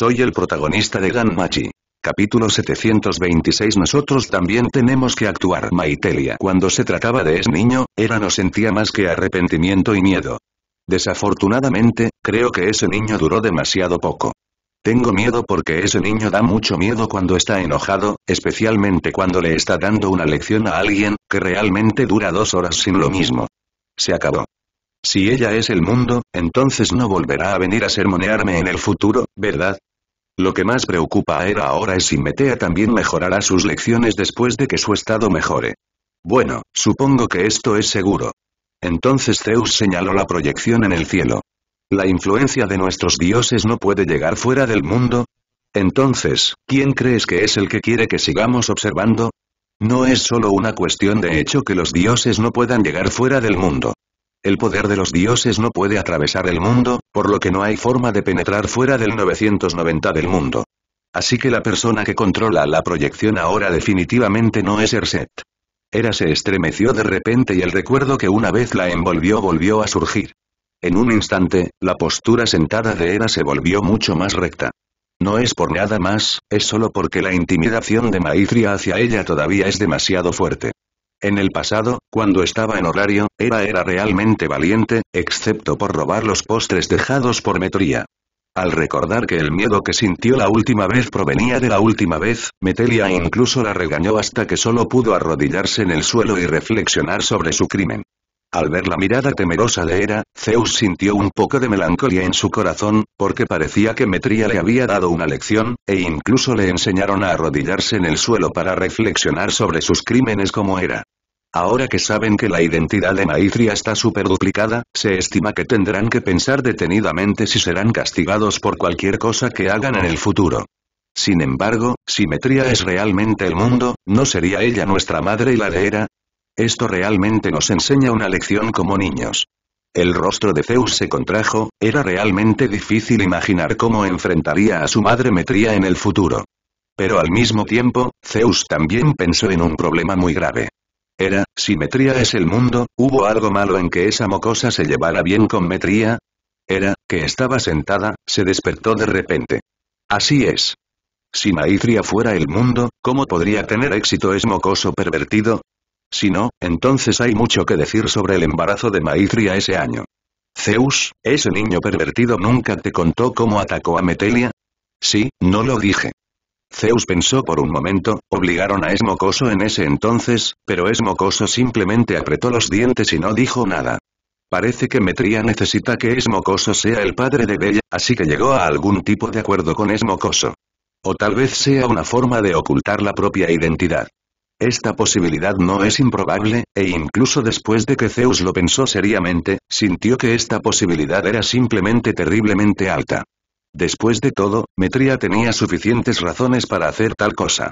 Soy el protagonista de Ganmachi. Capítulo 726 Nosotros también tenemos que actuar Maitelia cuando se trataba de ese niño, era no sentía más que arrepentimiento y miedo. Desafortunadamente, creo que ese niño duró demasiado poco. Tengo miedo porque ese niño da mucho miedo cuando está enojado, especialmente cuando le está dando una lección a alguien, que realmente dura dos horas sin lo mismo. Se acabó. Si ella es el mundo, entonces no volverá a venir a sermonearme en el futuro, ¿verdad? Lo que más preocupa a ahora es si Metea también mejorará sus lecciones después de que su estado mejore. Bueno, supongo que esto es seguro. Entonces Zeus señaló la proyección en el cielo. ¿La influencia de nuestros dioses no puede llegar fuera del mundo? Entonces, ¿quién crees que es el que quiere que sigamos observando? No es solo una cuestión de hecho que los dioses no puedan llegar fuera del mundo. El poder de los dioses no puede atravesar el mundo, por lo que no hay forma de penetrar fuera del 990 del mundo. Así que la persona que controla la proyección ahora definitivamente no es Erset. Era se estremeció de repente y el recuerdo que una vez la envolvió volvió a surgir. En un instante, la postura sentada de Era se volvió mucho más recta. No es por nada más, es solo porque la intimidación de Maitria hacia ella todavía es demasiado fuerte. En el pasado, cuando estaba en horario, Eva era realmente valiente, excepto por robar los postres dejados por Metría. Al recordar que el miedo que sintió la última vez provenía de la última vez, Metelia incluso la regañó hasta que solo pudo arrodillarse en el suelo y reflexionar sobre su crimen. Al ver la mirada temerosa de Hera, Zeus sintió un poco de melancolía en su corazón, porque parecía que Metría le había dado una lección, e incluso le enseñaron a arrodillarse en el suelo para reflexionar sobre sus crímenes como era. Ahora que saben que la identidad de Maitria está superduplicada, se estima que tendrán que pensar detenidamente si serán castigados por cualquier cosa que hagan en el futuro. Sin embargo, si Metría es realmente el mundo, ¿no sería ella nuestra madre y la de Hera? Esto realmente nos enseña una lección como niños. El rostro de Zeus se contrajo, era realmente difícil imaginar cómo enfrentaría a su madre Metría en el futuro. Pero al mismo tiempo, Zeus también pensó en un problema muy grave. Era, si Metría es el mundo, ¿hubo algo malo en que esa mocosa se llevara bien con Metría? Era, que estaba sentada, se despertó de repente. Así es. Si Maitria fuera el mundo, ¿cómo podría tener éxito es mocoso pervertido? Si no, entonces hay mucho que decir sobre el embarazo de Maitria ese año. Zeus, ese niño pervertido nunca te contó cómo atacó a Metelia. Sí, no lo dije. Zeus pensó por un momento, obligaron a Esmocoso en ese entonces, pero Esmocoso simplemente apretó los dientes y no dijo nada. Parece que Metria necesita que Esmocoso sea el padre de Bella, así que llegó a algún tipo de acuerdo con Esmocoso. O tal vez sea una forma de ocultar la propia identidad. Esta posibilidad no es improbable, e incluso después de que Zeus lo pensó seriamente, sintió que esta posibilidad era simplemente terriblemente alta. Después de todo, Metría tenía suficientes razones para hacer tal cosa.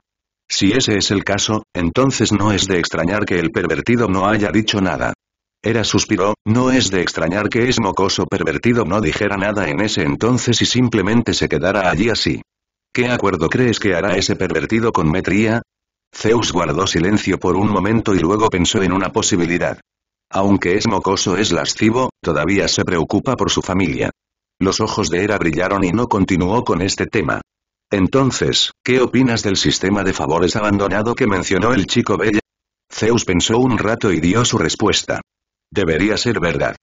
Si ese es el caso, entonces no es de extrañar que el pervertido no haya dicho nada. Era suspiró, no es de extrañar que ese mocoso pervertido no dijera nada en ese entonces y simplemente se quedara allí así. ¿Qué acuerdo crees que hará ese pervertido con Metría? Zeus guardó silencio por un momento y luego pensó en una posibilidad. Aunque es mocoso es lascivo, todavía se preocupa por su familia. Los ojos de Hera brillaron y no continuó con este tema. Entonces, ¿qué opinas del sistema de favores abandonado que mencionó el chico Bella? Zeus pensó un rato y dio su respuesta. Debería ser verdad.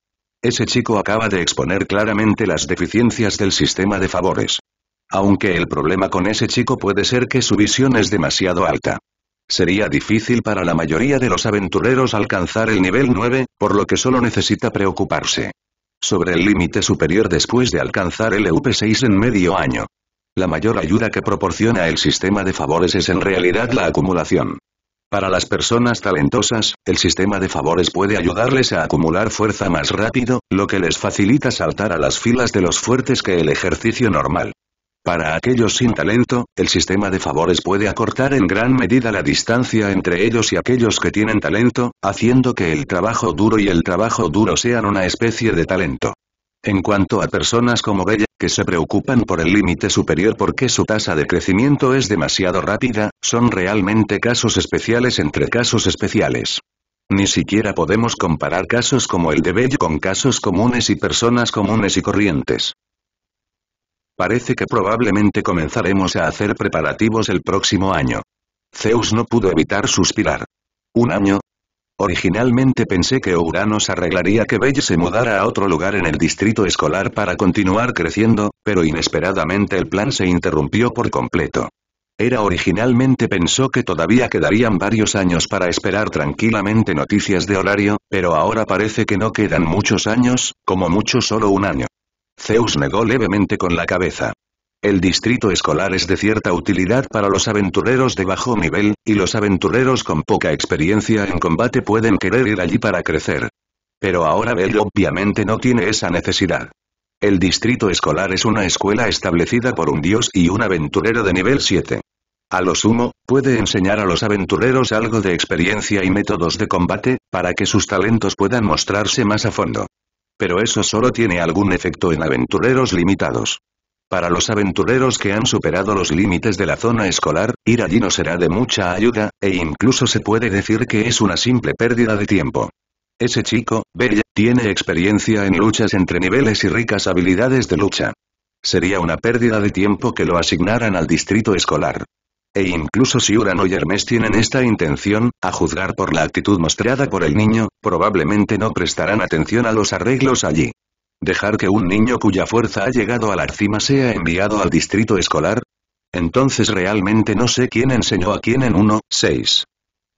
Ese chico acaba de exponer claramente las deficiencias del sistema de favores. Aunque el problema con ese chico puede ser que su visión es demasiado alta. Sería difícil para la mayoría de los aventureros alcanzar el nivel 9, por lo que solo necesita preocuparse. Sobre el límite superior después de alcanzar el eup 6 en medio año. La mayor ayuda que proporciona el sistema de favores es en realidad la acumulación. Para las personas talentosas, el sistema de favores puede ayudarles a acumular fuerza más rápido, lo que les facilita saltar a las filas de los fuertes que el ejercicio normal. Para aquellos sin talento, el sistema de favores puede acortar en gran medida la distancia entre ellos y aquellos que tienen talento, haciendo que el trabajo duro y el trabajo duro sean una especie de talento. En cuanto a personas como Bella, que se preocupan por el límite superior porque su tasa de crecimiento es demasiado rápida, son realmente casos especiales entre casos especiales. Ni siquiera podemos comparar casos como el de Bella con casos comunes y personas comunes y corrientes. Parece que probablemente comenzaremos a hacer preparativos el próximo año. Zeus no pudo evitar suspirar. ¿Un año? Originalmente pensé que Uranos arreglaría que Belle se mudara a otro lugar en el distrito escolar para continuar creciendo, pero inesperadamente el plan se interrumpió por completo. Era originalmente pensó que todavía quedarían varios años para esperar tranquilamente noticias de horario, pero ahora parece que no quedan muchos años, como mucho solo un año. Zeus negó levemente con la cabeza. El distrito escolar es de cierta utilidad para los aventureros de bajo nivel, y los aventureros con poca experiencia en combate pueden querer ir allí para crecer. Pero ahora Bell obviamente no tiene esa necesidad. El distrito escolar es una escuela establecida por un dios y un aventurero de nivel 7. A lo sumo, puede enseñar a los aventureros algo de experiencia y métodos de combate, para que sus talentos puedan mostrarse más a fondo. Pero eso solo tiene algún efecto en aventureros limitados. Para los aventureros que han superado los límites de la zona escolar, ir allí no será de mucha ayuda, e incluso se puede decir que es una simple pérdida de tiempo. Ese chico, Bella, tiene experiencia en luchas entre niveles y ricas habilidades de lucha. Sería una pérdida de tiempo que lo asignaran al distrito escolar e incluso si Urano y Hermes tienen esta intención, a juzgar por la actitud mostrada por el niño, probablemente no prestarán atención a los arreglos allí. ¿Dejar que un niño cuya fuerza ha llegado a la cima sea enviado al distrito escolar? Entonces realmente no sé quién enseñó a quién en 1,6.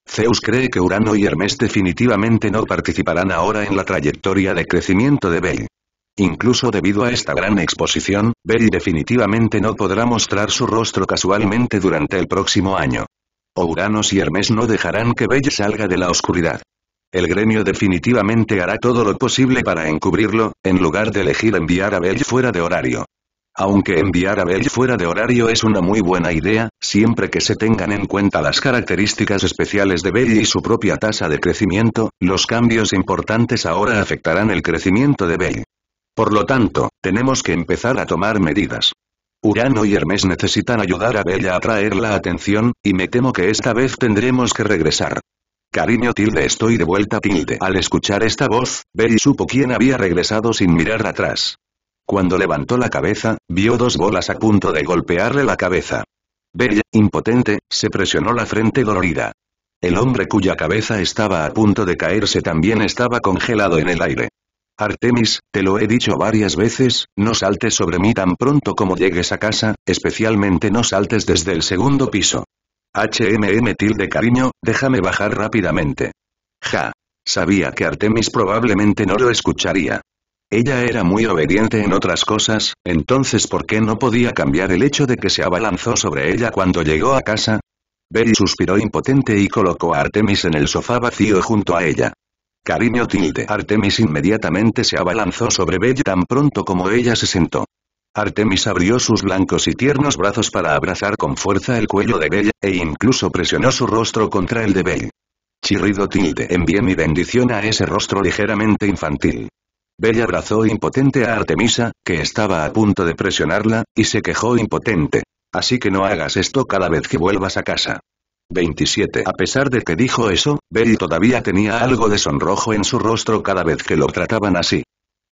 Zeus cree que Urano y Hermes definitivamente no participarán ahora en la trayectoria de crecimiento de Bell. Incluso debido a esta gran exposición, Bell definitivamente no podrá mostrar su rostro casualmente durante el próximo año. Ouranos y Hermes no dejarán que Bell salga de la oscuridad. El gremio definitivamente hará todo lo posible para encubrirlo, en lugar de elegir enviar a Bell fuera de horario. Aunque enviar a Bell fuera de horario es una muy buena idea, siempre que se tengan en cuenta las características especiales de Bell y su propia tasa de crecimiento, los cambios importantes ahora afectarán el crecimiento de Bell. Por lo tanto, tenemos que empezar a tomar medidas. Urano y Hermes necesitan ayudar a Bella a traer la atención, y me temo que esta vez tendremos que regresar. Cariño tilde estoy de vuelta tilde. Al escuchar esta voz, Bella supo quién había regresado sin mirar atrás. Cuando levantó la cabeza, vio dos bolas a punto de golpearle la cabeza. Bella, impotente, se presionó la frente dolorida. El hombre cuya cabeza estaba a punto de caerse también estaba congelado en el aire. Artemis, te lo he dicho varias veces, no saltes sobre mí tan pronto como llegues a casa, especialmente no saltes desde el segundo piso. HMM tilde cariño, déjame bajar rápidamente. Ja. Sabía que Artemis probablemente no lo escucharía. Ella era muy obediente en otras cosas, entonces ¿por qué no podía cambiar el hecho de que se abalanzó sobre ella cuando llegó a casa? Berry suspiró impotente y colocó a Artemis en el sofá vacío junto a ella. Cariño tilde. Artemis inmediatamente se abalanzó sobre Bella tan pronto como ella se sentó. Artemis abrió sus blancos y tiernos brazos para abrazar con fuerza el cuello de Bella, e incluso presionó su rostro contra el de Bella. Chirrido tilde. Envié mi bendición a ese rostro ligeramente infantil. Bella abrazó impotente a Artemisa, que estaba a punto de presionarla, y se quejó impotente. Así que no hagas esto cada vez que vuelvas a casa. 27. A pesar de que dijo eso, Bell todavía tenía algo de sonrojo en su rostro cada vez que lo trataban así.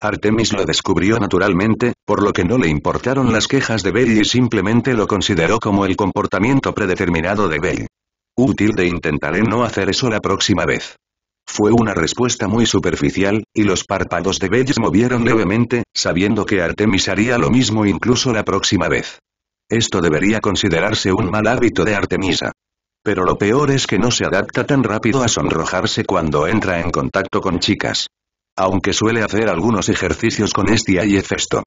Artemis lo descubrió naturalmente, por lo que no le importaron las quejas de Bell y simplemente lo consideró como el comportamiento predeterminado de Bell. Útil de intentaré no hacer eso la próxima vez. Fue una respuesta muy superficial, y los párpados de Bell movieron levemente, sabiendo que Artemis haría lo mismo incluso la próxima vez. Esto debería considerarse un mal hábito de Artemisa. Pero lo peor es que no se adapta tan rápido a sonrojarse cuando entra en contacto con chicas. Aunque suele hacer algunos ejercicios con este y Hefesto.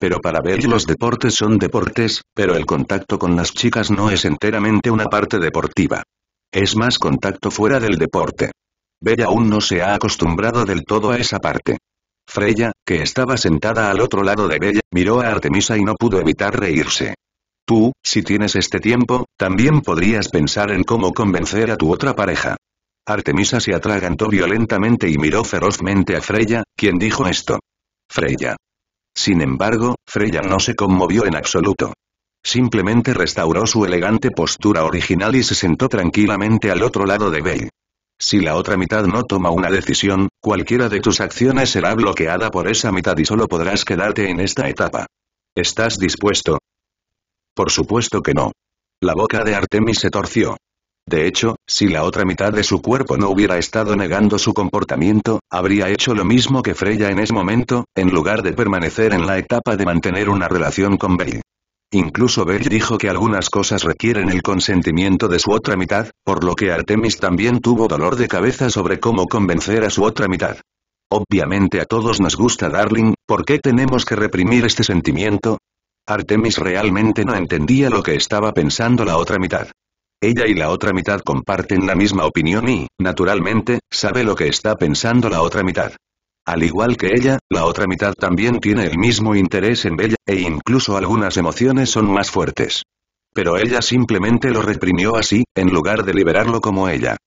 Pero para ver los deportes son deportes, pero el contacto con las chicas no es enteramente una parte deportiva. Es más contacto fuera del deporte. Bella aún no se ha acostumbrado del todo a esa parte. Freya, que estaba sentada al otro lado de Bella, miró a Artemisa y no pudo evitar reírse. Tú, si tienes este tiempo, también podrías pensar en cómo convencer a tu otra pareja. Artemisa se atragantó violentamente y miró ferozmente a Freya, quien dijo esto. Freya. Sin embargo, Freya no se conmovió en absoluto. Simplemente restauró su elegante postura original y se sentó tranquilamente al otro lado de Bell. Si la otra mitad no toma una decisión, cualquiera de tus acciones será bloqueada por esa mitad y solo podrás quedarte en esta etapa. ¿Estás dispuesto, por supuesto que no. La boca de Artemis se torció. De hecho, si la otra mitad de su cuerpo no hubiera estado negando su comportamiento, habría hecho lo mismo que Freya en ese momento, en lugar de permanecer en la etapa de mantener una relación con Bell. Incluso Bell dijo que algunas cosas requieren el consentimiento de su otra mitad, por lo que Artemis también tuvo dolor de cabeza sobre cómo convencer a su otra mitad. Obviamente a todos nos gusta Darling, ¿por qué tenemos que reprimir este sentimiento? Artemis realmente no entendía lo que estaba pensando la otra mitad. Ella y la otra mitad comparten la misma opinión y, naturalmente, sabe lo que está pensando la otra mitad. Al igual que ella, la otra mitad también tiene el mismo interés en Bella, e incluso algunas emociones son más fuertes. Pero ella simplemente lo reprimió así, en lugar de liberarlo como ella.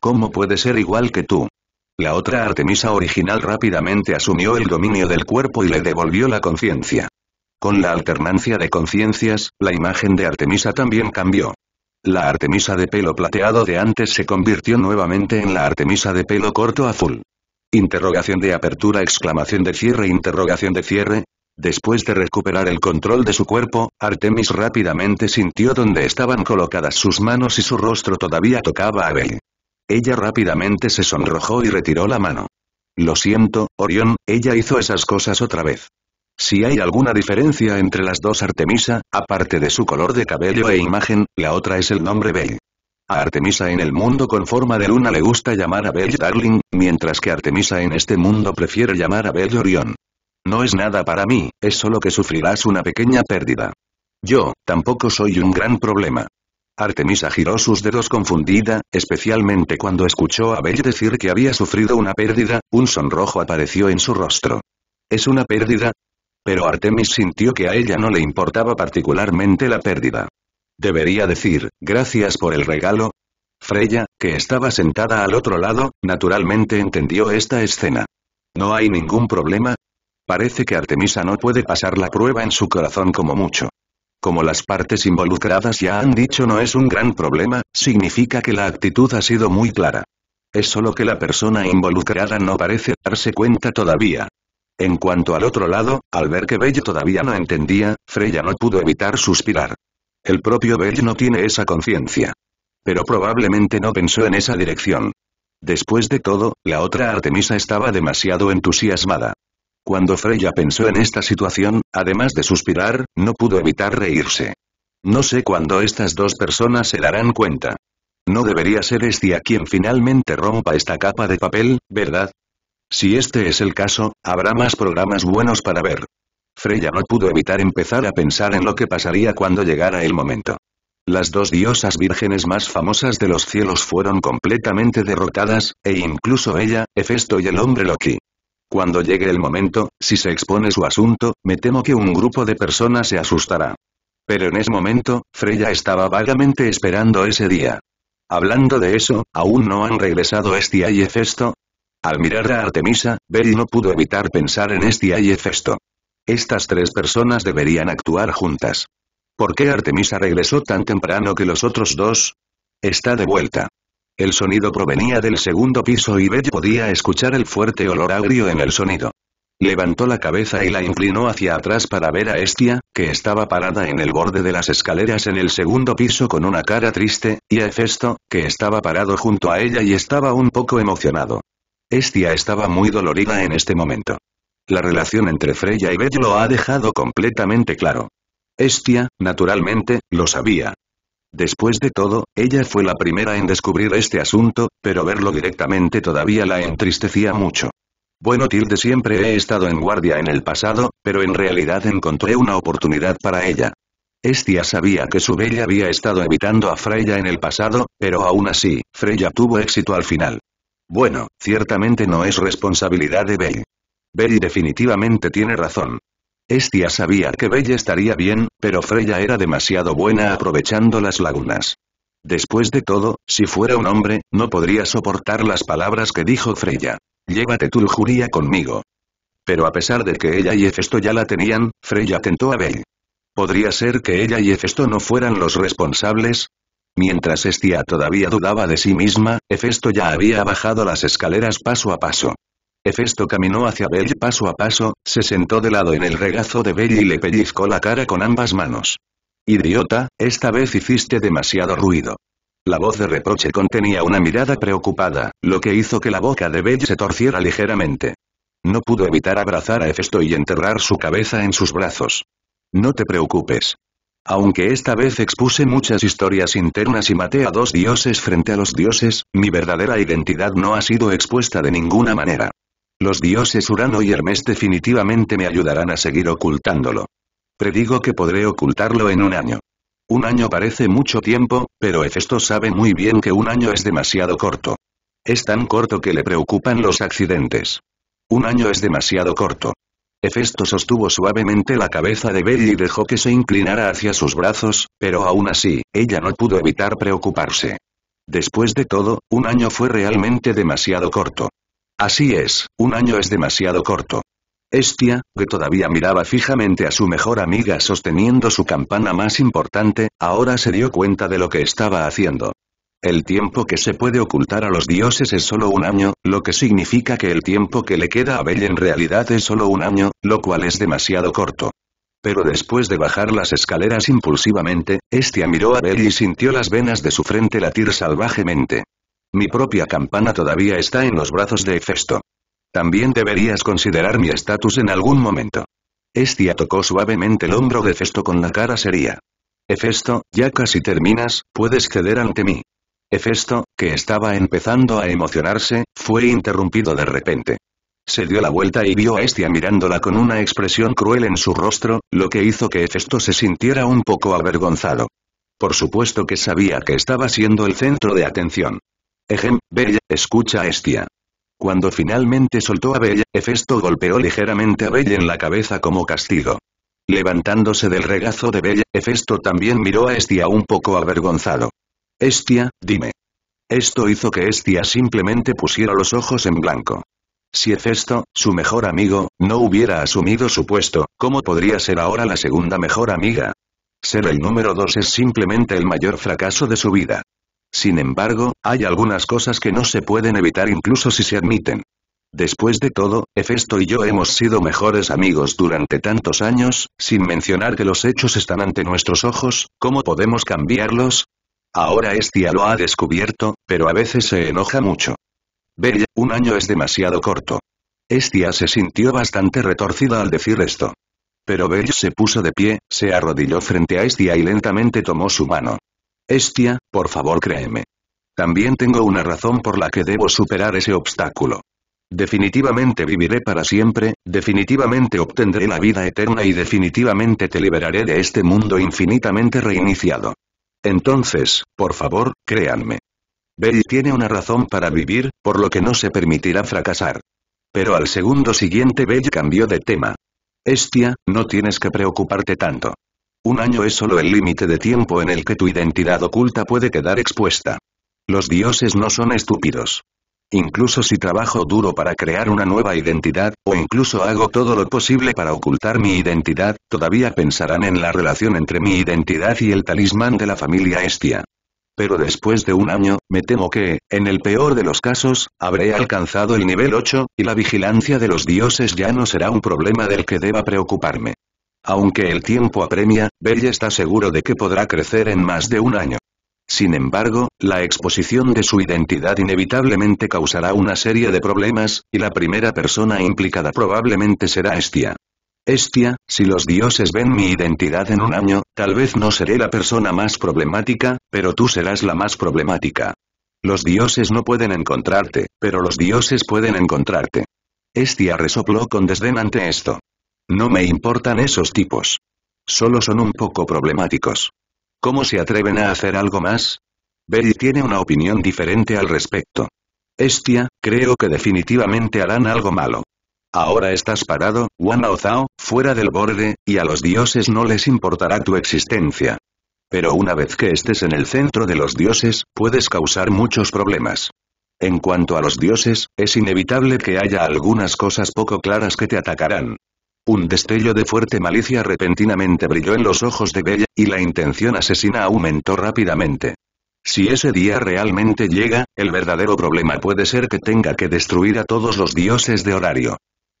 ¿Cómo puede ser igual que tú? La otra Artemisa original rápidamente asumió el dominio del cuerpo y le devolvió la conciencia. Con la alternancia de conciencias, la imagen de Artemisa también cambió. La Artemisa de pelo plateado de antes se convirtió nuevamente en la Artemisa de pelo corto azul. Interrogación de apertura, exclamación de cierre, interrogación de cierre. Después de recuperar el control de su cuerpo, Artemis rápidamente sintió dónde estaban colocadas sus manos y su rostro todavía tocaba a Bell. Ella rápidamente se sonrojó y retiró la mano. Lo siento, Orión, ella hizo esas cosas otra vez. Si hay alguna diferencia entre las dos Artemisa, aparte de su color de cabello e imagen, la otra es el nombre Bell. A Artemisa en el mundo con forma de luna le gusta llamar a Bell Darling, mientras que Artemisa en este mundo prefiere llamar a Bell Orión. No es nada para mí, es solo que sufrirás una pequeña pérdida. Yo, tampoco soy un gran problema. Artemisa giró sus dedos confundida, especialmente cuando escuchó a Bell decir que había sufrido una pérdida, un sonrojo apareció en su rostro. ¿Es una pérdida? Pero Artemis sintió que a ella no le importaba particularmente la pérdida. Debería decir, gracias por el regalo. Freya, que estaba sentada al otro lado, naturalmente entendió esta escena. No hay ningún problema. Parece que Artemisa no puede pasar la prueba en su corazón como mucho. Como las partes involucradas ya han dicho no es un gran problema, significa que la actitud ha sido muy clara. Es solo que la persona involucrada no parece darse cuenta todavía, en cuanto al otro lado, al ver que Bell todavía no entendía, Freya no pudo evitar suspirar. El propio Bell no tiene esa conciencia. Pero probablemente no pensó en esa dirección. Después de todo, la otra Artemisa estaba demasiado entusiasmada. Cuando Freya pensó en esta situación, además de suspirar, no pudo evitar reírse. No sé cuándo estas dos personas se darán cuenta. No debería ser este a quien finalmente rompa esta capa de papel, ¿verdad? Si este es el caso, habrá más programas buenos para ver. Freya no pudo evitar empezar a pensar en lo que pasaría cuando llegara el momento. Las dos diosas vírgenes más famosas de los cielos fueron completamente derrotadas, e incluso ella, Hefesto y el hombre Loki. Cuando llegue el momento, si se expone su asunto, me temo que un grupo de personas se asustará. Pero en ese momento, Freya estaba vagamente esperando ese día. Hablando de eso, ¿aún no han regresado Estia y Hefesto? Al mirar a Artemisa, Betty no pudo evitar pensar en Estia y Hefesto. Estas tres personas deberían actuar juntas. ¿Por qué Artemisa regresó tan temprano que los otros dos? Está de vuelta. El sonido provenía del segundo piso y Betty podía escuchar el fuerte olor agrio en el sonido. Levantó la cabeza y la inclinó hacia atrás para ver a Estia, que estaba parada en el borde de las escaleras en el segundo piso con una cara triste, y a Hefesto, que estaba parado junto a ella y estaba un poco emocionado. Estia estaba muy dolorida en este momento. La relación entre Freya y Beth lo ha dejado completamente claro. Estia, naturalmente, lo sabía. Después de todo, ella fue la primera en descubrir este asunto, pero verlo directamente todavía la entristecía mucho. Bueno tilde siempre he estado en guardia en el pasado, pero en realidad encontré una oportunidad para ella. Estia sabía que su bella había estado evitando a Freya en el pasado, pero aún así, Freya tuvo éxito al final. Bueno, ciertamente no es responsabilidad de Bell. Bell definitivamente tiene razón. Estia sabía que Bell estaría bien, pero Freya era demasiado buena aprovechando las lagunas. Después de todo, si fuera un hombre, no podría soportar las palabras que dijo Freya. Llévate tu lujuria conmigo. Pero a pesar de que ella y Efesto ya la tenían, Freya tentó a Bell. ¿Podría ser que ella y Efesto no fueran los responsables? Mientras Estia todavía dudaba de sí misma, Hefesto ya había bajado las escaleras paso a paso. Hefesto caminó hacia Bell paso a paso, se sentó de lado en el regazo de Bell y le pellizcó la cara con ambas manos. Idiota, esta vez hiciste demasiado ruido. La voz de reproche contenía una mirada preocupada, lo que hizo que la boca de Bell se torciera ligeramente. No pudo evitar abrazar a Hefesto y enterrar su cabeza en sus brazos. No te preocupes. Aunque esta vez expuse muchas historias internas y maté a dos dioses frente a los dioses, mi verdadera identidad no ha sido expuesta de ninguna manera. Los dioses Urano y Hermes definitivamente me ayudarán a seguir ocultándolo. Predigo que podré ocultarlo en un año. Un año parece mucho tiempo, pero Hefesto sabe muy bien que un año es demasiado corto. Es tan corto que le preocupan los accidentes. Un año es demasiado corto. Hefesto sostuvo suavemente la cabeza de Bell y dejó que se inclinara hacia sus brazos, pero aún así, ella no pudo evitar preocuparse. Después de todo, un año fue realmente demasiado corto. Así es, un año es demasiado corto. Estia, que todavía miraba fijamente a su mejor amiga sosteniendo su campana más importante, ahora se dio cuenta de lo que estaba haciendo. El tiempo que se puede ocultar a los dioses es solo un año, lo que significa que el tiempo que le queda a Bell en realidad es solo un año, lo cual es demasiado corto. Pero después de bajar las escaleras impulsivamente, Estia miró a Bell y sintió las venas de su frente latir salvajemente. Mi propia campana todavía está en los brazos de Hefesto. También deberías considerar mi estatus en algún momento. Estia tocó suavemente el hombro de Hefesto con la cara seria. Hefesto, ya casi terminas, puedes ceder ante mí. Hefesto, que estaba empezando a emocionarse, fue interrumpido de repente. Se dio la vuelta y vio a Estia mirándola con una expresión cruel en su rostro, lo que hizo que Hefesto se sintiera un poco avergonzado. Por supuesto que sabía que estaba siendo el centro de atención. Ejem, Bella, escucha a Estia. Cuando finalmente soltó a Bella, Hefesto golpeó ligeramente a Bella en la cabeza como castigo. Levantándose del regazo de Bella, Hefesto también miró a Estia un poco avergonzado. Estia, dime. Esto hizo que Estia simplemente pusiera los ojos en blanco. Si Hefesto, su mejor amigo, no hubiera asumido su puesto, ¿cómo podría ser ahora la segunda mejor amiga? Ser el número dos es simplemente el mayor fracaso de su vida. Sin embargo, hay algunas cosas que no se pueden evitar incluso si se admiten. Después de todo, Hefesto y yo hemos sido mejores amigos durante tantos años, sin mencionar que los hechos están ante nuestros ojos, ¿cómo podemos cambiarlos? Ahora Estia lo ha descubierto, pero a veces se enoja mucho. Bella, un año es demasiado corto. Estia se sintió bastante retorcida al decir esto. Pero Bella se puso de pie, se arrodilló frente a Estia y lentamente tomó su mano. Estia, por favor créeme. También tengo una razón por la que debo superar ese obstáculo. Definitivamente viviré para siempre, definitivamente obtendré la vida eterna y definitivamente te liberaré de este mundo infinitamente reiniciado. Entonces, por favor, créanme. Bell tiene una razón para vivir, por lo que no se permitirá fracasar. Pero al segundo siguiente Bell cambió de tema. Estia, no tienes que preocuparte tanto. Un año es solo el límite de tiempo en el que tu identidad oculta puede quedar expuesta. Los dioses no son estúpidos incluso si trabajo duro para crear una nueva identidad, o incluso hago todo lo posible para ocultar mi identidad, todavía pensarán en la relación entre mi identidad y el talismán de la familia Estia. Pero después de un año, me temo que, en el peor de los casos, habré alcanzado el nivel 8, y la vigilancia de los dioses ya no será un problema del que deba preocuparme. Aunque el tiempo apremia, Bell está seguro de que podrá crecer en más de un año. Sin embargo, la exposición de su identidad inevitablemente causará una serie de problemas, y la primera persona implicada probablemente será Estia. Estia, si los dioses ven mi identidad en un año, tal vez no seré la persona más problemática, pero tú serás la más problemática. Los dioses no pueden encontrarte, pero los dioses pueden encontrarte. Estia resopló con desdén ante esto. No me importan esos tipos. Solo son un poco problemáticos. ¿Cómo se atreven a hacer algo más? Berry tiene una opinión diferente al respecto. Estia, creo que definitivamente harán algo malo. Ahora estás parado, Wan Zhao, fuera del borde, y a los dioses no les importará tu existencia. Pero una vez que estés en el centro de los dioses, puedes causar muchos problemas. En cuanto a los dioses, es inevitable que haya algunas cosas poco claras que te atacarán. Un destello de fuerte malicia repentinamente brilló en los ojos de Bella, y la intención asesina aumentó rápidamente. Si ese día realmente llega, el verdadero problema puede ser que tenga que destruir a todos los dioses de horario.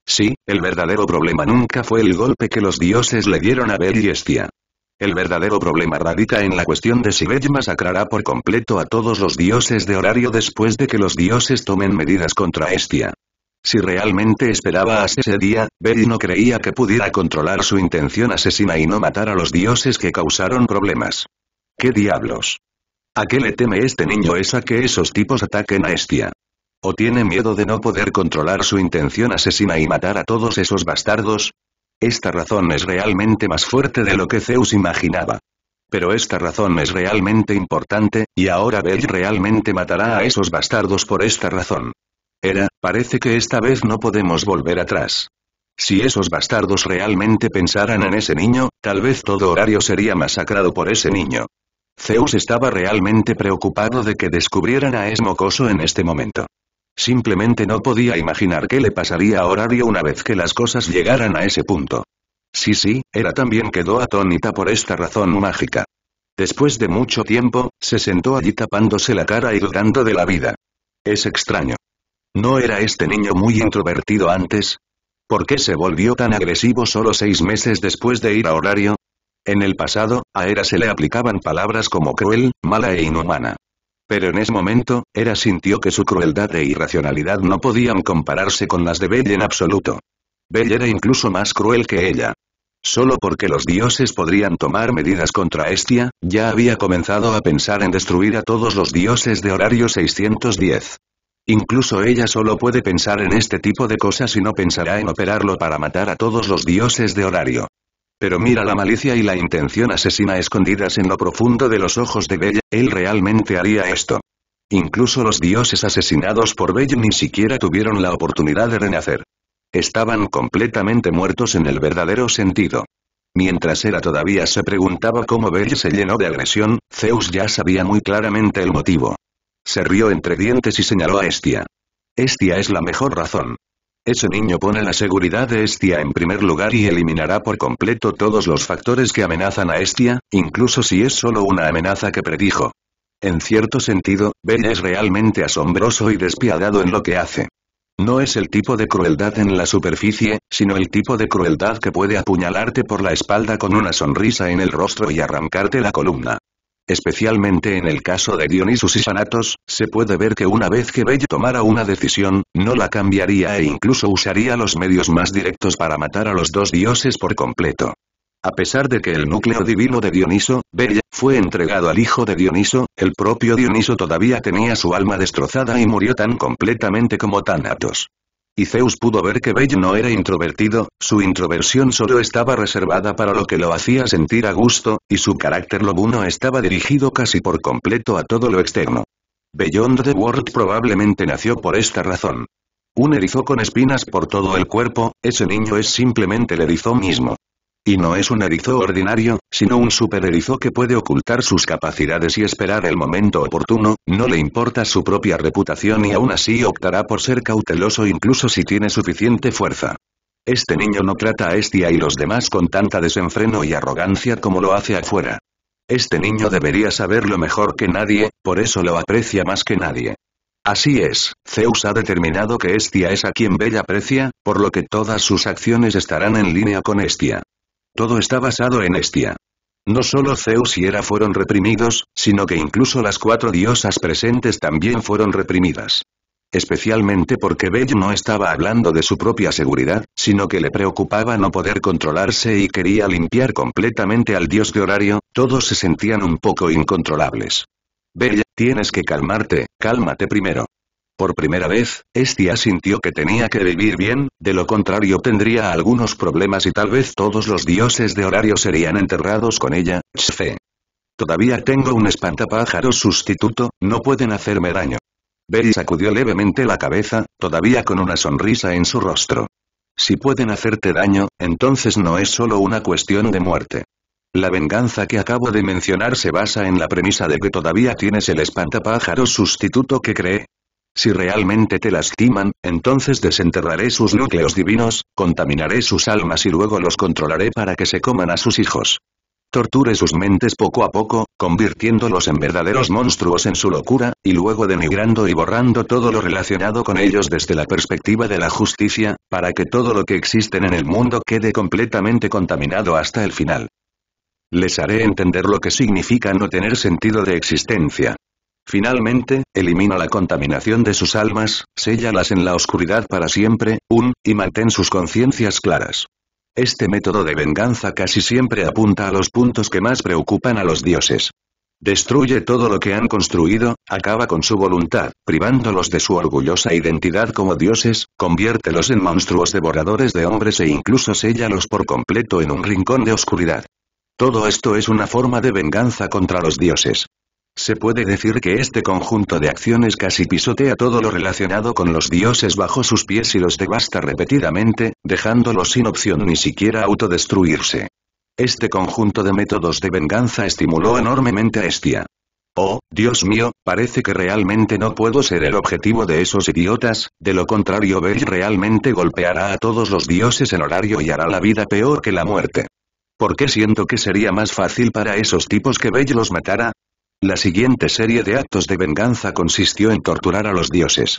Sí, el verdadero problema nunca fue el golpe que los dioses le dieron a y Estia. El verdadero problema radica en la cuestión de si Bell masacrará por completo a todos los dioses de horario después de que los dioses tomen medidas contra Estia. Si realmente esperaba ese día, Betty no creía que pudiera controlar su intención asesina y no matar a los dioses que causaron problemas. ¿Qué diablos? ¿A qué le teme este niño es a que esos tipos ataquen a Estia? ¿O tiene miedo de no poder controlar su intención asesina y matar a todos esos bastardos? Esta razón es realmente más fuerte de lo que Zeus imaginaba. Pero esta razón es realmente importante, y ahora Bell realmente matará a esos bastardos por esta razón. Era, parece que esta vez no podemos volver atrás. Si esos bastardos realmente pensaran en ese niño, tal vez todo horario sería masacrado por ese niño. Zeus estaba realmente preocupado de que descubrieran a Esmocoso en este momento. Simplemente no podía imaginar qué le pasaría a Horario una vez que las cosas llegaran a ese punto. Sí sí, era también quedó atónita por esta razón mágica. Después de mucho tiempo, se sentó allí tapándose la cara y dudando de la vida. Es extraño. ¿No era este niño muy introvertido antes? ¿Por qué se volvió tan agresivo solo seis meses después de ir a horario? En el pasado, a Era se le aplicaban palabras como cruel, mala e inhumana. Pero en ese momento, Era sintió que su crueldad e irracionalidad no podían compararse con las de Bell en absoluto. Bell era incluso más cruel que ella. Solo porque los dioses podrían tomar medidas contra Estia, ya había comenzado a pensar en destruir a todos los dioses de horario 610. Incluso ella solo puede pensar en este tipo de cosas y no pensará en operarlo para matar a todos los dioses de horario. Pero mira la malicia y la intención asesina escondidas en lo profundo de los ojos de Bella, él realmente haría esto. Incluso los dioses asesinados por Bella ni siquiera tuvieron la oportunidad de renacer. Estaban completamente muertos en el verdadero sentido. Mientras era todavía se preguntaba cómo bella se llenó de agresión, Zeus ya sabía muy claramente el motivo. Se rió entre dientes y señaló a Estia. Estia es la mejor razón. Ese niño pone la seguridad de Estia en primer lugar y eliminará por completo todos los factores que amenazan a Estia, incluso si es solo una amenaza que predijo. En cierto sentido, Ben es realmente asombroso y despiadado en lo que hace. No es el tipo de crueldad en la superficie, sino el tipo de crueldad que puede apuñalarte por la espalda con una sonrisa en el rostro y arrancarte la columna. Especialmente en el caso de Dionisus y Sanatos, se puede ver que una vez que Bello tomara una decisión, no la cambiaría e incluso usaría los medios más directos para matar a los dos dioses por completo. A pesar de que el núcleo divino de Dioniso, Bella, fue entregado al hijo de Dioniso, el propio Dioniso todavía tenía su alma destrozada y murió tan completamente como Thanatos y Zeus pudo ver que Bell no era introvertido, su introversión solo estaba reservada para lo que lo hacía sentir a gusto, y su carácter lobuno estaba dirigido casi por completo a todo lo externo. Beyond the World probablemente nació por esta razón. Un erizo con espinas por todo el cuerpo, ese niño es simplemente el erizo mismo. Y no es un erizo ordinario, sino un super erizo que puede ocultar sus capacidades y esperar el momento oportuno, no le importa su propia reputación y aún así optará por ser cauteloso incluso si tiene suficiente fuerza. Este niño no trata a Estia y los demás con tanta desenfreno y arrogancia como lo hace afuera. Este niño debería saberlo mejor que nadie, por eso lo aprecia más que nadie. Así es, Zeus ha determinado que Estia es a quien Bella aprecia, por lo que todas sus acciones estarán en línea con Estia. Todo está basado en Estia. No solo Zeus y Hera fueron reprimidos, sino que incluso las cuatro diosas presentes también fueron reprimidas. Especialmente porque Bell no estaba hablando de su propia seguridad, sino que le preocupaba no poder controlarse y quería limpiar completamente al dios de horario, todos se sentían un poco incontrolables. Bella, tienes que calmarte, cálmate primero. Por primera vez, Estia sintió que tenía que vivir bien, de lo contrario tendría algunos problemas y tal vez todos los dioses de horario serían enterrados con ella, Chfe. Todavía tengo un espantapájaros sustituto, no pueden hacerme daño. Berry sacudió levemente la cabeza, todavía con una sonrisa en su rostro. Si pueden hacerte daño, entonces no es solo una cuestión de muerte. La venganza que acabo de mencionar se basa en la premisa de que todavía tienes el espantapájaros sustituto que cree, si realmente te lastiman, entonces desenterraré sus núcleos divinos, contaminaré sus almas y luego los controlaré para que se coman a sus hijos. Torture sus mentes poco a poco, convirtiéndolos en verdaderos monstruos en su locura, y luego denigrando y borrando todo lo relacionado con ellos desde la perspectiva de la justicia, para que todo lo que existen en el mundo quede completamente contaminado hasta el final. Les haré entender lo que significa no tener sentido de existencia, Finalmente, elimina la contaminación de sus almas, séllalas en la oscuridad para siempre, un, y mantén sus conciencias claras. Este método de venganza casi siempre apunta a los puntos que más preocupan a los dioses. Destruye todo lo que han construido, acaba con su voluntad, privándolos de su orgullosa identidad como dioses, conviértelos en monstruos devoradores de hombres e incluso séllalos por completo en un rincón de oscuridad. Todo esto es una forma de venganza contra los dioses. Se puede decir que este conjunto de acciones casi pisotea todo lo relacionado con los dioses bajo sus pies y los devasta repetidamente, dejándolos sin opción ni siquiera autodestruirse. Este conjunto de métodos de venganza estimuló enormemente a Estia. Oh, Dios mío, parece que realmente no puedo ser el objetivo de esos idiotas, de lo contrario Bell realmente golpeará a todos los dioses en horario y hará la vida peor que la muerte. ¿Por qué siento que sería más fácil para esos tipos que Bell los matara? La siguiente serie de actos de venganza consistió en torturar a los dioses.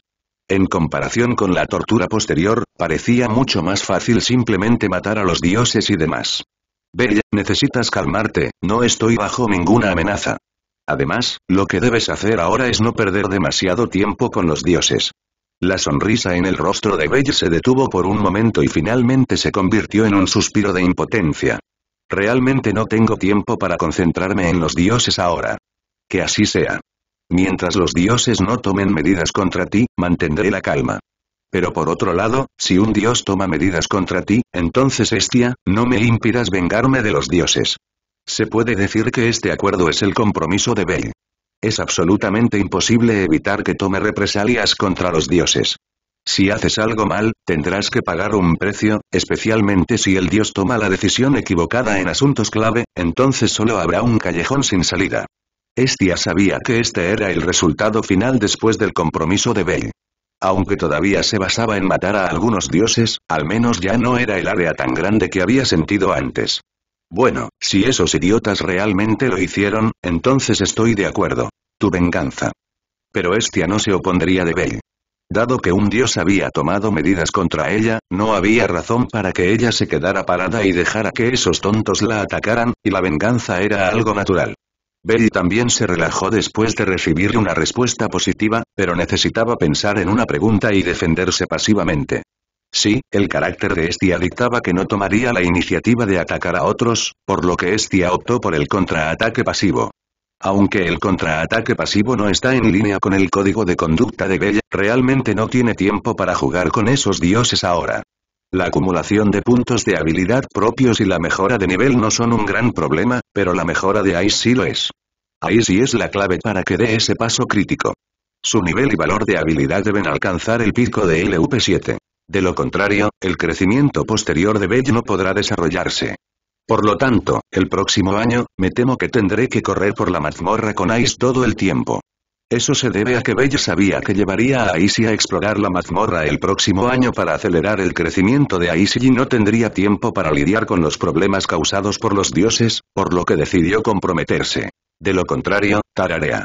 En comparación con la tortura posterior, parecía mucho más fácil simplemente matar a los dioses y demás. Bella, necesitas calmarte, no estoy bajo ninguna amenaza. Además, lo que debes hacer ahora es no perder demasiado tiempo con los dioses. La sonrisa en el rostro de Bella se detuvo por un momento y finalmente se convirtió en un suspiro de impotencia. Realmente no tengo tiempo para concentrarme en los dioses ahora que así sea. Mientras los dioses no tomen medidas contra ti, mantendré la calma. Pero por otro lado, si un dios toma medidas contra ti, entonces Estia, no me impidas vengarme de los dioses. Se puede decir que este acuerdo es el compromiso de Bell. Es absolutamente imposible evitar que tome represalias contra los dioses. Si haces algo mal, tendrás que pagar un precio, especialmente si el dios toma la decisión equivocada en asuntos clave, entonces solo habrá un callejón sin salida. Estia sabía que este era el resultado final después del compromiso de Bell. Aunque todavía se basaba en matar a algunos dioses, al menos ya no era el área tan grande que había sentido antes. Bueno, si esos idiotas realmente lo hicieron, entonces estoy de acuerdo. Tu venganza. Pero Estia no se opondría de Bell. Dado que un dios había tomado medidas contra ella, no había razón para que ella se quedara parada y dejara que esos tontos la atacaran, y la venganza era algo natural. Betty también se relajó después de recibir una respuesta positiva, pero necesitaba pensar en una pregunta y defenderse pasivamente. Sí, el carácter de Estia dictaba que no tomaría la iniciativa de atacar a otros, por lo que Estia optó por el contraataque pasivo. Aunque el contraataque pasivo no está en línea con el código de conducta de Bella, realmente no tiene tiempo para jugar con esos dioses ahora. La acumulación de puntos de habilidad propios y la mejora de nivel no son un gran problema, pero la mejora de Ice sí lo es. Ice sí es la clave para que dé ese paso crítico. Su nivel y valor de habilidad deben alcanzar el pico de LV7. De lo contrario, el crecimiento posterior de Bell no podrá desarrollarse. Por lo tanto, el próximo año, me temo que tendré que correr por la mazmorra con Ice todo el tiempo. Eso se debe a que Bell sabía que llevaría a Aisy a explorar la mazmorra el próximo año para acelerar el crecimiento de Aisy y no tendría tiempo para lidiar con los problemas causados por los dioses, por lo que decidió comprometerse. De lo contrario, tararea.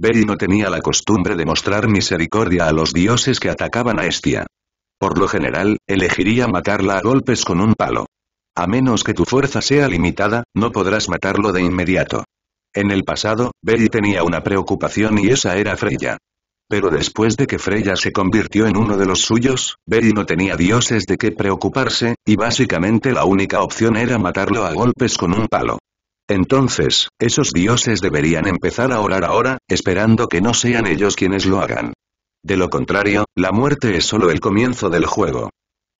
Bell no tenía la costumbre de mostrar misericordia a los dioses que atacaban a Estia. Por lo general, elegiría matarla a golpes con un palo. A menos que tu fuerza sea limitada, no podrás matarlo de inmediato. En el pasado, Betty tenía una preocupación y esa era Freya. Pero después de que Freya se convirtió en uno de los suyos, Betty no tenía dioses de qué preocuparse, y básicamente la única opción era matarlo a golpes con un palo. Entonces, esos dioses deberían empezar a orar ahora, esperando que no sean ellos quienes lo hagan. De lo contrario, la muerte es solo el comienzo del juego.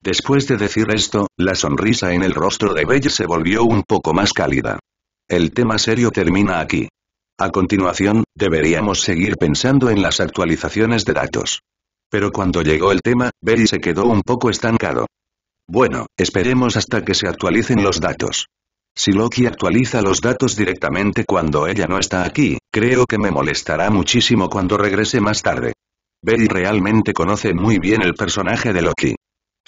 Después de decir esto, la sonrisa en el rostro de Belly se volvió un poco más cálida. El tema serio termina aquí. A continuación, deberíamos seguir pensando en las actualizaciones de datos. Pero cuando llegó el tema, Berry se quedó un poco estancado. Bueno, esperemos hasta que se actualicen los datos. Si Loki actualiza los datos directamente cuando ella no está aquí, creo que me molestará muchísimo cuando regrese más tarde. Berry realmente conoce muy bien el personaje de Loki.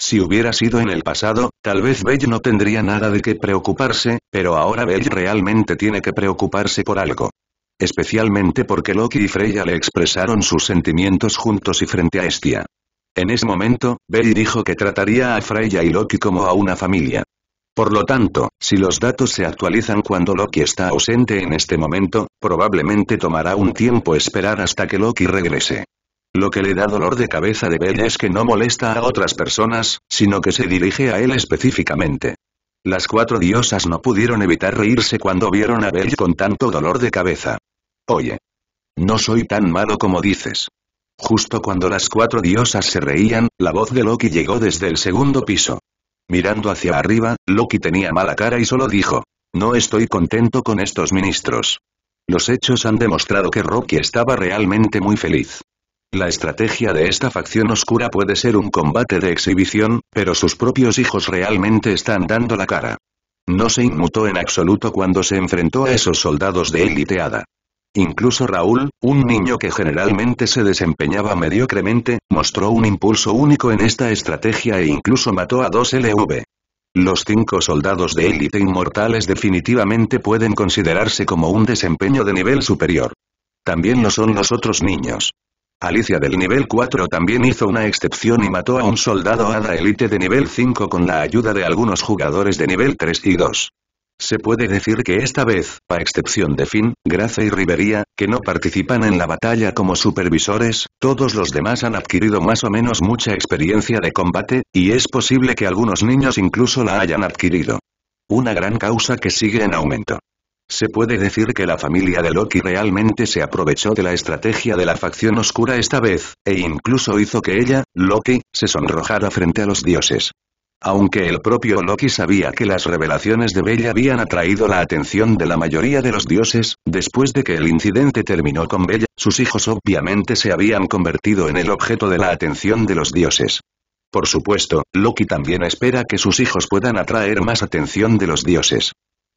Si hubiera sido en el pasado, tal vez Bell no tendría nada de qué preocuparse, pero ahora Bell realmente tiene que preocuparse por algo. Especialmente porque Loki y Freya le expresaron sus sentimientos juntos y frente a Estia. En ese momento, Bell dijo que trataría a Freya y Loki como a una familia. Por lo tanto, si los datos se actualizan cuando Loki está ausente en este momento, probablemente tomará un tiempo esperar hasta que Loki regrese. Lo que le da dolor de cabeza de Bell es que no molesta a otras personas, sino que se dirige a él específicamente. Las cuatro diosas no pudieron evitar reírse cuando vieron a Bell con tanto dolor de cabeza. Oye. No soy tan malo como dices. Justo cuando las cuatro diosas se reían, la voz de Loki llegó desde el segundo piso. Mirando hacia arriba, Loki tenía mala cara y solo dijo, no estoy contento con estos ministros. Los hechos han demostrado que Rocky estaba realmente muy feliz. La estrategia de esta facción oscura puede ser un combate de exhibición, pero sus propios hijos realmente están dando la cara. No se inmutó en absoluto cuando se enfrentó a esos soldados de élite Hada. Incluso Raúl, un niño que generalmente se desempeñaba mediocremente, mostró un impulso único en esta estrategia e incluso mató a dos LV. Los cinco soldados de élite inmortales definitivamente pueden considerarse como un desempeño de nivel superior. También lo son los otros niños. Alicia del nivel 4 también hizo una excepción y mató a un soldado hada élite de nivel 5 con la ayuda de algunos jugadores de nivel 3 y 2. Se puede decir que esta vez, a excepción de Finn, Gracia y Rivería, que no participan en la batalla como supervisores, todos los demás han adquirido más o menos mucha experiencia de combate, y es posible que algunos niños incluso la hayan adquirido. Una gran causa que sigue en aumento. Se puede decir que la familia de Loki realmente se aprovechó de la estrategia de la facción oscura esta vez, e incluso hizo que ella, Loki, se sonrojara frente a los dioses. Aunque el propio Loki sabía que las revelaciones de Bella habían atraído la atención de la mayoría de los dioses, después de que el incidente terminó con Bella, sus hijos obviamente se habían convertido en el objeto de la atención de los dioses. Por supuesto, Loki también espera que sus hijos puedan atraer más atención de los dioses.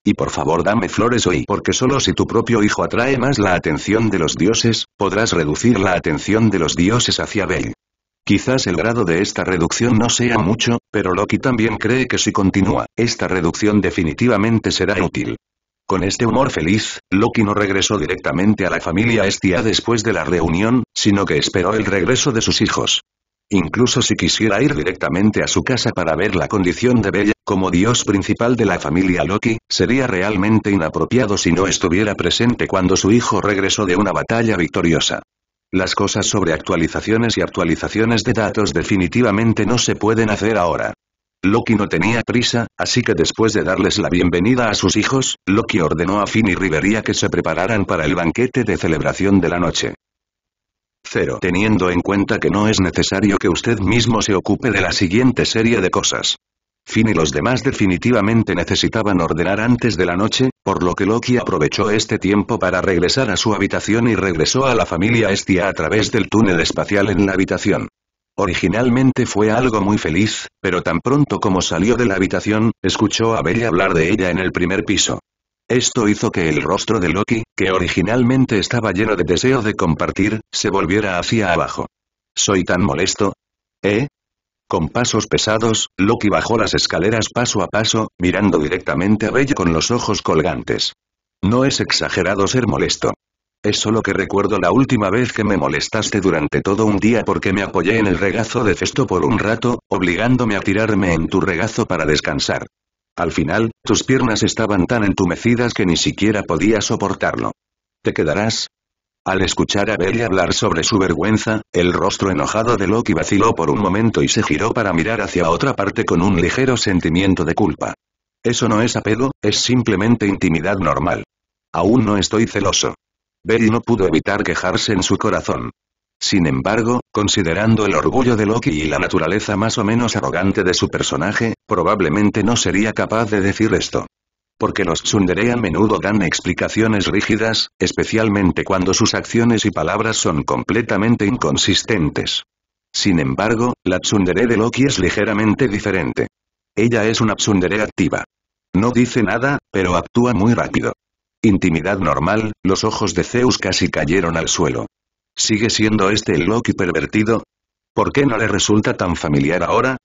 Y por favor dame flores hoy, porque solo si tu propio hijo atrae más la atención de los dioses, podrás reducir la atención de los dioses hacia Bell Quizás el grado de esta reducción no sea mucho, pero Loki también cree que si continúa, esta reducción definitivamente será útil. Con este humor feliz, Loki no regresó directamente a la familia Estia después de la reunión, sino que esperó el regreso de sus hijos incluso si quisiera ir directamente a su casa para ver la condición de Bella, como dios principal de la familia Loki, sería realmente inapropiado si no estuviera presente cuando su hijo regresó de una batalla victoriosa. Las cosas sobre actualizaciones y actualizaciones de datos definitivamente no se pueden hacer ahora. Loki no tenía prisa, así que después de darles la bienvenida a sus hijos, Loki ordenó a Finn y Riveria que se prepararan para el banquete de celebración de la noche teniendo en cuenta que no es necesario que usted mismo se ocupe de la siguiente serie de cosas. fin y los demás definitivamente necesitaban ordenar antes de la noche, por lo que Loki aprovechó este tiempo para regresar a su habitación y regresó a la familia Estia a través del túnel espacial en la habitación. Originalmente fue algo muy feliz, pero tan pronto como salió de la habitación, escuchó a Bella hablar de ella en el primer piso. Esto hizo que el rostro de Loki, que originalmente estaba lleno de deseo de compartir, se volviera hacia abajo. ¿Soy tan molesto? ¿Eh? Con pasos pesados, Loki bajó las escaleras paso a paso, mirando directamente a Bella con los ojos colgantes. No es exagerado ser molesto. Es solo que recuerdo la última vez que me molestaste durante todo un día porque me apoyé en el regazo de cesto por un rato, obligándome a tirarme en tu regazo para descansar. Al final, tus piernas estaban tan entumecidas que ni siquiera podía soportarlo. ¿Te quedarás? Al escuchar a Bella hablar sobre su vergüenza, el rostro enojado de Loki vaciló por un momento y se giró para mirar hacia otra parte con un ligero sentimiento de culpa. Eso no es apego, es simplemente intimidad normal. Aún no estoy celoso. Bell no pudo evitar quejarse en su corazón. Sin embargo, considerando el orgullo de Loki y la naturaleza más o menos arrogante de su personaje, probablemente no sería capaz de decir esto. Porque los tsundere a menudo dan explicaciones rígidas, especialmente cuando sus acciones y palabras son completamente inconsistentes. Sin embargo, la tsundere de Loki es ligeramente diferente. Ella es una tsundere activa. No dice nada, pero actúa muy rápido. Intimidad normal, los ojos de Zeus casi cayeron al suelo. ¿Sigue siendo este el Loki pervertido? ¿Por qué no le resulta tan familiar ahora?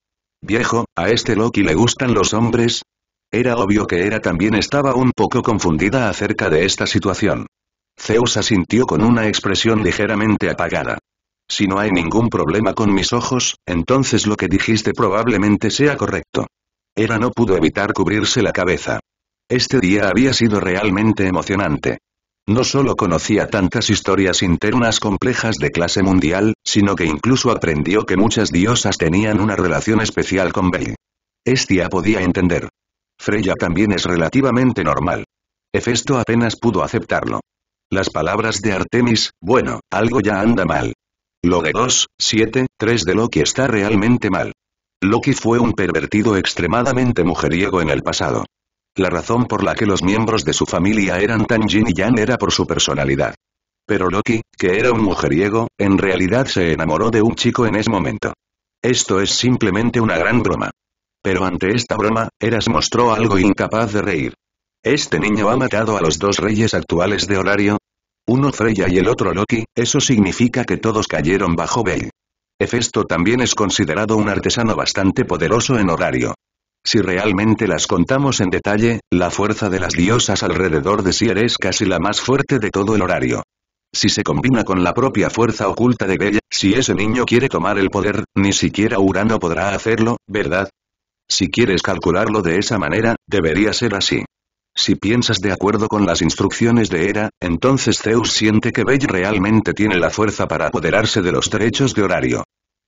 Viejo, ¿a este Loki le gustan los hombres? Era obvio que era también estaba un poco confundida acerca de esta situación. Zeus asintió con una expresión ligeramente apagada. Si no hay ningún problema con mis ojos, entonces lo que dijiste probablemente sea correcto. era no pudo evitar cubrirse la cabeza. Este día había sido realmente emocionante. No solo conocía tantas historias internas complejas de clase mundial, sino que incluso aprendió que muchas diosas tenían una relación especial con Bell. Estia podía entender. Freya también es relativamente normal. Hefesto apenas pudo aceptarlo. Las palabras de Artemis, bueno, algo ya anda mal. Lo de 2, 7, 3 de Loki está realmente mal. Loki fue un pervertido extremadamente mujeriego en el pasado. La razón por la que los miembros de su familia eran tan Jin y yang era por su personalidad. Pero Loki, que era un mujeriego, en realidad se enamoró de un chico en ese momento. Esto es simplemente una gran broma. Pero ante esta broma, Eras mostró algo incapaz de reír. Este niño ha matado a los dos reyes actuales de horario. Uno Freya y el otro Loki, eso significa que todos cayeron bajo Bale. Hefesto también es considerado un artesano bastante poderoso en horario. Si realmente las contamos en detalle, la fuerza de las diosas alrededor de Sier es casi la más fuerte de todo el horario. Si se combina con la propia fuerza oculta de Bella, si ese niño quiere tomar el poder, ni siquiera Urano podrá hacerlo, ¿verdad? Si quieres calcularlo de esa manera, debería ser así. Si piensas de acuerdo con las instrucciones de Hera, entonces Zeus siente que Bella realmente tiene la fuerza para apoderarse de los derechos de horario.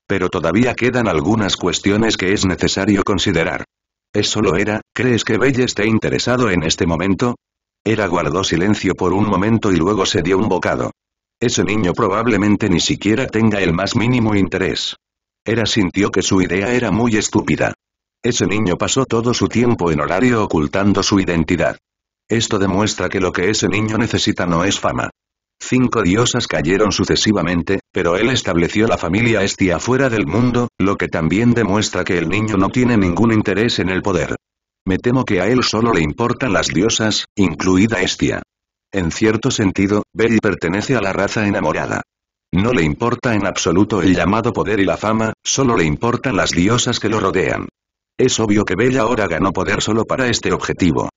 Pero todavía quedan algunas cuestiones que es necesario considerar. Eso lo era, ¿crees que Belle esté interesado en este momento? Era guardó silencio por un momento y luego se dio un bocado. Ese niño probablemente ni siquiera tenga el más mínimo interés. Era sintió que su idea era muy estúpida. Ese niño pasó todo su tiempo en horario ocultando su identidad. Esto demuestra que lo que ese niño necesita no es fama. Cinco diosas cayeron sucesivamente, pero él estableció la familia Estia fuera del mundo, lo que también demuestra que el niño no tiene ningún interés en el poder. Me temo que a él solo le importan las diosas, incluida Estia. En cierto sentido, Bell pertenece a la raza enamorada. No le importa en absoluto el llamado poder y la fama, solo le importan las diosas que lo rodean. Es obvio que Bell ahora ganó poder solo para este objetivo.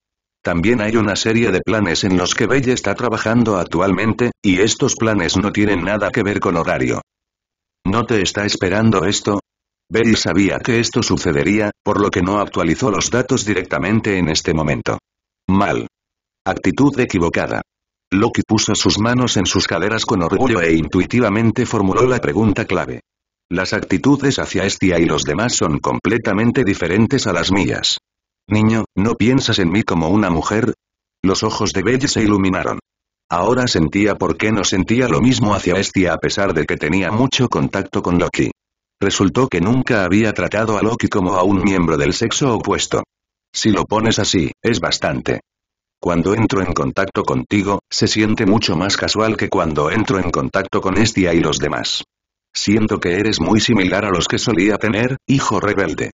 También hay una serie de planes en los que Bell está trabajando actualmente, y estos planes no tienen nada que ver con horario. ¿No te está esperando esto? Bell sabía que esto sucedería, por lo que no actualizó los datos directamente en este momento. Mal. Actitud equivocada. Loki puso sus manos en sus caderas con orgullo e intuitivamente formuló la pregunta clave. Las actitudes hacia Estia y los demás son completamente diferentes a las mías. Niño, ¿no piensas en mí como una mujer? Los ojos de Belle se iluminaron. Ahora sentía por qué no sentía lo mismo hacia Estia a pesar de que tenía mucho contacto con Loki. Resultó que nunca había tratado a Loki como a un miembro del sexo opuesto. Si lo pones así, es bastante. Cuando entro en contacto contigo, se siente mucho más casual que cuando entro en contacto con Estia y los demás. Siento que eres muy similar a los que solía tener, hijo rebelde.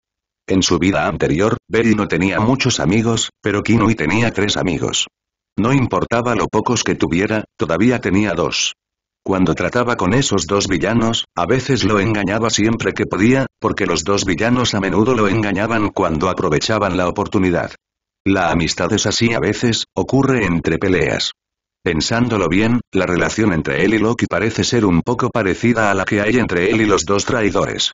En su vida anterior, Berry no tenía muchos amigos, pero Kinui tenía tres amigos. No importaba lo pocos que tuviera, todavía tenía dos. Cuando trataba con esos dos villanos, a veces lo engañaba siempre que podía, porque los dos villanos a menudo lo engañaban cuando aprovechaban la oportunidad. La amistad es así a veces, ocurre entre peleas. Pensándolo bien, la relación entre él y Loki parece ser un poco parecida a la que hay entre él y los dos traidores.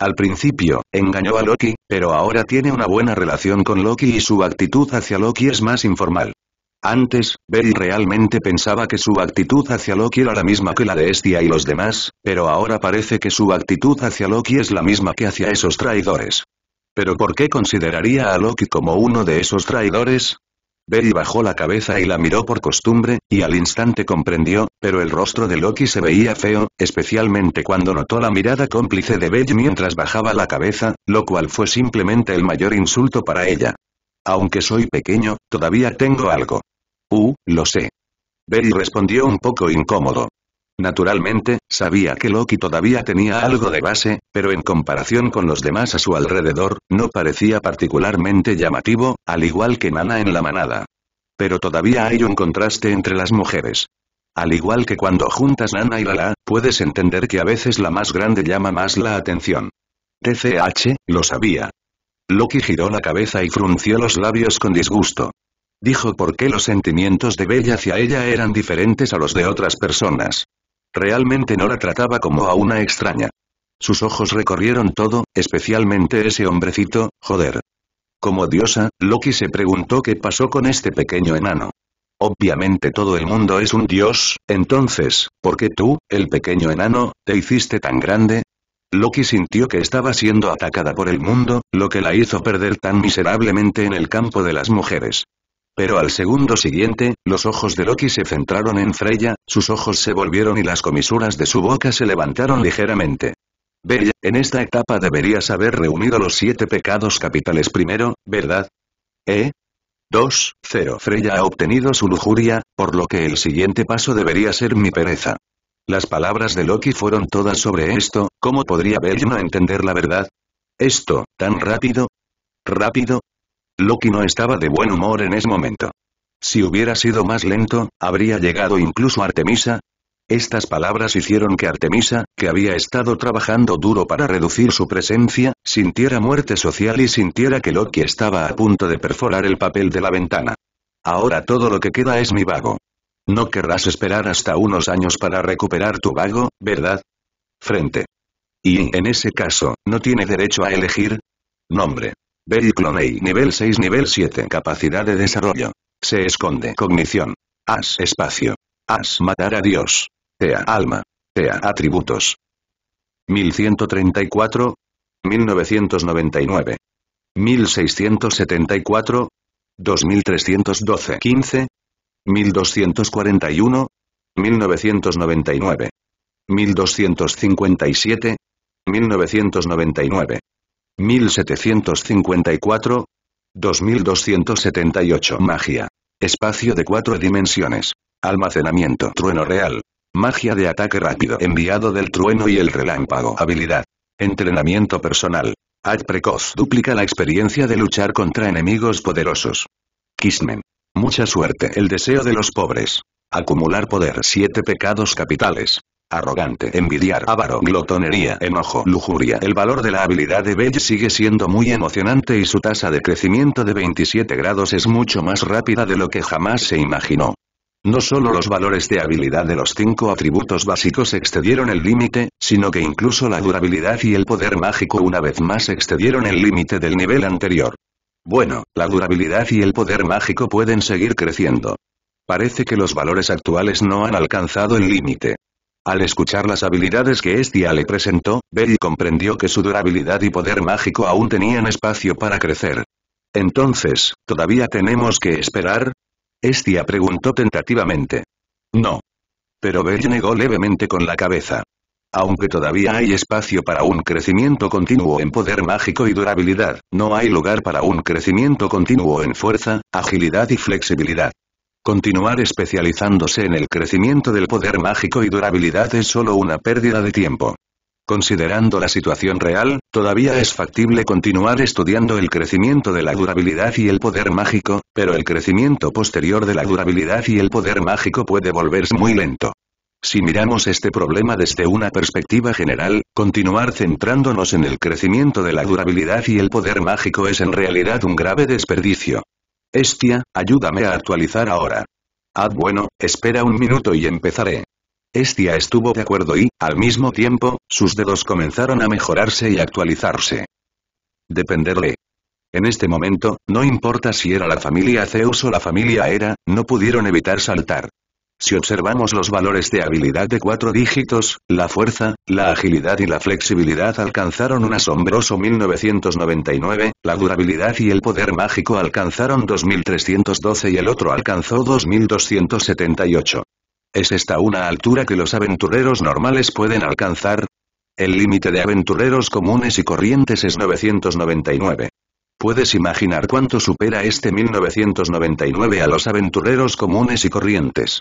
Al principio, engañó a Loki, pero ahora tiene una buena relación con Loki y su actitud hacia Loki es más informal. Antes, Berry realmente pensaba que su actitud hacia Loki era la misma que la de Estia y los demás, pero ahora parece que su actitud hacia Loki es la misma que hacia esos traidores. ¿Pero por qué consideraría a Loki como uno de esos traidores? Betty bajó la cabeza y la miró por costumbre, y al instante comprendió, pero el rostro de Loki se veía feo, especialmente cuando notó la mirada cómplice de Betty mientras bajaba la cabeza, lo cual fue simplemente el mayor insulto para ella. Aunque soy pequeño, todavía tengo algo. Uh, lo sé. Betty respondió un poco incómodo. Naturalmente, sabía que Loki todavía tenía algo de base, pero en comparación con los demás a su alrededor, no parecía particularmente llamativo, al igual que Nana en la manada. Pero todavía hay un contraste entre las mujeres. Al igual que cuando juntas Nana y Lala, puedes entender que a veces la más grande llama más la atención. TCH, lo sabía. Loki giró la cabeza y frunció los labios con disgusto. Dijo por qué los sentimientos de Bella hacia ella eran diferentes a los de otras personas. Realmente no la trataba como a una extraña. Sus ojos recorrieron todo, especialmente ese hombrecito, joder. Como diosa, Loki se preguntó qué pasó con este pequeño enano. Obviamente todo el mundo es un dios, entonces, ¿por qué tú, el pequeño enano, te hiciste tan grande? Loki sintió que estaba siendo atacada por el mundo, lo que la hizo perder tan miserablemente en el campo de las mujeres. Pero al segundo siguiente, los ojos de Loki se centraron en Freya, sus ojos se volvieron y las comisuras de su boca se levantaron ligeramente. Bella, en esta etapa deberías haber reunido los siete pecados capitales primero, ¿verdad? ¿Eh? 2-0 Freya ha obtenido su lujuria, por lo que el siguiente paso debería ser mi pereza. Las palabras de Loki fueron todas sobre esto, ¿cómo podría Bella no entender la verdad? ¿Esto, tan rápido? ¿Rápido? Loki no estaba de buen humor en ese momento. Si hubiera sido más lento, habría llegado incluso Artemisa. Estas palabras hicieron que Artemisa, que había estado trabajando duro para reducir su presencia, sintiera muerte social y sintiera que Loki estaba a punto de perforar el papel de la ventana. Ahora todo lo que queda es mi vago. No querrás esperar hasta unos años para recuperar tu vago, ¿verdad? Frente. Y en ese caso, ¿no tiene derecho a elegir? Nombre. Berry Cloney nivel 6 nivel 7 capacidad de desarrollo. Se esconde cognición. As espacio. As matar a Dios. Tea alma. Tea atributos. 1134. 1999. 1674. 2312 15. 1241. 1999. 1257. 1999. 1754. 2278 Magia. Espacio de cuatro dimensiones. Almacenamiento Trueno real. Magia de ataque rápido enviado del trueno y el relámpago. Habilidad. Entrenamiento personal. Ad precoz duplica la experiencia de luchar contra enemigos poderosos. Kismen. Mucha suerte. El deseo de los pobres. Acumular poder. Siete pecados capitales. Arrogante, envidiar, avaro, glotonería, enojo, lujuria. El valor de la habilidad de Bell sigue siendo muy emocionante y su tasa de crecimiento de 27 grados es mucho más rápida de lo que jamás se imaginó. No solo los valores de habilidad de los cinco atributos básicos excedieron el límite, sino que incluso la durabilidad y el poder mágico una vez más excedieron el límite del nivel anterior. Bueno, la durabilidad y el poder mágico pueden seguir creciendo. Parece que los valores actuales no han alcanzado el límite. Al escuchar las habilidades que Estia le presentó, Bell comprendió que su durabilidad y poder mágico aún tenían espacio para crecer. Entonces, ¿todavía tenemos que esperar? Estia preguntó tentativamente. No. Pero Bell negó levemente con la cabeza. Aunque todavía hay espacio para un crecimiento continuo en poder mágico y durabilidad, no hay lugar para un crecimiento continuo en fuerza, agilidad y flexibilidad. Continuar especializándose en el crecimiento del poder mágico y durabilidad es solo una pérdida de tiempo. Considerando la situación real, todavía es factible continuar estudiando el crecimiento de la durabilidad y el poder mágico, pero el crecimiento posterior de la durabilidad y el poder mágico puede volverse muy lento. Si miramos este problema desde una perspectiva general, continuar centrándonos en el crecimiento de la durabilidad y el poder mágico es en realidad un grave desperdicio. Estia, ayúdame a actualizar ahora. Ah bueno, espera un minuto y empezaré. Estia estuvo de acuerdo y, al mismo tiempo, sus dedos comenzaron a mejorarse y actualizarse. Dependerle. En este momento, no importa si era la familia Zeus o la familia Era, no pudieron evitar saltar. Si observamos los valores de habilidad de cuatro dígitos, la fuerza, la agilidad y la flexibilidad alcanzaron un asombroso 1999, la durabilidad y el poder mágico alcanzaron 2312 y el otro alcanzó 2278. ¿Es esta una altura que los aventureros normales pueden alcanzar? El límite de aventureros comunes y corrientes es 999. ¿Puedes imaginar cuánto supera este 1999 a los aventureros comunes y corrientes?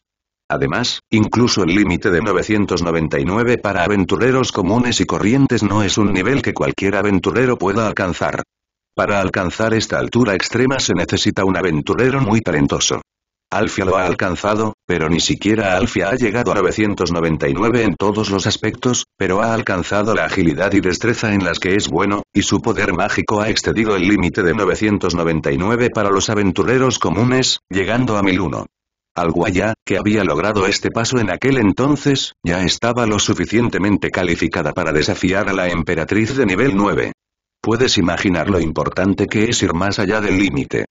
Además, incluso el límite de 999 para aventureros comunes y corrientes no es un nivel que cualquier aventurero pueda alcanzar. Para alcanzar esta altura extrema se necesita un aventurero muy talentoso. Alfia lo ha alcanzado, pero ni siquiera Alfia ha llegado a 999 en todos los aspectos, pero ha alcanzado la agilidad y destreza en las que es bueno, y su poder mágico ha excedido el límite de 999 para los aventureros comunes, llegando a 1001. Guaya, que había logrado este paso en aquel entonces, ya estaba lo suficientemente calificada para desafiar a la emperatriz de nivel 9. Puedes imaginar lo importante que es ir más allá del límite.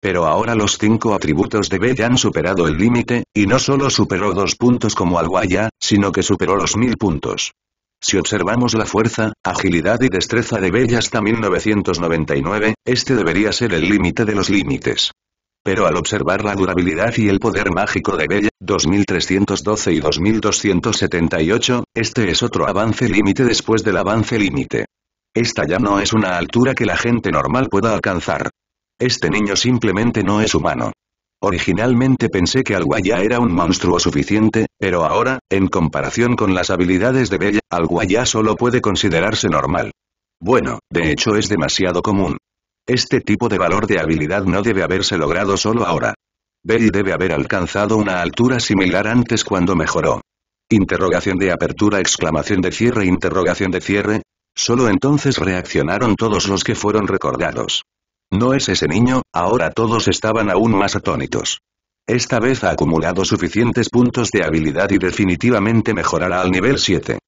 Pero ahora los cinco atributos de Bella han superado el límite, y no solo superó dos puntos como Guaya, sino que superó los mil puntos. Si observamos la fuerza, agilidad y destreza de Bella hasta 1999, este debería ser el límite de los límites pero al observar la durabilidad y el poder mágico de Bella, 2312 y 2278, este es otro avance límite después del avance límite. Esta ya no es una altura que la gente normal pueda alcanzar. Este niño simplemente no es humano. Originalmente pensé que Alguaya era un monstruo suficiente, pero ahora, en comparación con las habilidades de Bella, Alguaya solo puede considerarse normal. Bueno, de hecho es demasiado común. Este tipo de valor de habilidad no debe haberse logrado solo ahora. Bell debe haber alcanzado una altura similar antes cuando mejoró. Interrogación de apertura exclamación de cierre interrogación de cierre. Solo entonces reaccionaron todos los que fueron recordados. No es ese niño, ahora todos estaban aún más atónitos. Esta vez ha acumulado suficientes puntos de habilidad y definitivamente mejorará al nivel 7.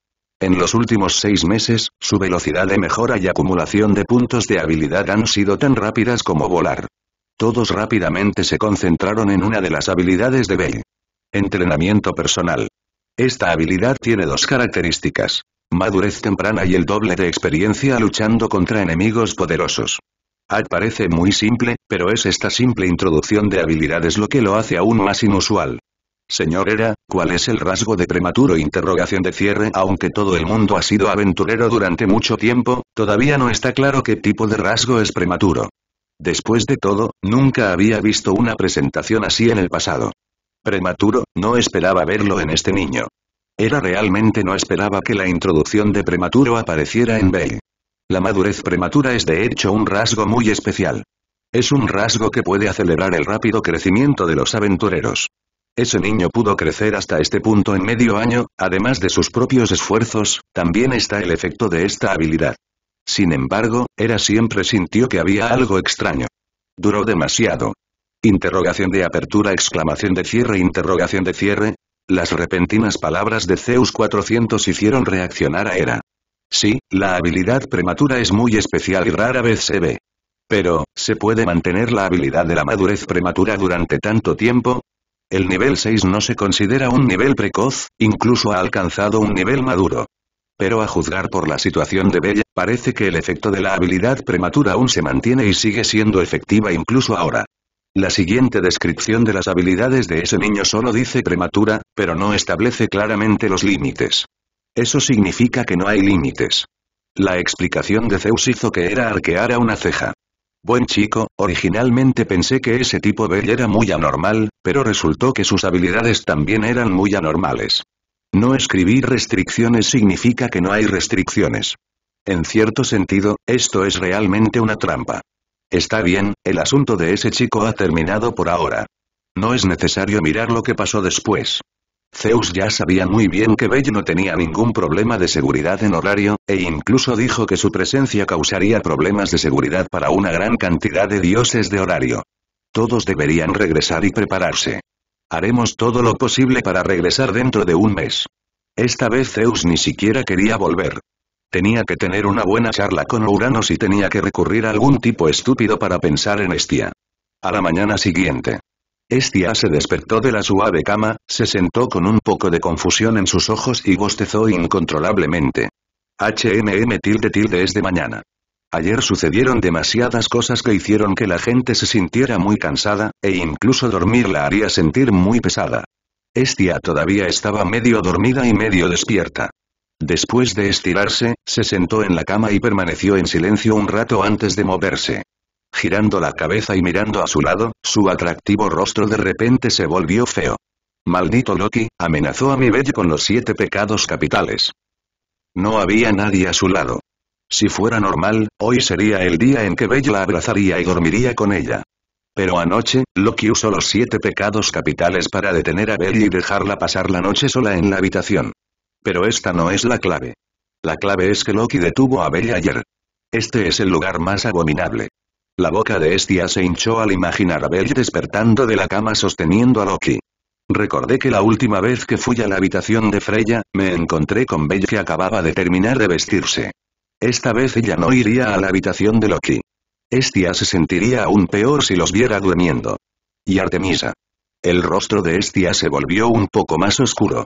En los últimos seis meses, su velocidad de mejora y acumulación de puntos de habilidad han sido tan rápidas como volar. Todos rápidamente se concentraron en una de las habilidades de Bell. Entrenamiento personal. Esta habilidad tiene dos características. Madurez temprana y el doble de experiencia luchando contra enemigos poderosos. Ad parece muy simple, pero es esta simple introducción de habilidades lo que lo hace aún más inusual. Señor Era, ¿cuál es el rasgo de prematuro interrogación de cierre? Aunque todo el mundo ha sido aventurero durante mucho tiempo, todavía no está claro qué tipo de rasgo es prematuro. Después de todo, nunca había visto una presentación así en el pasado. Prematuro, no esperaba verlo en este niño. Era realmente no esperaba que la introducción de prematuro apareciera en Bay. La madurez prematura es de hecho un rasgo muy especial. Es un rasgo que puede acelerar el rápido crecimiento de los aventureros. Ese niño pudo crecer hasta este punto en medio año, además de sus propios esfuerzos, también está el efecto de esta habilidad. Sin embargo, Era siempre sintió que había algo extraño. Duró demasiado. Interrogación de apertura exclamación de cierre interrogación de cierre. Las repentinas palabras de Zeus 400 hicieron reaccionar a Era. Sí, la habilidad prematura es muy especial y rara vez se ve. Pero, ¿se puede mantener la habilidad de la madurez prematura durante tanto tiempo? el nivel 6 no se considera un nivel precoz, incluso ha alcanzado un nivel maduro. Pero a juzgar por la situación de Bella, parece que el efecto de la habilidad prematura aún se mantiene y sigue siendo efectiva incluso ahora. La siguiente descripción de las habilidades de ese niño solo dice prematura, pero no establece claramente los límites. Eso significa que no hay límites. La explicación de Zeus hizo que era arquear a una ceja. Buen chico, originalmente pensé que ese tipo B era muy anormal, pero resultó que sus habilidades también eran muy anormales. No escribir restricciones significa que no hay restricciones. En cierto sentido, esto es realmente una trampa. Está bien, el asunto de ese chico ha terminado por ahora. No es necesario mirar lo que pasó después. Zeus ya sabía muy bien que Bell no tenía ningún problema de seguridad en horario, e incluso dijo que su presencia causaría problemas de seguridad para una gran cantidad de dioses de horario. Todos deberían regresar y prepararse. Haremos todo lo posible para regresar dentro de un mes. Esta vez Zeus ni siquiera quería volver. Tenía que tener una buena charla con Urano y tenía que recurrir a algún tipo estúpido para pensar en Estia. A la mañana siguiente. Estia se despertó de la suave cama, se sentó con un poco de confusión en sus ojos y bostezó incontrolablemente. HMM tilde tilde es de mañana. Ayer sucedieron demasiadas cosas que hicieron que la gente se sintiera muy cansada, e incluso dormir la haría sentir muy pesada. Estia todavía estaba medio dormida y medio despierta. Después de estirarse, se sentó en la cama y permaneció en silencio un rato antes de moverse girando la cabeza y mirando a su lado, su atractivo rostro de repente se volvió feo. Maldito Loki, amenazó a mi Bella con los siete pecados capitales. No había nadie a su lado. Si fuera normal, hoy sería el día en que Bella la abrazaría y dormiría con ella. Pero anoche, Loki usó los siete pecados capitales para detener a Belly y dejarla pasar la noche sola en la habitación. Pero esta no es la clave. La clave es que Loki detuvo a Bella ayer. Este es el lugar más abominable. La boca de Estia se hinchó al imaginar a Belle despertando de la cama sosteniendo a Loki. Recordé que la última vez que fui a la habitación de Freya, me encontré con Belle que acababa de terminar de vestirse. Esta vez ella no iría a la habitación de Loki. Estia se sentiría aún peor si los viera durmiendo. Y Artemisa. El rostro de Estia se volvió un poco más oscuro.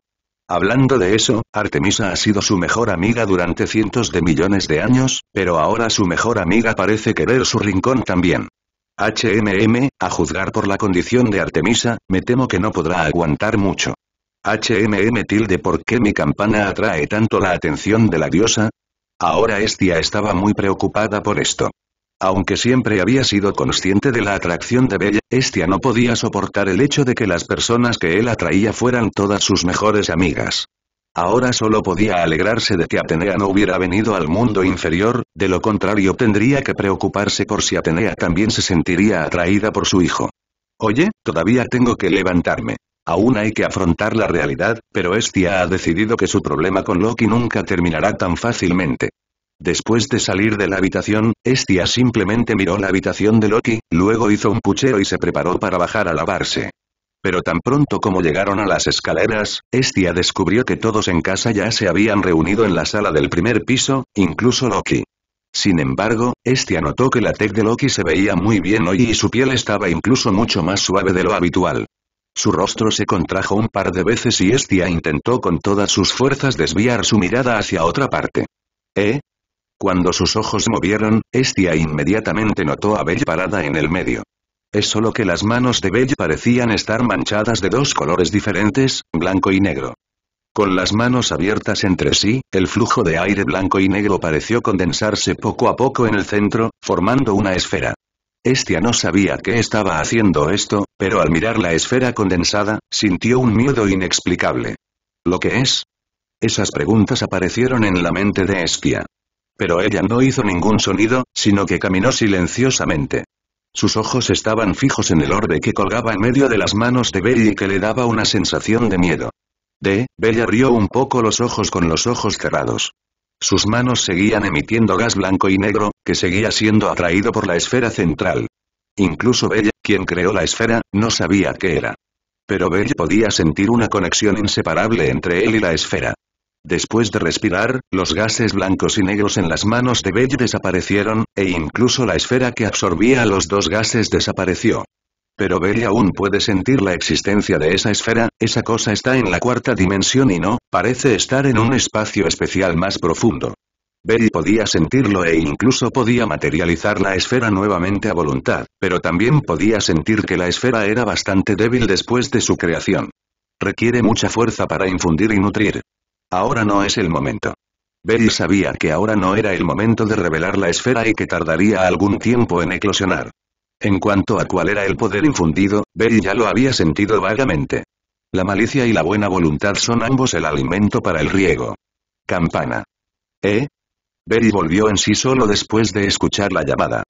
Hablando de eso, Artemisa ha sido su mejor amiga durante cientos de millones de años, pero ahora su mejor amiga parece querer su rincón también. HMM, a juzgar por la condición de Artemisa, me temo que no podrá aguantar mucho. HMM tilde ¿por qué mi campana atrae tanto la atención de la diosa? Ahora Estia estaba muy preocupada por esto. Aunque siempre había sido consciente de la atracción de Bella, Estia no podía soportar el hecho de que las personas que él atraía fueran todas sus mejores amigas. Ahora solo podía alegrarse de que Atenea no hubiera venido al mundo inferior, de lo contrario tendría que preocuparse por si Atenea también se sentiría atraída por su hijo. Oye, todavía tengo que levantarme. Aún hay que afrontar la realidad, pero Estia ha decidido que su problema con Loki nunca terminará tan fácilmente. Después de salir de la habitación, Estia simplemente miró la habitación de Loki, luego hizo un puchero y se preparó para bajar a lavarse. Pero tan pronto como llegaron a las escaleras, Estia descubrió que todos en casa ya se habían reunido en la sala del primer piso, incluso Loki. Sin embargo, Estia notó que la tech de Loki se veía muy bien hoy y su piel estaba incluso mucho más suave de lo habitual. Su rostro se contrajo un par de veces y Estia intentó con todas sus fuerzas desviar su mirada hacia otra parte. ¿Eh? Cuando sus ojos movieron, Estia inmediatamente notó a Bell parada en el medio. Es solo que las manos de Bell parecían estar manchadas de dos colores diferentes, blanco y negro. Con las manos abiertas entre sí, el flujo de aire blanco y negro pareció condensarse poco a poco en el centro, formando una esfera. Estia no sabía qué estaba haciendo esto, pero al mirar la esfera condensada, sintió un miedo inexplicable. ¿Lo que es? Esas preguntas aparecieron en la mente de Estia. Pero ella no hizo ningún sonido, sino que caminó silenciosamente. Sus ojos estaban fijos en el orbe que colgaba en medio de las manos de Bella y que le daba una sensación de miedo. De, Bella abrió un poco los ojos con los ojos cerrados. Sus manos seguían emitiendo gas blanco y negro, que seguía siendo atraído por la esfera central. Incluso Bella, quien creó la esfera, no sabía qué era. Pero Bella podía sentir una conexión inseparable entre él y la esfera. Después de respirar, los gases blancos y negros en las manos de Bell desaparecieron, e incluso la esfera que absorbía los dos gases desapareció. Pero Bell aún puede sentir la existencia de esa esfera, esa cosa está en la cuarta dimensión y no, parece estar en un espacio especial más profundo. Bell podía sentirlo e incluso podía materializar la esfera nuevamente a voluntad, pero también podía sentir que la esfera era bastante débil después de su creación. Requiere mucha fuerza para infundir y nutrir. Ahora no es el momento. Berry sabía que ahora no era el momento de revelar la esfera y que tardaría algún tiempo en eclosionar. En cuanto a cuál era el poder infundido, Berry ya lo había sentido vagamente. La malicia y la buena voluntad son ambos el alimento para el riego. Campana. ¿Eh? Berry volvió en sí solo después de escuchar la llamada.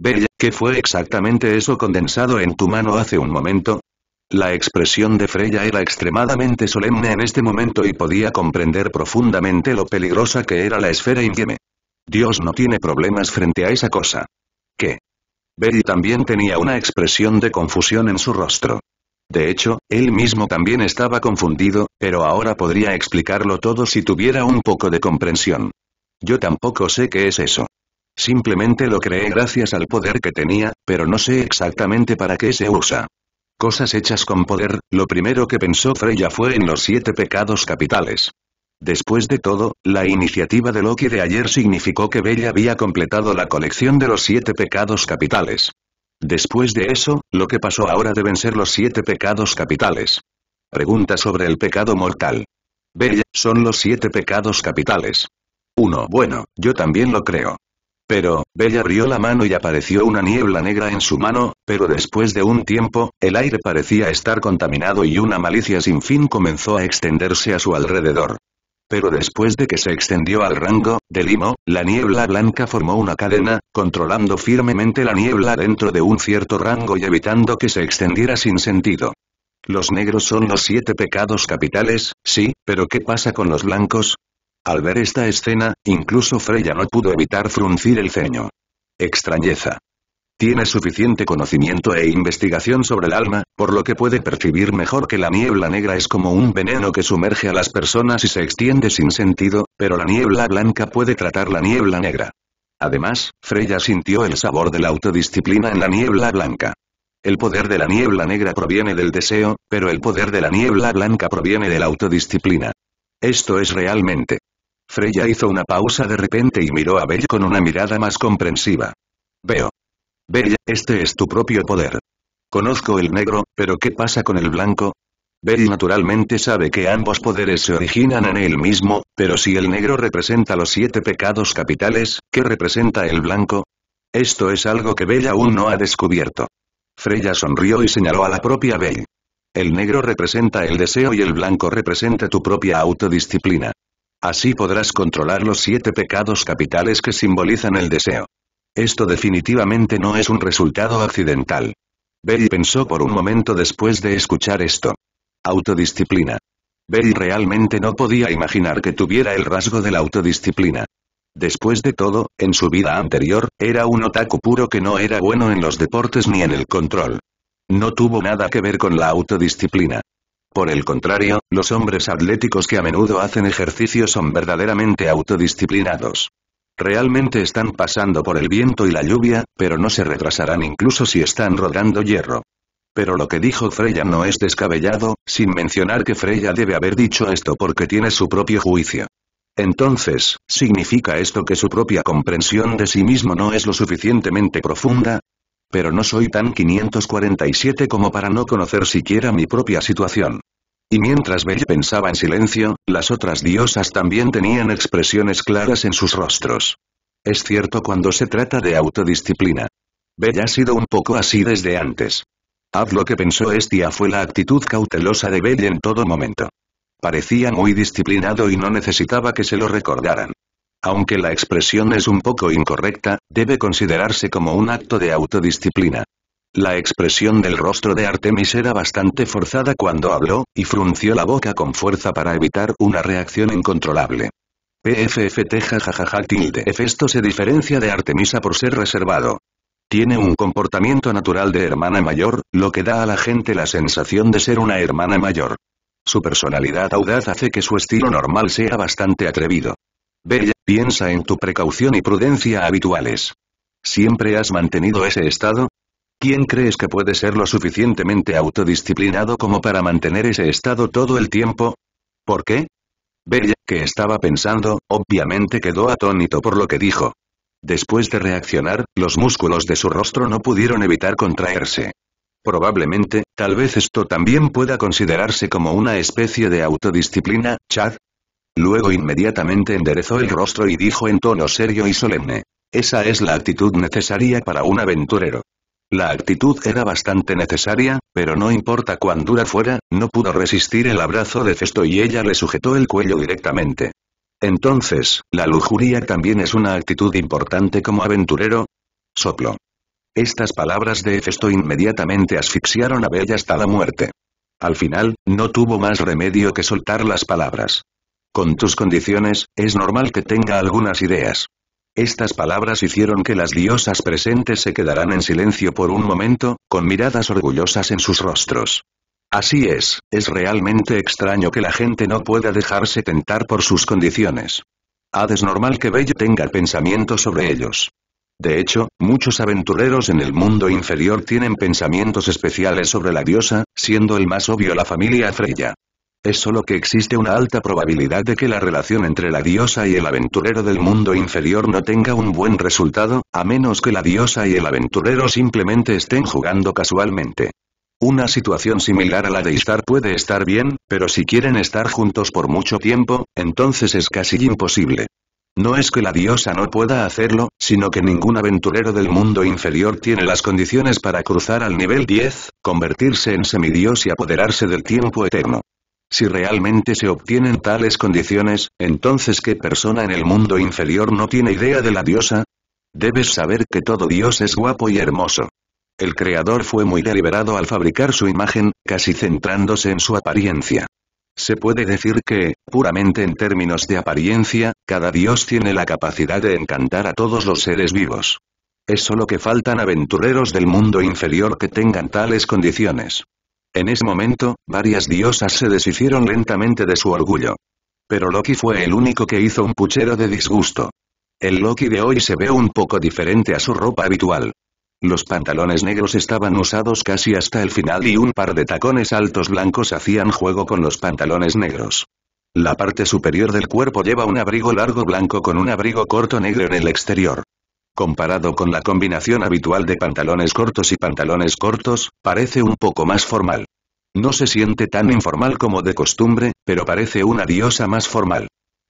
Berry, ¿qué fue exactamente eso condensado en tu mano hace un momento? La expresión de Freya era extremadamente solemne en este momento y podía comprender profundamente lo peligrosa que era la esfera infieme. Dios no tiene problemas frente a esa cosa. ¿Qué? Betty también tenía una expresión de confusión en su rostro. De hecho, él mismo también estaba confundido, pero ahora podría explicarlo todo si tuviera un poco de comprensión. Yo tampoco sé qué es eso. Simplemente lo creé gracias al poder que tenía, pero no sé exactamente para qué se usa. Cosas hechas con poder, lo primero que pensó Freya fue en los siete pecados capitales. Después de todo, la iniciativa de Loki de ayer significó que Bella había completado la colección de los siete pecados capitales. Después de eso, lo que pasó ahora deben ser los siete pecados capitales. Pregunta sobre el pecado mortal. Bella, son los siete pecados capitales. Uno. Bueno, yo también lo creo. Pero, Bella abrió la mano y apareció una niebla negra en su mano, pero después de un tiempo, el aire parecía estar contaminado y una malicia sin fin comenzó a extenderse a su alrededor. Pero después de que se extendió al rango de limo, la niebla blanca formó una cadena, controlando firmemente la niebla dentro de un cierto rango y evitando que se extendiera sin sentido. Los negros son los siete pecados capitales, sí, pero ¿qué pasa con los blancos? Al ver esta escena, incluso Freya no pudo evitar fruncir el ceño. Extrañeza. Tiene suficiente conocimiento e investigación sobre el alma, por lo que puede percibir mejor que la niebla negra es como un veneno que sumerge a las personas y se extiende sin sentido, pero la niebla blanca puede tratar la niebla negra. Además, Freya sintió el sabor de la autodisciplina en la niebla blanca. El poder de la niebla negra proviene del deseo, pero el poder de la niebla blanca proviene de la autodisciplina. Esto es realmente. Freya hizo una pausa de repente y miró a Bell con una mirada más comprensiva. Veo. Bella, este es tu propio poder. Conozco el negro, pero ¿qué pasa con el blanco? Bella, naturalmente sabe que ambos poderes se originan en él mismo, pero si el negro representa los siete pecados capitales, ¿qué representa el blanco? Esto es algo que Bella aún no ha descubierto. Freya sonrió y señaló a la propia Bell. El negro representa el deseo y el blanco representa tu propia autodisciplina. Así podrás controlar los siete pecados capitales que simbolizan el deseo. Esto definitivamente no es un resultado accidental. Bell pensó por un momento después de escuchar esto. Autodisciplina. Bell realmente no podía imaginar que tuviera el rasgo de la autodisciplina. Después de todo, en su vida anterior, era un otaku puro que no era bueno en los deportes ni en el control. No tuvo nada que ver con la autodisciplina. Por el contrario, los hombres atléticos que a menudo hacen ejercicio son verdaderamente autodisciplinados. Realmente están pasando por el viento y la lluvia, pero no se retrasarán incluso si están rodando hierro. Pero lo que dijo Freya no es descabellado, sin mencionar que Freya debe haber dicho esto porque tiene su propio juicio. Entonces, ¿significa esto que su propia comprensión de sí mismo no es lo suficientemente profunda? Pero no soy tan 547 como para no conocer siquiera mi propia situación. Y mientras Bell pensaba en silencio, las otras diosas también tenían expresiones claras en sus rostros. Es cierto cuando se trata de autodisciplina. Bell ha sido un poco así desde antes. Haz lo que pensó Estia fue la actitud cautelosa de Bell en todo momento. Parecía muy disciplinado y no necesitaba que se lo recordaran. Aunque la expresión es un poco incorrecta, debe considerarse como un acto de autodisciplina. La expresión del rostro de Artemis era bastante forzada cuando habló, y frunció la boca con fuerza para evitar una reacción incontrolable. PFFT e, jajajaja tilde Efesto se diferencia de Artemisa por ser reservado. Tiene un comportamiento natural de hermana mayor, lo que da a la gente la sensación de ser una hermana mayor. Su personalidad audaz hace que su estilo normal sea bastante atrevido. Bella, piensa en tu precaución y prudencia habituales. ¿Siempre has mantenido ese estado? ¿Quién crees que puede ser lo suficientemente autodisciplinado como para mantener ese estado todo el tiempo? ¿Por qué? Bella, que estaba pensando, obviamente quedó atónito por lo que dijo. Después de reaccionar, los músculos de su rostro no pudieron evitar contraerse. Probablemente, tal vez esto también pueda considerarse como una especie de autodisciplina, Chad. Luego inmediatamente enderezó el rostro y dijo en tono serio y solemne. Esa es la actitud necesaria para un aventurero. La actitud era bastante necesaria, pero no importa cuán dura fuera, no pudo resistir el abrazo de Festo y ella le sujetó el cuello directamente. Entonces, ¿la lujuria también es una actitud importante como aventurero? Soplo. Estas palabras de Festo inmediatamente asfixiaron a Bella hasta la muerte. Al final, no tuvo más remedio que soltar las palabras. Con tus condiciones, es normal que tenga algunas ideas. Estas palabras hicieron que las diosas presentes se quedaran en silencio por un momento, con miradas orgullosas en sus rostros. Así es, es realmente extraño que la gente no pueda dejarse tentar por sus condiciones. Hades ah, desnormal normal que Bello tenga pensamientos sobre ellos. De hecho, muchos aventureros en el mundo inferior tienen pensamientos especiales sobre la diosa, siendo el más obvio la familia Freya. Es solo que existe una alta probabilidad de que la relación entre la diosa y el aventurero del mundo inferior no tenga un buen resultado, a menos que la diosa y el aventurero simplemente estén jugando casualmente. Una situación similar a la de Istar puede estar bien, pero si quieren estar juntos por mucho tiempo, entonces es casi imposible. No es que la diosa no pueda hacerlo, sino que ningún aventurero del mundo inferior tiene las condiciones para cruzar al nivel 10, convertirse en semidios y apoderarse del tiempo eterno. Si realmente se obtienen tales condiciones, entonces ¿qué persona en el mundo inferior no tiene idea de la diosa? Debes saber que todo dios es guapo y hermoso. El creador fue muy deliberado al fabricar su imagen, casi centrándose en su apariencia. Se puede decir que, puramente en términos de apariencia, cada dios tiene la capacidad de encantar a todos los seres vivos. Es solo que faltan aventureros del mundo inferior que tengan tales condiciones. En ese momento, varias diosas se deshicieron lentamente de su orgullo. Pero Loki fue el único que hizo un puchero de disgusto. El Loki de hoy se ve un poco diferente a su ropa habitual. Los pantalones negros estaban usados casi hasta el final y un par de tacones altos blancos hacían juego con los pantalones negros. La parte superior del cuerpo lleva un abrigo largo blanco con un abrigo corto negro en el exterior. Comparado con la combinación habitual de pantalones cortos y pantalones cortos, parece un poco más formal. No se siente tan informal como de costumbre, pero parece una diosa más formal.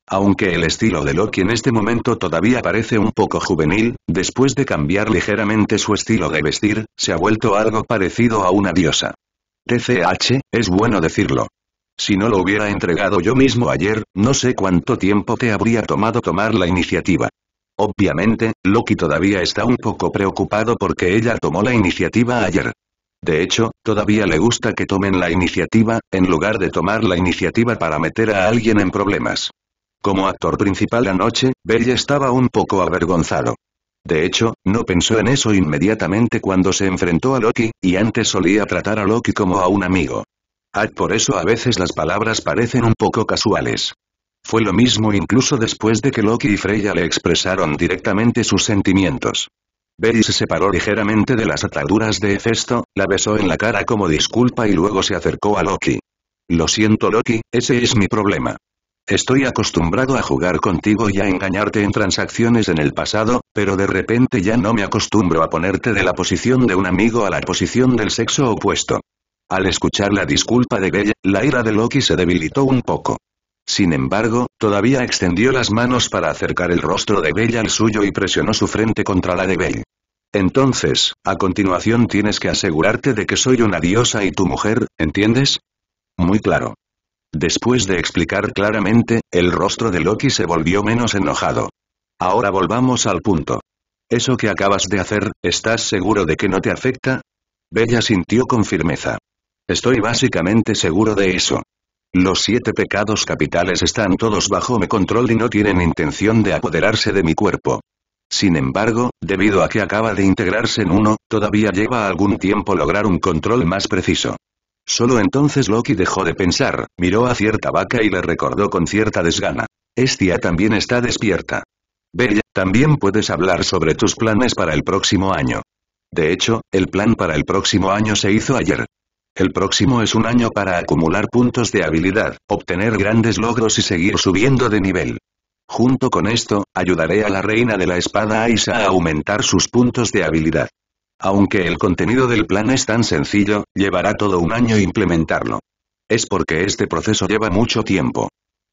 Aunque el estilo de Loki en este momento todavía parece un poco juvenil, después de cambiar ligeramente su estilo de vestir, se ha vuelto algo parecido a una diosa. TCH, es bueno decirlo. Si no lo hubiera entregado yo mismo ayer, no sé cuánto tiempo te habría tomado tomar la iniciativa. Obviamente, Loki todavía está un poco preocupado porque ella tomó la iniciativa ayer. De hecho, todavía le gusta que tomen la iniciativa, en lugar de tomar la iniciativa para meter a alguien en problemas. Como actor principal anoche, Bell estaba un poco avergonzado. De hecho, no pensó en eso inmediatamente cuando se enfrentó a Loki, y antes solía tratar a Loki como a un amigo. por eso a veces las palabras parecen un poco casuales. Fue lo mismo incluso después de que Loki y Freya le expresaron directamente sus sentimientos. Betty se separó ligeramente de las ataduras de Hefesto, la besó en la cara como disculpa y luego se acercó a Loki. Lo siento Loki, ese es mi problema. Estoy acostumbrado a jugar contigo y a engañarte en transacciones en el pasado, pero de repente ya no me acostumbro a ponerte de la posición de un amigo a la posición del sexo opuesto. Al escuchar la disculpa de Bella, la ira de Loki se debilitó un poco. Sin embargo, todavía extendió las manos para acercar el rostro de Bella al suyo y presionó su frente contra la de Bell. Entonces, a continuación tienes que asegurarte de que soy una diosa y tu mujer, ¿entiendes? Muy claro. Después de explicar claramente, el rostro de Loki se volvió menos enojado. Ahora volvamos al punto. ¿Eso que acabas de hacer, estás seguro de que no te afecta? Bella sintió con firmeza. Estoy básicamente seguro de eso. Los siete pecados capitales están todos bajo mi control y no tienen intención de apoderarse de mi cuerpo. Sin embargo, debido a que acaba de integrarse en uno, todavía lleva algún tiempo lograr un control más preciso. Solo entonces Loki dejó de pensar, miró a cierta vaca y le recordó con cierta desgana. Estia también está despierta. Bella, también puedes hablar sobre tus planes para el próximo año. De hecho, el plan para el próximo año se hizo ayer. El próximo es un año para acumular puntos de habilidad, obtener grandes logros y seguir subiendo de nivel. Junto con esto, ayudaré a la reina de la espada Aisa a aumentar sus puntos de habilidad. Aunque el contenido del plan es tan sencillo, llevará todo un año implementarlo. Es porque este proceso lleva mucho tiempo.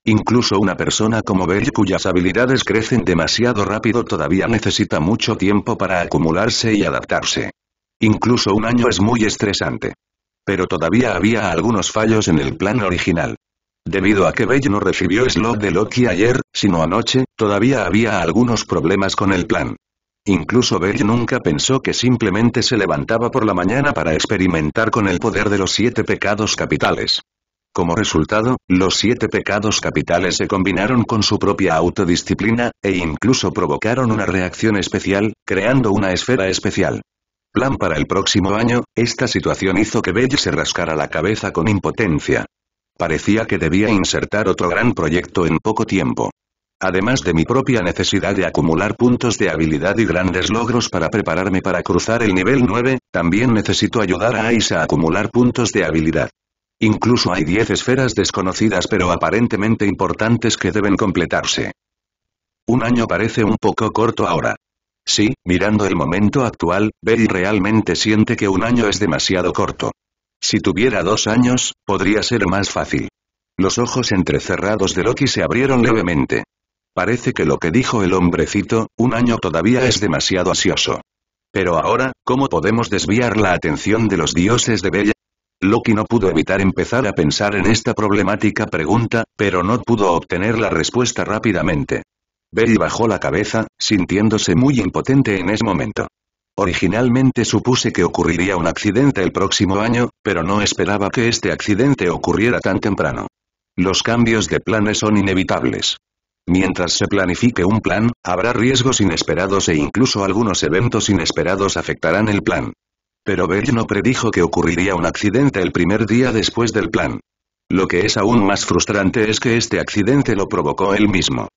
Incluso una persona como Bell cuyas habilidades crecen demasiado rápido todavía necesita mucho tiempo para acumularse y adaptarse. Incluso un año es muy estresante. Pero todavía había algunos fallos en el plan original. Debido a que Bell no recibió slot de Loki ayer, sino anoche, todavía había algunos problemas con el plan. Incluso Bell nunca pensó que simplemente se levantaba por la mañana para experimentar con el poder de los siete pecados capitales. Como resultado, los siete pecados capitales se combinaron con su propia autodisciplina, e incluso provocaron una reacción especial, creando una esfera especial plan para el próximo año, esta situación hizo que Bell se rascara la cabeza con impotencia. Parecía que debía insertar otro gran proyecto en poco tiempo. Además de mi propia necesidad de acumular puntos de habilidad y grandes logros para prepararme para cruzar el nivel 9, también necesito ayudar a Ais a acumular puntos de habilidad. Incluso hay 10 esferas desconocidas pero aparentemente importantes que deben completarse. Un año parece un poco corto ahora. Sí, mirando el momento actual, Bell realmente siente que un año es demasiado corto. Si tuviera dos años, podría ser más fácil. Los ojos entrecerrados de Loki se abrieron levemente. Parece que lo que dijo el hombrecito, un año todavía es demasiado ansioso. Pero ahora, ¿cómo podemos desviar la atención de los dioses de Bella? Loki no pudo evitar empezar a pensar en esta problemática pregunta, pero no pudo obtener la respuesta rápidamente. Berry bajó la cabeza, sintiéndose muy impotente en ese momento. Originalmente supuse que ocurriría un accidente el próximo año, pero no esperaba que este accidente ocurriera tan temprano. Los cambios de planes son inevitables. Mientras se planifique un plan, habrá riesgos inesperados e incluso algunos eventos inesperados afectarán el plan. Pero Bell no predijo que ocurriría un accidente el primer día después del plan. Lo que es aún más frustrante es que este accidente lo provocó él mismo.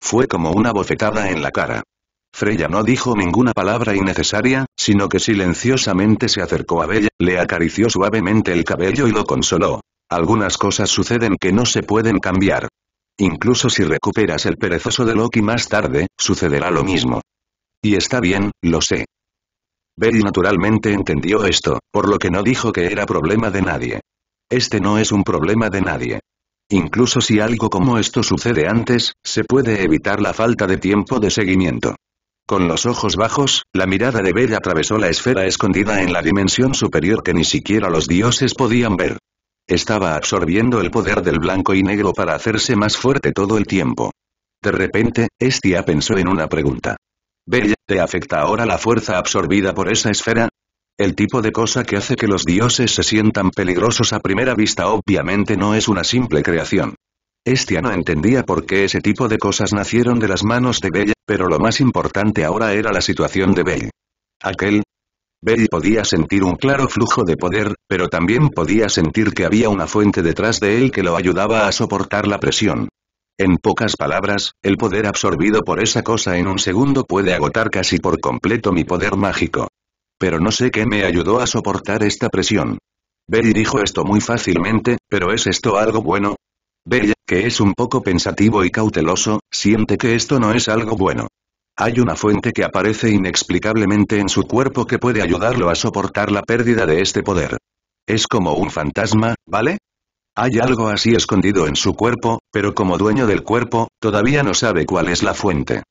Fue como una bofetada en la cara. Freya no dijo ninguna palabra innecesaria, sino que silenciosamente se acercó a Bella, le acarició suavemente el cabello y lo consoló. Algunas cosas suceden que no se pueden cambiar. Incluso si recuperas el perezoso de Loki más tarde, sucederá lo mismo. Y está bien, lo sé. Bell naturalmente entendió esto, por lo que no dijo que era problema de nadie. Este no es un problema de nadie. Incluso si algo como esto sucede antes, se puede evitar la falta de tiempo de seguimiento. Con los ojos bajos, la mirada de Bella atravesó la esfera escondida en la dimensión superior que ni siquiera los dioses podían ver. Estaba absorbiendo el poder del blanco y negro para hacerse más fuerte todo el tiempo. De repente, Estia pensó en una pregunta. Bella, ¿te afecta ahora la fuerza absorbida por esa esfera? El tipo de cosa que hace que los dioses se sientan peligrosos a primera vista obviamente no es una simple creación. Estia no entendía por qué ese tipo de cosas nacieron de las manos de Bell, pero lo más importante ahora era la situación de Bell. Aquel, Bell podía sentir un claro flujo de poder, pero también podía sentir que había una fuente detrás de él que lo ayudaba a soportar la presión. En pocas palabras, el poder absorbido por esa cosa en un segundo puede agotar casi por completo mi poder mágico pero no sé qué me ayudó a soportar esta presión. Betty dijo esto muy fácilmente, pero ¿es esto algo bueno? Bella, que es un poco pensativo y cauteloso, siente que esto no es algo bueno. Hay una fuente que aparece inexplicablemente en su cuerpo que puede ayudarlo a soportar la pérdida de este poder. Es como un fantasma, ¿vale? Hay algo así escondido en su cuerpo, pero como dueño del cuerpo, todavía no sabe cuál es la fuente.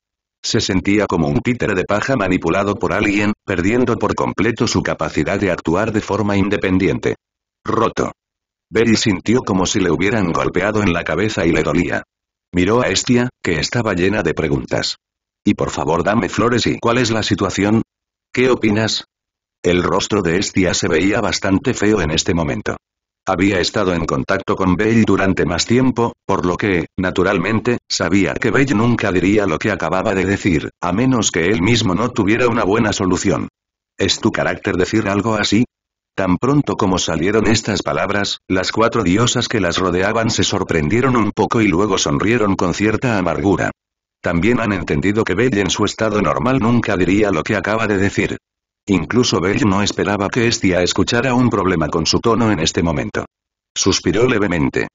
Se sentía como un títere de paja manipulado por alguien, perdiendo por completo su capacidad de actuar de forma independiente. Roto. Berry sintió como si le hubieran golpeado en la cabeza y le dolía. Miró a Estia, que estaba llena de preguntas. Y por favor dame flores y ¿cuál es la situación? ¿Qué opinas? El rostro de Estia se veía bastante feo en este momento. Había estado en contacto con Bell durante más tiempo, por lo que, naturalmente, sabía que Bell nunca diría lo que acababa de decir, a menos que él mismo no tuviera una buena solución. ¿Es tu carácter decir algo así? Tan pronto como salieron estas palabras, las cuatro diosas que las rodeaban se sorprendieron un poco y luego sonrieron con cierta amargura. También han entendido que Bell en su estado normal nunca diría lo que acaba de decir. Incluso Bell no esperaba que Estia escuchara un problema con su tono en este momento. Suspiró levemente.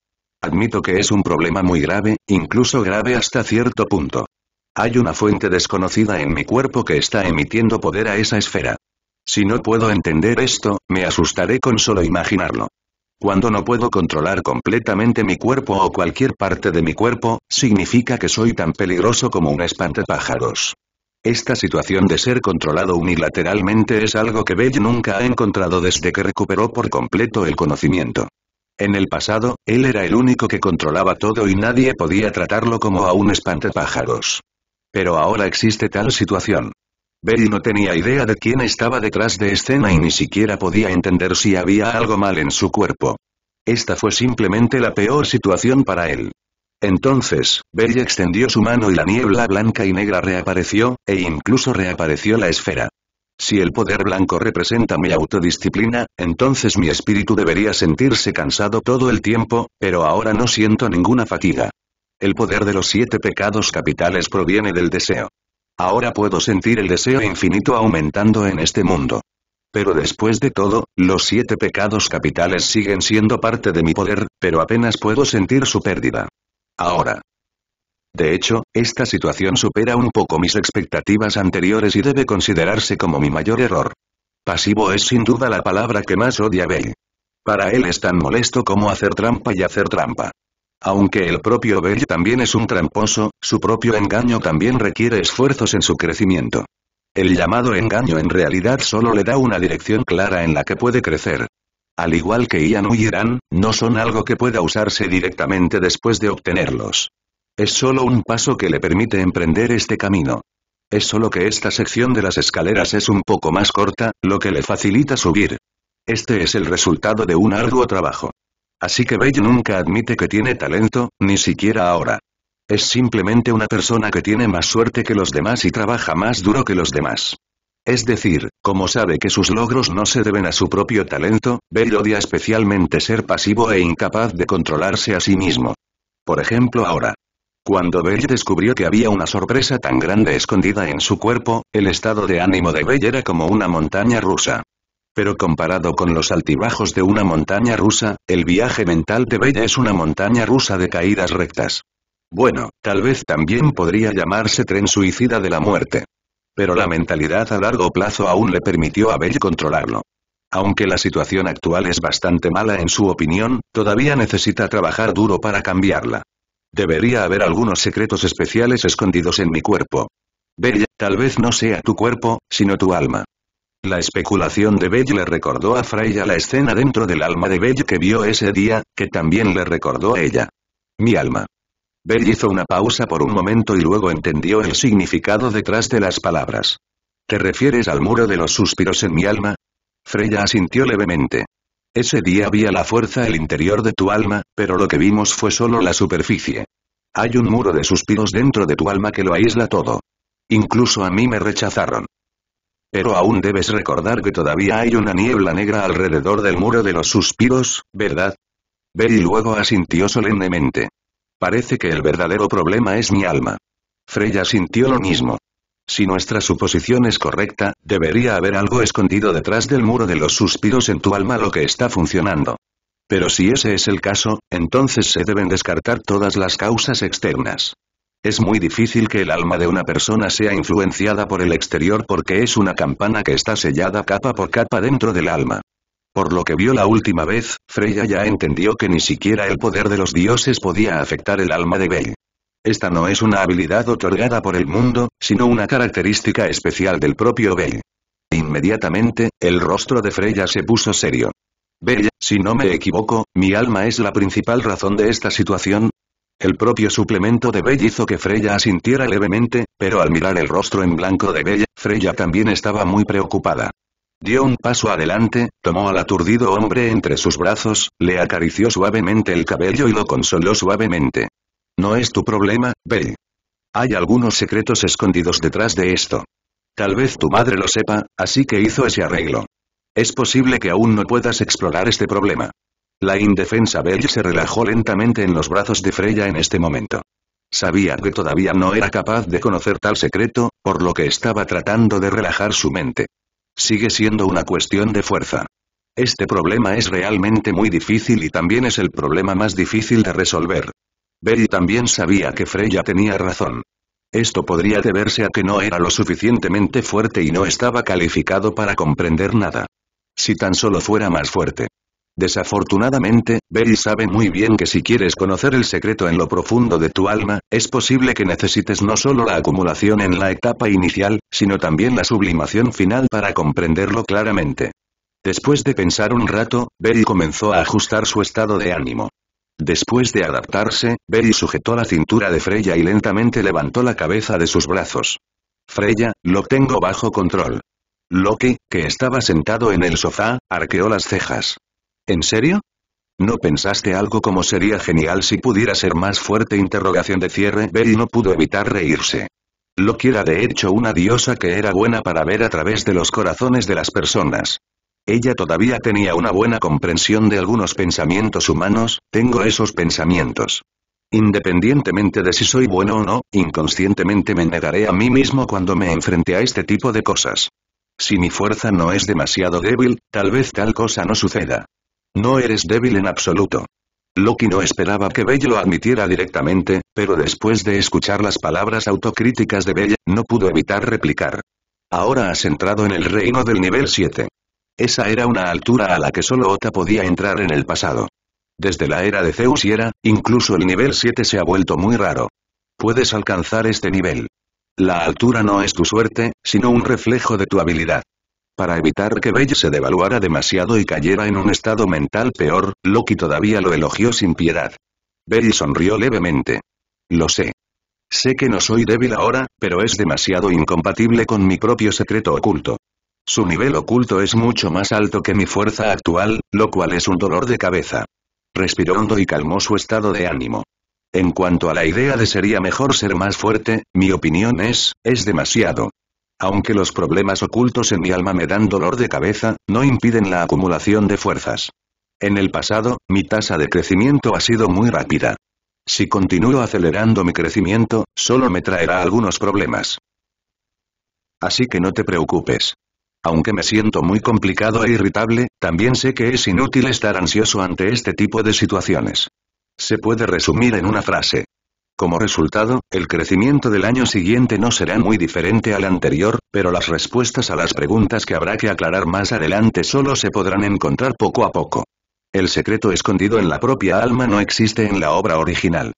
Admito que es un problema muy grave, incluso grave hasta cierto punto. Hay una fuente desconocida en mi cuerpo que está emitiendo poder a esa esfera. Si no puedo entender esto, me asustaré con solo imaginarlo. Cuando no puedo controlar completamente mi cuerpo o cualquier parte de mi cuerpo, significa que soy tan peligroso como un espantapájaros. Esta situación de ser controlado unilateralmente es algo que Bell nunca ha encontrado desde que recuperó por completo el conocimiento. En el pasado, él era el único que controlaba todo y nadie podía tratarlo como a un espantapájaros. Pero ahora existe tal situación. Bell no tenía idea de quién estaba detrás de escena y ni siquiera podía entender si había algo mal en su cuerpo. Esta fue simplemente la peor situación para él. Entonces, Bella extendió su mano y la niebla blanca y negra reapareció, e incluso reapareció la esfera. Si el poder blanco representa mi autodisciplina, entonces mi espíritu debería sentirse cansado todo el tiempo, pero ahora no siento ninguna fatiga. El poder de los siete pecados capitales proviene del deseo. Ahora puedo sentir el deseo infinito aumentando en este mundo. Pero después de todo, los siete pecados capitales siguen siendo parte de mi poder, pero apenas puedo sentir su pérdida ahora. De hecho, esta situación supera un poco mis expectativas anteriores y debe considerarse como mi mayor error. Pasivo es sin duda la palabra que más odia Bell. Para él es tan molesto como hacer trampa y hacer trampa. Aunque el propio Bell también es un tramposo, su propio engaño también requiere esfuerzos en su crecimiento. El llamado engaño en realidad solo le da una dirección clara en la que puede crecer, al igual que Ian y no son algo que pueda usarse directamente después de obtenerlos. Es solo un paso que le permite emprender este camino. Es solo que esta sección de las escaleras es un poco más corta, lo que le facilita subir. Este es el resultado de un arduo trabajo. Así que Bey nunca admite que tiene talento, ni siquiera ahora. Es simplemente una persona que tiene más suerte que los demás y trabaja más duro que los demás. Es decir, como sabe que sus logros no se deben a su propio talento, Bell odia especialmente ser pasivo e incapaz de controlarse a sí mismo. Por ejemplo ahora. Cuando Bell descubrió que había una sorpresa tan grande escondida en su cuerpo, el estado de ánimo de Bell era como una montaña rusa. Pero comparado con los altibajos de una montaña rusa, el viaje mental de Bell es una montaña rusa de caídas rectas. Bueno, tal vez también podría llamarse tren suicida de la muerte pero la mentalidad a largo plazo aún le permitió a Bell controlarlo. Aunque la situación actual es bastante mala en su opinión, todavía necesita trabajar duro para cambiarla. Debería haber algunos secretos especiales escondidos en mi cuerpo. Bell, tal vez no sea tu cuerpo, sino tu alma. La especulación de Bell le recordó a Freya la escena dentro del alma de Bell que vio ese día, que también le recordó a ella. Mi alma. Bell hizo una pausa por un momento y luego entendió el significado detrás de las palabras. ¿Te refieres al muro de los suspiros en mi alma? Freya asintió levemente. Ese día había la fuerza el interior de tu alma, pero lo que vimos fue solo la superficie. Hay un muro de suspiros dentro de tu alma que lo aísla todo. Incluso a mí me rechazaron. Pero aún debes recordar que todavía hay una niebla negra alrededor del muro de los suspiros, ¿verdad? Bell luego asintió solemnemente. Parece que el verdadero problema es mi alma. Freya sintió lo mismo. Si nuestra suposición es correcta, debería haber algo escondido detrás del muro de los suspiros en tu alma lo que está funcionando. Pero si ese es el caso, entonces se deben descartar todas las causas externas. Es muy difícil que el alma de una persona sea influenciada por el exterior porque es una campana que está sellada capa por capa dentro del alma. Por lo que vio la última vez, Freya ya entendió que ni siquiera el poder de los dioses podía afectar el alma de Bell. Esta no es una habilidad otorgada por el mundo, sino una característica especial del propio Bell. Inmediatamente, el rostro de Freya se puso serio. Bell, si no me equivoco, mi alma es la principal razón de esta situación. El propio suplemento de Bell hizo que Freya asintiera levemente, pero al mirar el rostro en blanco de Bell, Freya también estaba muy preocupada. Dio un paso adelante, tomó al aturdido hombre entre sus brazos, le acarició suavemente el cabello y lo consoló suavemente. No es tu problema, Bell. Hay algunos secretos escondidos detrás de esto. Tal vez tu madre lo sepa, así que hizo ese arreglo. Es posible que aún no puedas explorar este problema. La indefensa Bell se relajó lentamente en los brazos de Freya en este momento. Sabía que todavía no era capaz de conocer tal secreto, por lo que estaba tratando de relajar su mente sigue siendo una cuestión de fuerza. Este problema es realmente muy difícil y también es el problema más difícil de resolver. Berry también sabía que Freya tenía razón. Esto podría deberse a que no era lo suficientemente fuerte y no estaba calificado para comprender nada. Si tan solo fuera más fuerte. Desafortunadamente, berry sabe muy bien que si quieres conocer el secreto en lo profundo de tu alma, es posible que necesites no solo la acumulación en la etapa inicial, sino también la sublimación final para comprenderlo claramente. Después de pensar un rato, Berry comenzó a ajustar su estado de ánimo. Después de adaptarse, berry sujetó la cintura de Freya y lentamente levantó la cabeza de sus brazos. Freya, lo tengo bajo control. Loki, que estaba sentado en el sofá, arqueó las cejas. ¿En serio? ¿No pensaste algo como sería genial si pudiera ser más fuerte? Interrogación de cierre. Berry no pudo evitar reírse. Lo era de hecho una diosa que era buena para ver a través de los corazones de las personas. Ella todavía tenía una buena comprensión de algunos pensamientos humanos, tengo esos pensamientos. Independientemente de si soy bueno o no, inconscientemente me negaré a mí mismo cuando me enfrente a este tipo de cosas. Si mi fuerza no es demasiado débil, tal vez tal cosa no suceda. No eres débil en absoluto. Loki no esperaba que Bell lo admitiera directamente, pero después de escuchar las palabras autocríticas de Bell, no pudo evitar replicar. Ahora has entrado en el reino del nivel 7. Esa era una altura a la que solo Ota podía entrar en el pasado. Desde la era de Zeus y era, incluso el nivel 7 se ha vuelto muy raro. Puedes alcanzar este nivel. La altura no es tu suerte, sino un reflejo de tu habilidad. Para evitar que Bell se devaluara demasiado y cayera en un estado mental peor, Loki todavía lo elogió sin piedad. Bell sonrió levemente. Lo sé. Sé que no soy débil ahora, pero es demasiado incompatible con mi propio secreto oculto. Su nivel oculto es mucho más alto que mi fuerza actual, lo cual es un dolor de cabeza. Respiró hondo y calmó su estado de ánimo. En cuanto a la idea de sería mejor ser más fuerte, mi opinión es, es demasiado. Aunque los problemas ocultos en mi alma me dan dolor de cabeza, no impiden la acumulación de fuerzas. En el pasado, mi tasa de crecimiento ha sido muy rápida. Si continúo acelerando mi crecimiento, solo me traerá algunos problemas. Así que no te preocupes. Aunque me siento muy complicado e irritable, también sé que es inútil estar ansioso ante este tipo de situaciones. Se puede resumir en una frase. Como resultado, el crecimiento del año siguiente no será muy diferente al anterior, pero las respuestas a las preguntas que habrá que aclarar más adelante solo se podrán encontrar poco a poco. El secreto escondido en la propia alma no existe en la obra original.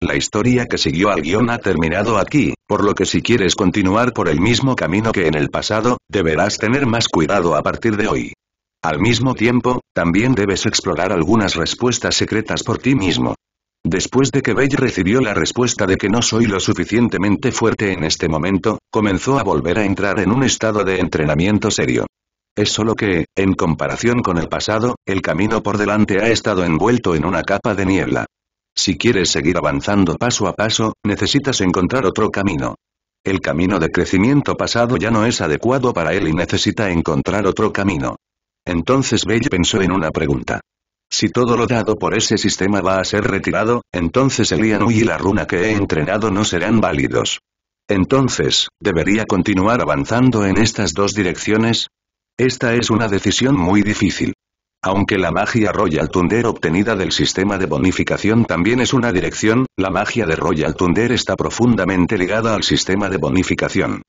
La historia que siguió al guión ha terminado aquí, por lo que si quieres continuar por el mismo camino que en el pasado, deberás tener más cuidado a partir de hoy. Al mismo tiempo, también debes explorar algunas respuestas secretas por ti mismo, Después de que Bell recibió la respuesta de que no soy lo suficientemente fuerte en este momento, comenzó a volver a entrar en un estado de entrenamiento serio. Es solo que, en comparación con el pasado, el camino por delante ha estado envuelto en una capa de niebla. Si quieres seguir avanzando paso a paso, necesitas encontrar otro camino. El camino de crecimiento pasado ya no es adecuado para él y necesita encontrar otro camino. Entonces Bell pensó en una pregunta. Si todo lo dado por ese sistema va a ser retirado, entonces el Ianui y la runa que he entrenado no serán válidos. Entonces, ¿debería continuar avanzando en estas dos direcciones? Esta es una decisión muy difícil. Aunque la magia Royal Thunder obtenida del sistema de bonificación también es una dirección, la magia de Royal Thunder está profundamente ligada al sistema de bonificación.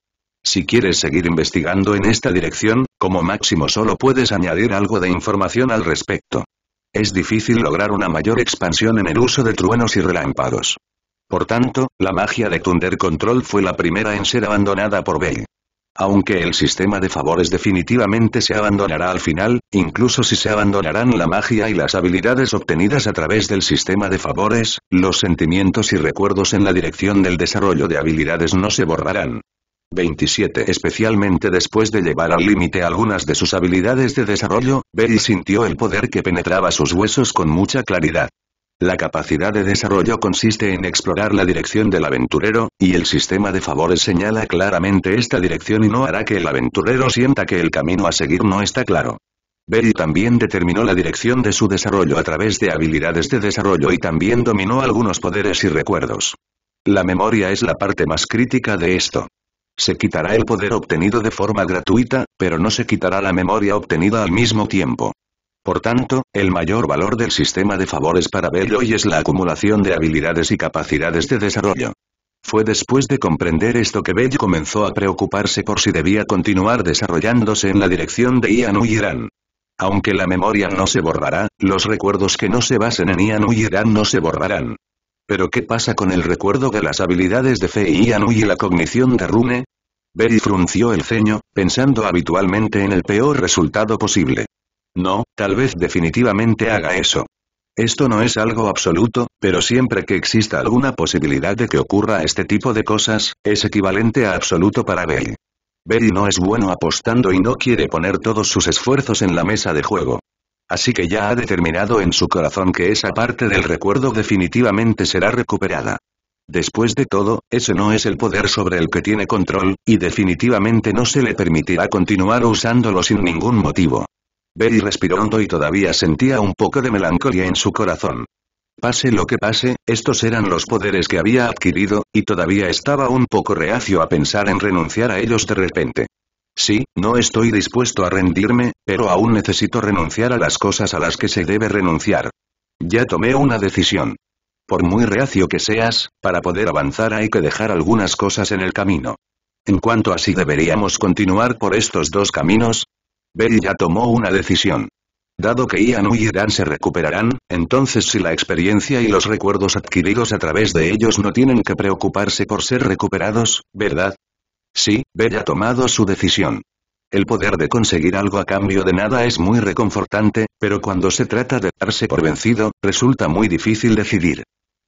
Si quieres seguir investigando en esta dirección, como máximo solo puedes añadir algo de información al respecto. Es difícil lograr una mayor expansión en el uso de truenos y relámpagos. Por tanto, la magia de Thunder Control fue la primera en ser abandonada por Bell. Aunque el sistema de favores definitivamente se abandonará al final, incluso si se abandonarán la magia y las habilidades obtenidas a través del sistema de favores, los sentimientos y recuerdos en la dirección del desarrollo de habilidades no se borrarán. 27. Especialmente después de llevar al límite algunas de sus habilidades de desarrollo, Berry sintió el poder que penetraba sus huesos con mucha claridad. La capacidad de desarrollo consiste en explorar la dirección del aventurero, y el sistema de favores señala claramente esta dirección y no hará que el aventurero sienta que el camino a seguir no está claro. Berry también determinó la dirección de su desarrollo a través de habilidades de desarrollo y también dominó algunos poderes y recuerdos. La memoria es la parte más crítica de esto. Se quitará el poder obtenido de forma gratuita, pero no se quitará la memoria obtenida al mismo tiempo. Por tanto, el mayor valor del sistema de favores para hoy es la acumulación de habilidades y capacidades de desarrollo. Fue después de comprender esto que Bell comenzó a preocuparse por si debía continuar desarrollándose en la dirección de Ian Uyran. Aunque la memoria no se borrará, los recuerdos que no se basen en Ian Uyran no se borrarán. ¿Pero qué pasa con el recuerdo de las habilidades de Fe y Anu y la cognición de Rune? Berry frunció el ceño, pensando habitualmente en el peor resultado posible. No, tal vez definitivamente haga eso. Esto no es algo absoluto, pero siempre que exista alguna posibilidad de que ocurra este tipo de cosas, es equivalente a absoluto para berry Berry no es bueno apostando y no quiere poner todos sus esfuerzos en la mesa de juego así que ya ha determinado en su corazón que esa parte del recuerdo definitivamente será recuperada. Después de todo, ese no es el poder sobre el que tiene control, y definitivamente no se le permitirá continuar usándolo sin ningún motivo. Berry respiró hondo y todavía sentía un poco de melancolía en su corazón. Pase lo que pase, estos eran los poderes que había adquirido, y todavía estaba un poco reacio a pensar en renunciar a ellos de repente. Sí, no estoy dispuesto a rendirme, pero aún necesito renunciar a las cosas a las que se debe renunciar. Ya tomé una decisión. Por muy reacio que seas, para poder avanzar hay que dejar algunas cosas en el camino. En cuanto a si deberíamos continuar por estos dos caminos, Bell ya tomó una decisión. Dado que Ian y Irán se recuperarán, entonces si la experiencia y los recuerdos adquiridos a través de ellos no tienen que preocuparse por ser recuperados, ¿verdad? Sí, Bella ha tomado su decisión. El poder de conseguir algo a cambio de nada es muy reconfortante, pero cuando se trata de darse por vencido, resulta muy difícil decidir.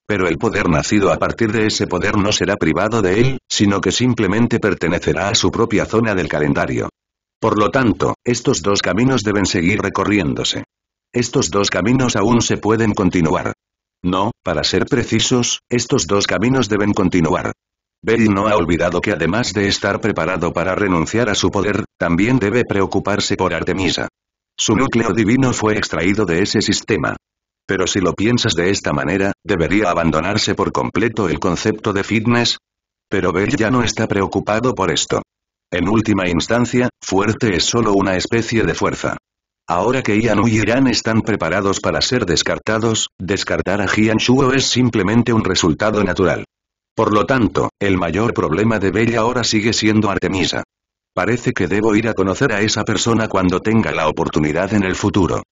Pero el poder nacido a partir de ese poder no será privado de él, sino que simplemente pertenecerá a su propia zona del calendario. Por lo tanto, estos dos caminos deben seguir recorriéndose. Estos dos caminos aún se pueden continuar. No, para ser precisos, estos dos caminos deben continuar. Beri no ha olvidado que además de estar preparado para renunciar a su poder, también debe preocuparse por Artemisa. Su núcleo divino fue extraído de ese sistema. Pero si lo piensas de esta manera, ¿debería abandonarse por completo el concepto de fitness? Pero Bell ya no está preocupado por esto. En última instancia, fuerte es solo una especie de fuerza. Ahora que Ian y Irán están preparados para ser descartados, descartar a Jian Shuo es simplemente un resultado natural. Por lo tanto, el mayor problema de Bella ahora sigue siendo Artemisa. Parece que debo ir a conocer a esa persona cuando tenga la oportunidad en el futuro.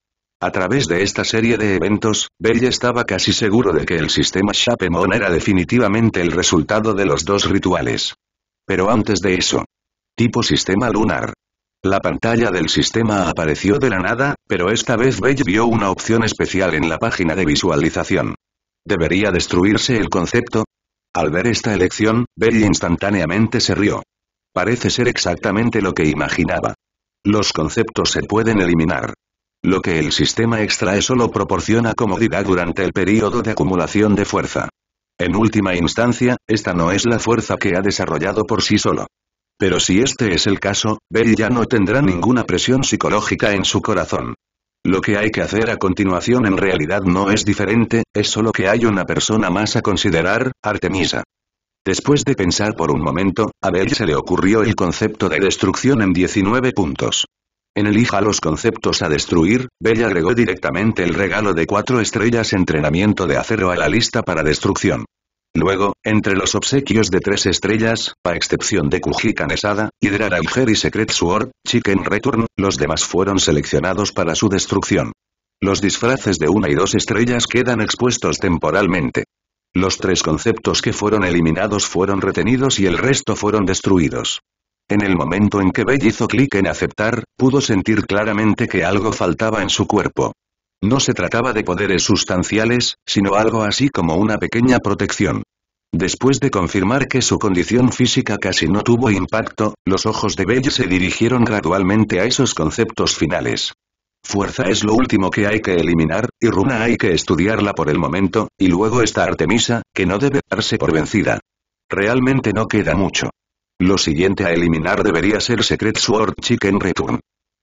A través de esta serie de eventos, Bella estaba casi seguro de que el sistema Shapemon era definitivamente el resultado de los dos rituales. Pero antes de eso. Tipo sistema lunar. La pantalla del sistema apareció de la nada, pero esta vez Bella vio una opción especial en la página de visualización. Debería destruirse el concepto, al ver esta elección, Bell instantáneamente se rió. Parece ser exactamente lo que imaginaba. Los conceptos se pueden eliminar. Lo que el sistema extrae solo proporciona comodidad durante el período de acumulación de fuerza. En última instancia, esta no es la fuerza que ha desarrollado por sí solo. Pero si este es el caso, Bell ya no tendrá ninguna presión psicológica en su corazón. Lo que hay que hacer a continuación en realidad no es diferente, es solo que hay una persona más a considerar, Artemisa. Después de pensar por un momento, a Bell se le ocurrió el concepto de destrucción en 19 puntos. En elija los conceptos a destruir, Bell agregó directamente el regalo de cuatro estrellas entrenamiento de acero a la lista para destrucción. Luego, entre los obsequios de tres estrellas, a excepción de Kuji Nesada, Hydra y Secret Sword, Chicken Return, los demás fueron seleccionados para su destrucción. Los disfraces de una y dos estrellas quedan expuestos temporalmente. Los tres conceptos que fueron eliminados fueron retenidos y el resto fueron destruidos. En el momento en que Bell hizo clic en aceptar, pudo sentir claramente que algo faltaba en su cuerpo. No se trataba de poderes sustanciales, sino algo así como una pequeña protección. Después de confirmar que su condición física casi no tuvo impacto, los ojos de Bell se dirigieron gradualmente a esos conceptos finales. Fuerza es lo último que hay que eliminar, y runa hay que estudiarla por el momento, y luego está Artemisa, que no debe darse por vencida. Realmente no queda mucho. Lo siguiente a eliminar debería ser Secret Sword Chicken Return.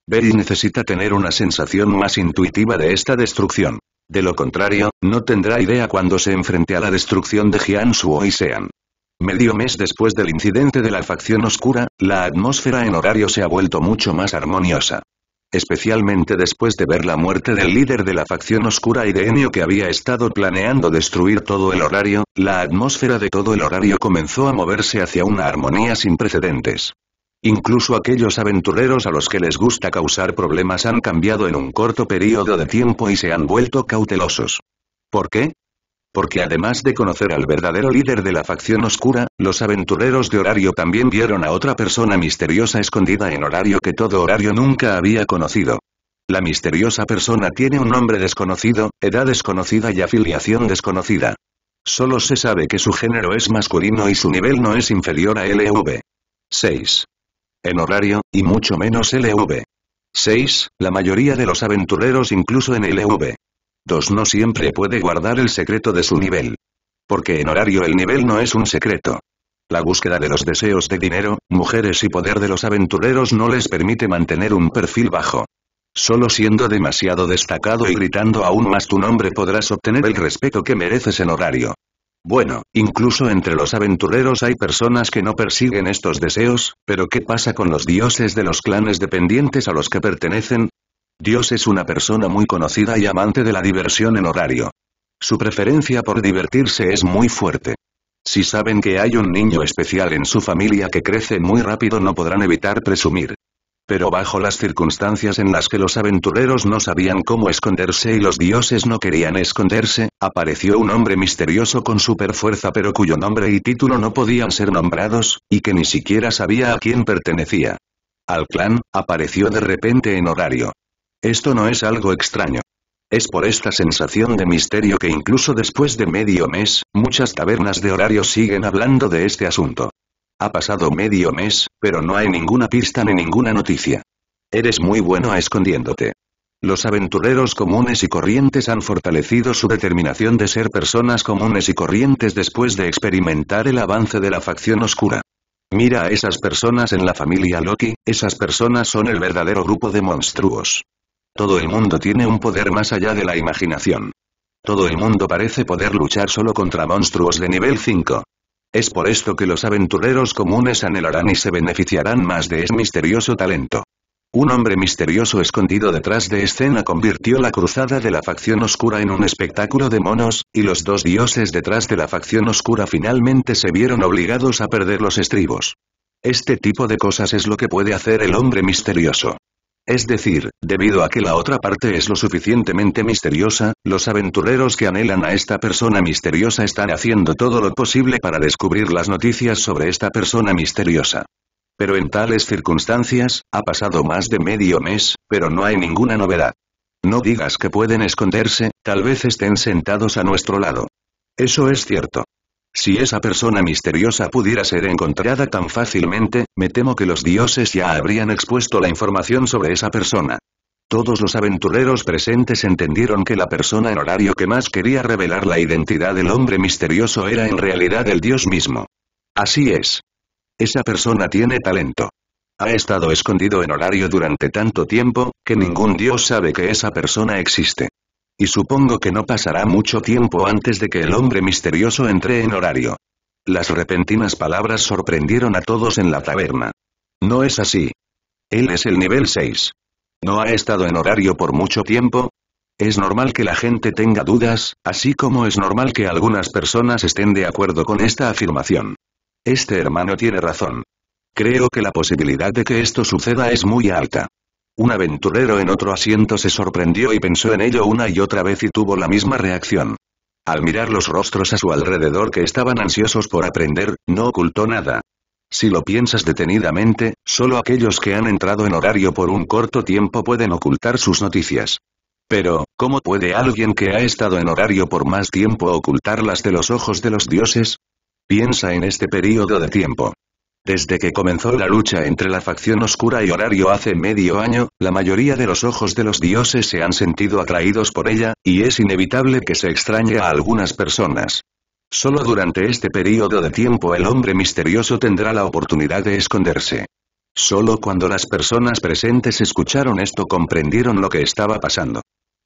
Betty necesita tener una sensación más intuitiva de esta destrucción. De lo contrario, no tendrá idea cuando se enfrente a la destrucción de Suo y Sean. Medio mes después del incidente de la facción oscura, la atmósfera en horario se ha vuelto mucho más armoniosa. Especialmente después de ver la muerte del líder de la facción oscura y de Enio que había estado planeando destruir todo el horario, la atmósfera de todo el horario comenzó a moverse hacia una armonía sin precedentes. Incluso aquellos aventureros a los que les gusta causar problemas han cambiado en un corto periodo de tiempo y se han vuelto cautelosos. ¿Por qué? Porque además de conocer al verdadero líder de la facción oscura, los aventureros de horario también vieron a otra persona misteriosa escondida en horario que todo horario nunca había conocido. La misteriosa persona tiene un nombre desconocido, edad desconocida y afiliación desconocida. Solo se sabe que su género es masculino y su nivel no es inferior a LV. 6 en horario, y mucho menos LV. 6. La mayoría de los aventureros incluso en LV. 2 no siempre puede guardar el secreto de su nivel. Porque en horario el nivel no es un secreto. La búsqueda de los deseos de dinero, mujeres y poder de los aventureros no les permite mantener un perfil bajo. Solo siendo demasiado destacado y gritando aún más tu nombre podrás obtener el respeto que mereces en horario. Bueno, incluso entre los aventureros hay personas que no persiguen estos deseos, pero ¿qué pasa con los dioses de los clanes dependientes a los que pertenecen? Dios es una persona muy conocida y amante de la diversión en horario. Su preferencia por divertirse es muy fuerte. Si saben que hay un niño especial en su familia que crece muy rápido no podrán evitar presumir. Pero bajo las circunstancias en las que los aventureros no sabían cómo esconderse y los dioses no querían esconderse, apareció un hombre misterioso con superfuerza pero cuyo nombre y título no podían ser nombrados, y que ni siquiera sabía a quién pertenecía. Al clan, apareció de repente en horario. Esto no es algo extraño. Es por esta sensación de misterio que incluso después de medio mes, muchas tabernas de horario siguen hablando de este asunto. Ha pasado medio mes, pero no hay ninguna pista ni ninguna noticia. Eres muy bueno a escondiéndote. Los aventureros comunes y corrientes han fortalecido su determinación de ser personas comunes y corrientes después de experimentar el avance de la facción oscura. Mira a esas personas en la familia Loki, esas personas son el verdadero grupo de monstruos. Todo el mundo tiene un poder más allá de la imaginación. Todo el mundo parece poder luchar solo contra monstruos de nivel 5. Es por esto que los aventureros comunes anhelarán y se beneficiarán más de ese misterioso talento. Un hombre misterioso escondido detrás de escena convirtió la cruzada de la facción oscura en un espectáculo de monos, y los dos dioses detrás de la facción oscura finalmente se vieron obligados a perder los estribos. Este tipo de cosas es lo que puede hacer el hombre misterioso. Es decir, debido a que la otra parte es lo suficientemente misteriosa, los aventureros que anhelan a esta persona misteriosa están haciendo todo lo posible para descubrir las noticias sobre esta persona misteriosa. Pero en tales circunstancias, ha pasado más de medio mes, pero no hay ninguna novedad. No digas que pueden esconderse, tal vez estén sentados a nuestro lado. Eso es cierto. Si esa persona misteriosa pudiera ser encontrada tan fácilmente, me temo que los dioses ya habrían expuesto la información sobre esa persona. Todos los aventureros presentes entendieron que la persona en horario que más quería revelar la identidad del hombre misterioso era en realidad el dios mismo. Así es. Esa persona tiene talento. Ha estado escondido en horario durante tanto tiempo, que ningún dios sabe que esa persona existe. Y supongo que no pasará mucho tiempo antes de que el hombre misterioso entre en horario. Las repentinas palabras sorprendieron a todos en la taberna. No es así. Él es el nivel 6. ¿No ha estado en horario por mucho tiempo? Es normal que la gente tenga dudas, así como es normal que algunas personas estén de acuerdo con esta afirmación. Este hermano tiene razón. Creo que la posibilidad de que esto suceda es muy alta. Un aventurero en otro asiento se sorprendió y pensó en ello una y otra vez y tuvo la misma reacción. Al mirar los rostros a su alrededor que estaban ansiosos por aprender, no ocultó nada. Si lo piensas detenidamente, solo aquellos que han entrado en horario por un corto tiempo pueden ocultar sus noticias. Pero, ¿cómo puede alguien que ha estado en horario por más tiempo ocultarlas de los ojos de los dioses? Piensa en este periodo de tiempo. Desde que comenzó la lucha entre la facción oscura y horario hace medio año, la mayoría de los ojos de los dioses se han sentido atraídos por ella, y es inevitable que se extrañe a algunas personas. Solo durante este período de tiempo el hombre misterioso tendrá la oportunidad de esconderse. Solo cuando las personas presentes escucharon esto comprendieron lo que estaba pasando.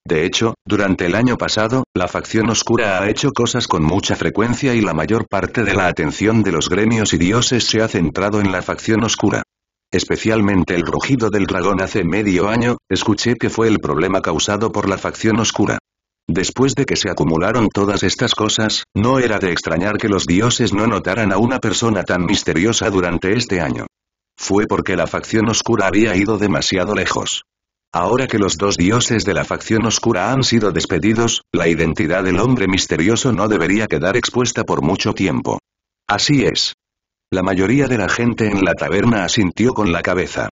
De hecho, durante el año pasado, la facción oscura ha hecho cosas con mucha frecuencia y la mayor parte de la atención de los gremios y dioses se ha centrado en la facción oscura. Especialmente el rugido del dragón hace medio año, escuché que fue el problema causado por la facción oscura. Después de que se acumularon todas estas cosas, no era de extrañar que los dioses no notaran a una persona tan misteriosa durante este año. Fue porque la facción oscura había ido demasiado lejos. Ahora que los dos dioses de la facción oscura han sido despedidos, la identidad del hombre misterioso no debería quedar expuesta por mucho tiempo. Así es. La mayoría de la gente en la taberna asintió con la cabeza.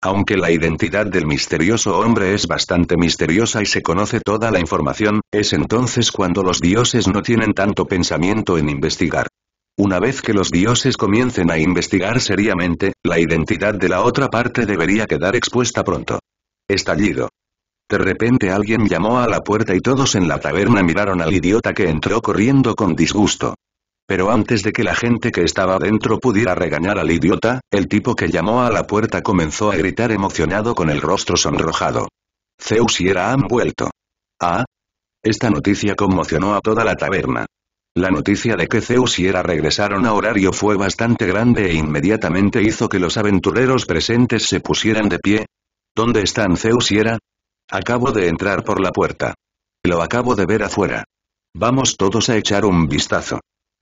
Aunque la identidad del misterioso hombre es bastante misteriosa y se conoce toda la información, es entonces cuando los dioses no tienen tanto pensamiento en investigar. Una vez que los dioses comiencen a investigar seriamente, la identidad de la otra parte debería quedar expuesta pronto. Estallido. De repente alguien llamó a la puerta y todos en la taberna miraron al idiota que entró corriendo con disgusto. Pero antes de que la gente que estaba dentro pudiera regañar al idiota, el tipo que llamó a la puerta comenzó a gritar emocionado con el rostro sonrojado. Zeus y era han vuelto. ¿Ah? Esta noticia conmocionó a toda la taberna. La noticia de que Zeus y era regresaron a horario fue bastante grande e inmediatamente hizo que los aventureros presentes se pusieran de pie, ¿Dónde están Zeus y Hera? Acabo de entrar por la puerta. Lo acabo de ver afuera. Vamos todos a echar un vistazo.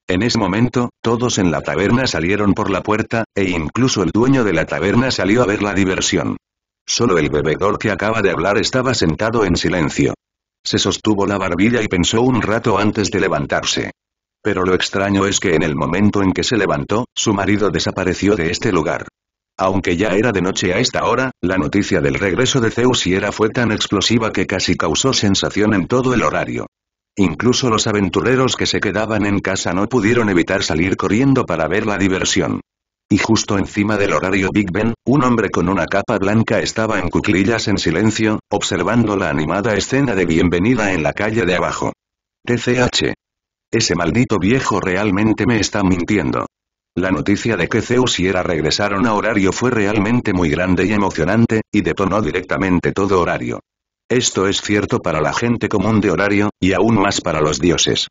En ese momento, todos en la taberna salieron por la puerta, e incluso el dueño de la taberna salió a ver la diversión. Solo el bebedor que acaba de hablar estaba sentado en silencio. Se sostuvo la barbilla y pensó un rato antes de levantarse. Pero lo extraño es que en el momento en que se levantó, su marido desapareció de este lugar. Aunque ya era de noche a esta hora, la noticia del regreso de Zeus y Hera fue tan explosiva que casi causó sensación en todo el horario. Incluso los aventureros que se quedaban en casa no pudieron evitar salir corriendo para ver la diversión. Y justo encima del horario Big Ben, un hombre con una capa blanca estaba en cuclillas en silencio, observando la animada escena de bienvenida en la calle de abajo. TCH. Ese maldito viejo realmente me está mintiendo. La noticia de que Zeus y Era regresaron a horario fue realmente muy grande y emocionante, y detonó directamente todo horario. Esto es cierto para la gente común de horario, y aún más para los dioses.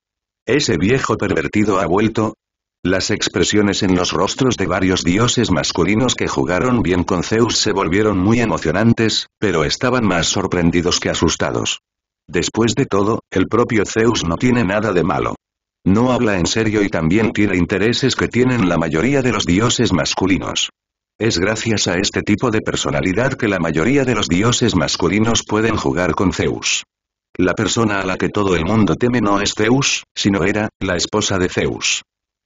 ¿Ese viejo pervertido ha vuelto? Las expresiones en los rostros de varios dioses masculinos que jugaron bien con Zeus se volvieron muy emocionantes, pero estaban más sorprendidos que asustados. Después de todo, el propio Zeus no tiene nada de malo. No habla en serio y también tiene intereses que tienen la mayoría de los dioses masculinos. Es gracias a este tipo de personalidad que la mayoría de los dioses masculinos pueden jugar con Zeus. La persona a la que todo el mundo teme no es Zeus, sino era, la esposa de Zeus.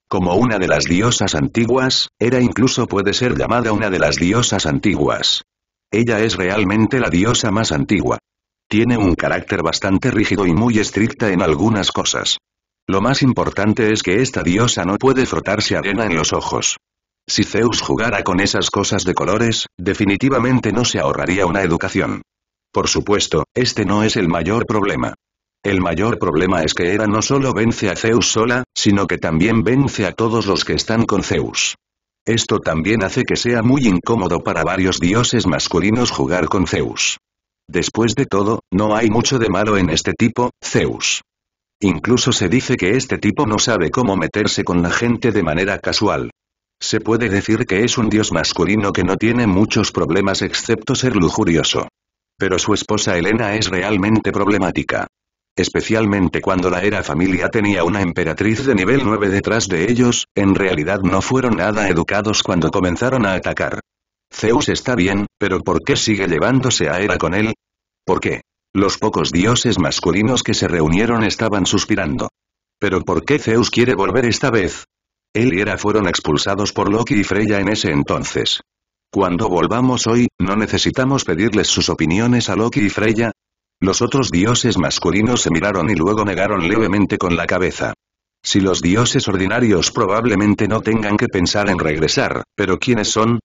Como una de las diosas antiguas, era incluso puede ser llamada una de las diosas antiguas. Ella es realmente la diosa más antigua. Tiene un carácter bastante rígido y muy estricta en algunas cosas. Lo más importante es que esta diosa no puede frotarse arena en los ojos. Si Zeus jugara con esas cosas de colores, definitivamente no se ahorraría una educación. Por supuesto, este no es el mayor problema. El mayor problema es que Hera no solo vence a Zeus sola, sino que también vence a todos los que están con Zeus. Esto también hace que sea muy incómodo para varios dioses masculinos jugar con Zeus. Después de todo, no hay mucho de malo en este tipo, Zeus. Incluso se dice que este tipo no sabe cómo meterse con la gente de manera casual. Se puede decir que es un dios masculino que no tiene muchos problemas excepto ser lujurioso. Pero su esposa Elena es realmente problemática. Especialmente cuando la era familia tenía una emperatriz de nivel 9 detrás de ellos, en realidad no fueron nada educados cuando comenzaron a atacar. Zeus está bien, pero ¿por qué sigue llevándose a Era con él? ¿Por qué? Los pocos dioses masculinos que se reunieron estaban suspirando. ¿Pero por qué Zeus quiere volver esta vez? Él y Hera fueron expulsados por Loki y Freya en ese entonces. Cuando volvamos hoy, ¿no necesitamos pedirles sus opiniones a Loki y Freya? Los otros dioses masculinos se miraron y luego negaron levemente con la cabeza. Si los dioses ordinarios probablemente no tengan que pensar en regresar, pero ¿quiénes son?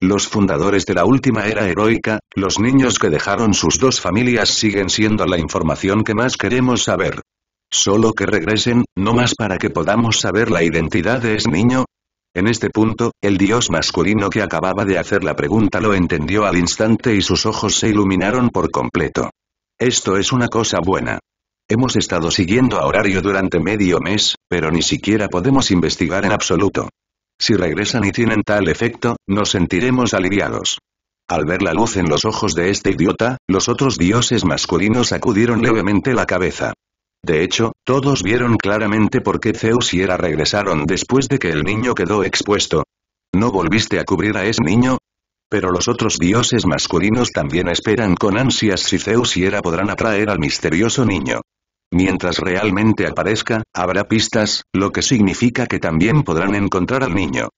Los fundadores de la última era heroica, los niños que dejaron sus dos familias siguen siendo la información que más queremos saber. Solo que regresen, no más para que podamos saber la identidad de ese niño. En este punto, el dios masculino que acababa de hacer la pregunta lo entendió al instante y sus ojos se iluminaron por completo. Esto es una cosa buena. Hemos estado siguiendo a horario durante medio mes, pero ni siquiera podemos investigar en absoluto. Si regresan y tienen tal efecto, nos sentiremos aliviados. Al ver la luz en los ojos de este idiota, los otros dioses masculinos acudieron levemente la cabeza. De hecho, todos vieron claramente por qué Zeus y Hera regresaron después de que el niño quedó expuesto. ¿No volviste a cubrir a ese niño? Pero los otros dioses masculinos también esperan con ansias si Zeus y Hera podrán atraer al misterioso niño. Mientras realmente aparezca, habrá pistas, lo que significa que también podrán encontrar al niño.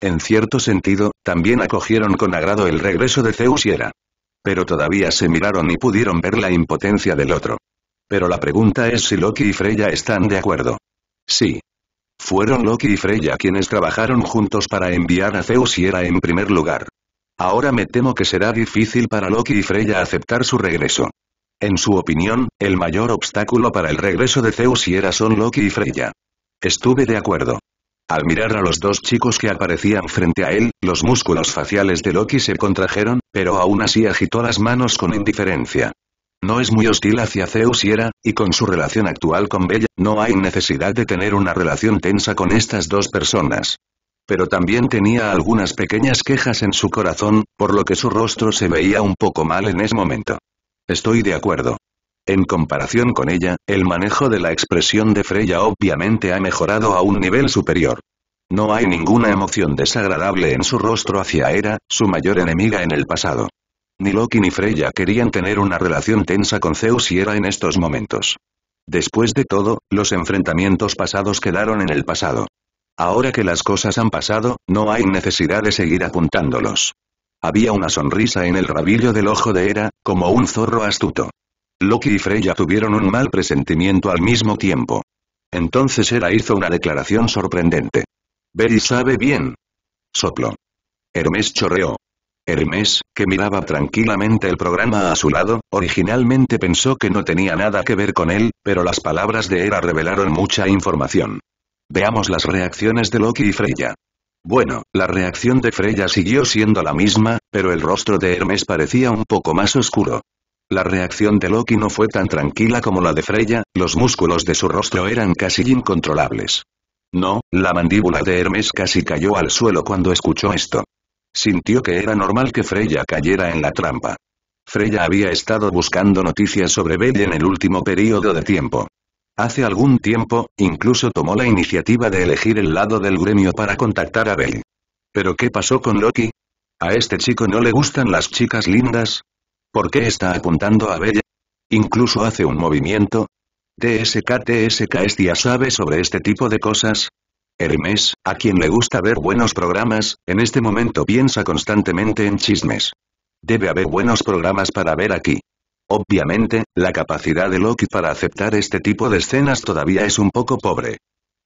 En cierto sentido, también acogieron con agrado el regreso de Zeus y Hera. Pero todavía se miraron y pudieron ver la impotencia del otro. Pero la pregunta es si Loki y Freya están de acuerdo. Sí. Fueron Loki y Freya quienes trabajaron juntos para enviar a Zeus y Hera en primer lugar. Ahora me temo que será difícil para Loki y Freya aceptar su regreso. En su opinión, el mayor obstáculo para el regreso de Zeus y era son Loki y Freya. Estuve de acuerdo. Al mirar a los dos chicos que aparecían frente a él, los músculos faciales de Loki se contrajeron, pero aún así agitó las manos con indiferencia. No es muy hostil hacia Zeus y era, y con su relación actual con Bella, no hay necesidad de tener una relación tensa con estas dos personas. Pero también tenía algunas pequeñas quejas en su corazón, por lo que su rostro se veía un poco mal en ese momento. Estoy de acuerdo. En comparación con ella, el manejo de la expresión de Freya obviamente ha mejorado a un nivel superior. No hay ninguna emoción desagradable en su rostro hacia Hera, su mayor enemiga en el pasado. Ni Loki ni Freya querían tener una relación tensa con Zeus y Hera en estos momentos. Después de todo, los enfrentamientos pasados quedaron en el pasado. Ahora que las cosas han pasado, no hay necesidad de seguir apuntándolos. Había una sonrisa en el rabillo del ojo de ERA, como un zorro astuto. Loki y Freya tuvieron un mal presentimiento al mismo tiempo. Entonces ERA hizo una declaración sorprendente. Beri sabe bien. Soplo. Hermes chorreó. Hermes, que miraba tranquilamente el programa a su lado, originalmente pensó que no tenía nada que ver con él, pero las palabras de ERA revelaron mucha información. Veamos las reacciones de Loki y Freya. Bueno, la reacción de Freya siguió siendo la misma, pero el rostro de Hermes parecía un poco más oscuro. La reacción de Loki no fue tan tranquila como la de Freya, los músculos de su rostro eran casi incontrolables. No, la mandíbula de Hermes casi cayó al suelo cuando escuchó esto. Sintió que era normal que Freya cayera en la trampa. Freya había estado buscando noticias sobre Bell en el último período de tiempo. Hace algún tiempo, incluso tomó la iniciativa de elegir el lado del gremio para contactar a Bell. ¿Pero qué pasó con Loki? ¿A este chico no le gustan las chicas lindas? ¿Por qué está apuntando a Bella? Incluso hace un movimiento. TSK TSK este sabe sobre este tipo de cosas. Hermes, a quien le gusta ver buenos programas, en este momento piensa constantemente en chismes. Debe haber buenos programas para ver aquí. Obviamente, la capacidad de Loki para aceptar este tipo de escenas todavía es un poco pobre.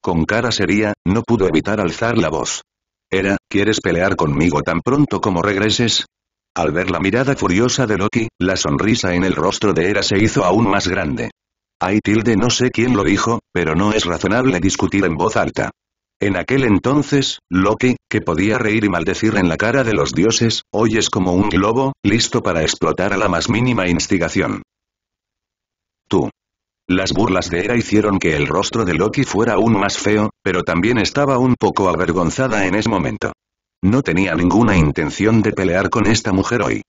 Con cara seria, no pudo evitar alzar la voz. Era, ¿quieres pelear conmigo tan pronto como regreses? Al ver la mirada furiosa de Loki, la sonrisa en el rostro de Era se hizo aún más grande. Hay tilde no sé quién lo dijo, pero no es razonable discutir en voz alta. En aquel entonces, Loki, que podía reír y maldecir en la cara de los dioses, hoy es como un globo, listo para explotar a la más mínima instigación. Tú. Las burlas de Hera hicieron que el rostro de Loki fuera aún más feo, pero también estaba un poco avergonzada en ese momento. No tenía ninguna intención de pelear con esta mujer hoy.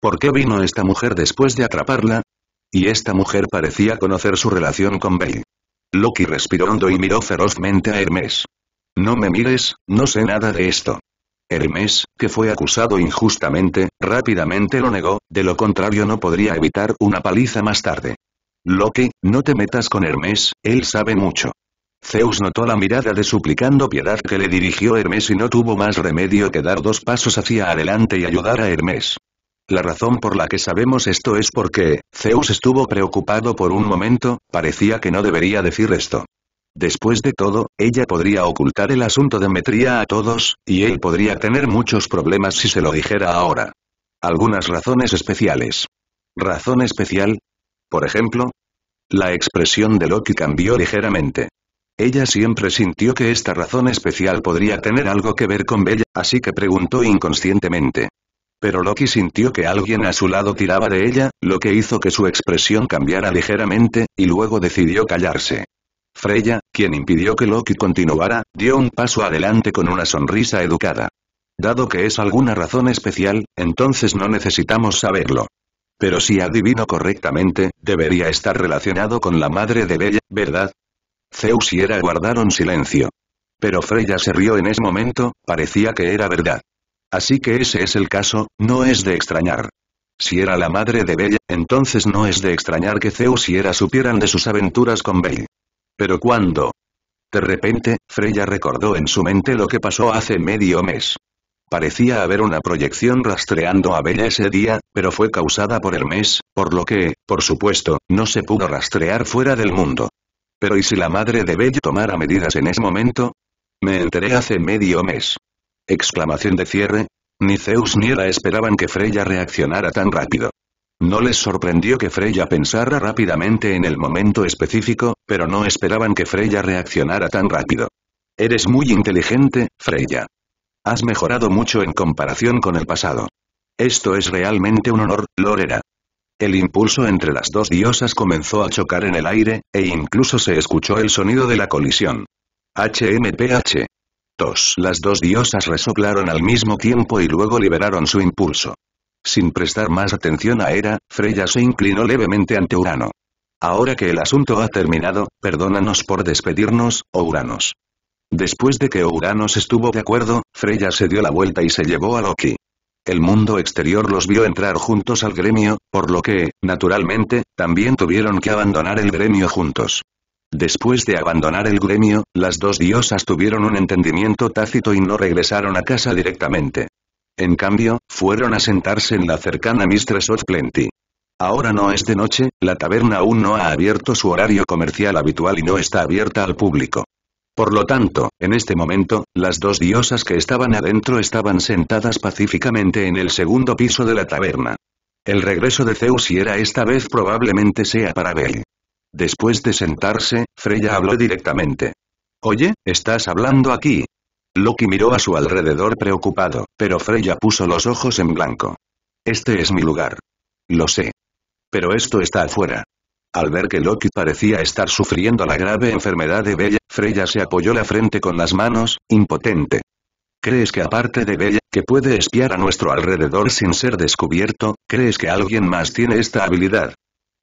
¿Por qué vino esta mujer después de atraparla? Y esta mujer parecía conocer su relación con Bale. Loki respiró hondo y miró ferozmente a Hermes. No me mires, no sé nada de esto. Hermes, que fue acusado injustamente, rápidamente lo negó, de lo contrario no podría evitar una paliza más tarde. Loki, no te metas con Hermes, él sabe mucho. Zeus notó la mirada de suplicando piedad que le dirigió Hermes y no tuvo más remedio que dar dos pasos hacia adelante y ayudar a Hermes. La razón por la que sabemos esto es porque, Zeus estuvo preocupado por un momento, parecía que no debería decir esto. Después de todo, ella podría ocultar el asunto de Metría a todos, y él podría tener muchos problemas si se lo dijera ahora. Algunas razones especiales. ¿Razón especial? Por ejemplo, la expresión de Loki cambió ligeramente. Ella siempre sintió que esta razón especial podría tener algo que ver con Bella, así que preguntó inconscientemente. Pero Loki sintió que alguien a su lado tiraba de ella, lo que hizo que su expresión cambiara ligeramente, y luego decidió callarse. Freya, quien impidió que Loki continuara, dio un paso adelante con una sonrisa educada. Dado que es alguna razón especial, entonces no necesitamos saberlo. Pero si adivino correctamente, debería estar relacionado con la madre de Bella, ¿verdad? Zeus y Hera guardaron silencio. Pero Freya se rió en ese momento, parecía que era verdad. Así que ese es el caso, no es de extrañar. Si era la madre de Bella, entonces no es de extrañar que Zeus y Hera supieran de sus aventuras con Bella. Pero cuando... De repente, Freya recordó en su mente lo que pasó hace medio mes. Parecía haber una proyección rastreando a Bella ese día, pero fue causada por Hermes, por lo que, por supuesto, no se pudo rastrear fuera del mundo. Pero ¿y si la madre de Bella tomara medidas en ese momento? Me enteré hace medio mes. Exclamación de cierre. Ni Zeus ni la esperaban que Freya reaccionara tan rápido. No les sorprendió que Freya pensara rápidamente en el momento específico, pero no esperaban que Freya reaccionara tan rápido. Eres muy inteligente, Freya. Has mejorado mucho en comparación con el pasado. Esto es realmente un honor, Lorera. El impulso entre las dos diosas comenzó a chocar en el aire, e incluso se escuchó el sonido de la colisión. HMPH. Tos. Las dos diosas resoplaron al mismo tiempo y luego liberaron su impulso. Sin prestar más atención a Hera, Freya se inclinó levemente ante Urano. Ahora que el asunto ha terminado, perdónanos por despedirnos, Ouranos». Oh Después de que Uranos estuvo de acuerdo, Freya se dio la vuelta y se llevó a Loki. El mundo exterior los vio entrar juntos al gremio, por lo que, naturalmente, también tuvieron que abandonar el gremio juntos. Después de abandonar el gremio, las dos diosas tuvieron un entendimiento tácito y no regresaron a casa directamente. En cambio, fueron a sentarse en la cercana Mistress of Plenty. Ahora no es de noche, la taberna aún no ha abierto su horario comercial habitual y no está abierta al público. Por lo tanto, en este momento, las dos diosas que estaban adentro estaban sentadas pacíficamente en el segundo piso de la taberna. El regreso de Zeus y era esta vez probablemente sea para Bell. Después de sentarse, Freya habló directamente. Oye, ¿estás hablando aquí? Loki miró a su alrededor preocupado, pero Freya puso los ojos en blanco. Este es mi lugar. Lo sé. Pero esto está afuera. Al ver que Loki parecía estar sufriendo la grave enfermedad de Bella, Freya se apoyó la frente con las manos, impotente. ¿Crees que aparte de Bella, que puede espiar a nuestro alrededor sin ser descubierto, crees que alguien más tiene esta habilidad?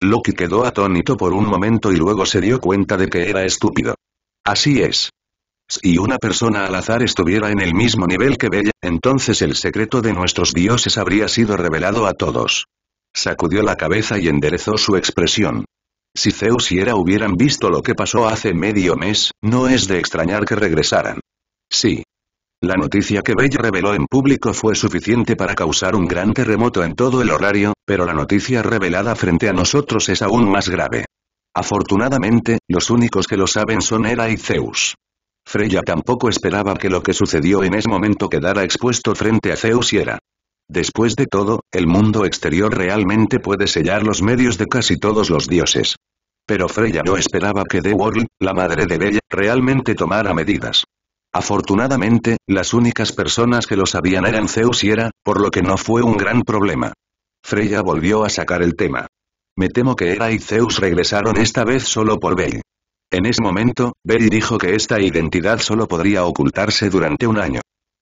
Loki quedó atónito por un momento y luego se dio cuenta de que era estúpido. Así es. Si una persona al azar estuviera en el mismo nivel que Bella, entonces el secreto de nuestros dioses habría sido revelado a todos. Sacudió la cabeza y enderezó su expresión. Si Zeus y Hera hubieran visto lo que pasó hace medio mes, no es de extrañar que regresaran. Sí. La noticia que Bella reveló en público fue suficiente para causar un gran terremoto en todo el horario, pero la noticia revelada frente a nosotros es aún más grave. Afortunadamente, los únicos que lo saben son Hera y Zeus. Freya tampoco esperaba que lo que sucedió en ese momento quedara expuesto frente a Zeus y era. Después de todo, el mundo exterior realmente puede sellar los medios de casi todos los dioses. Pero Freya no esperaba que The World, la madre de Bella, realmente tomara medidas. Afortunadamente, las únicas personas que lo sabían eran Zeus y era, por lo que no fue un gran problema. Freya volvió a sacar el tema. Me temo que Hera y Zeus regresaron esta vez solo por Bell. En ese momento, Berry dijo que esta identidad solo podría ocultarse durante un año.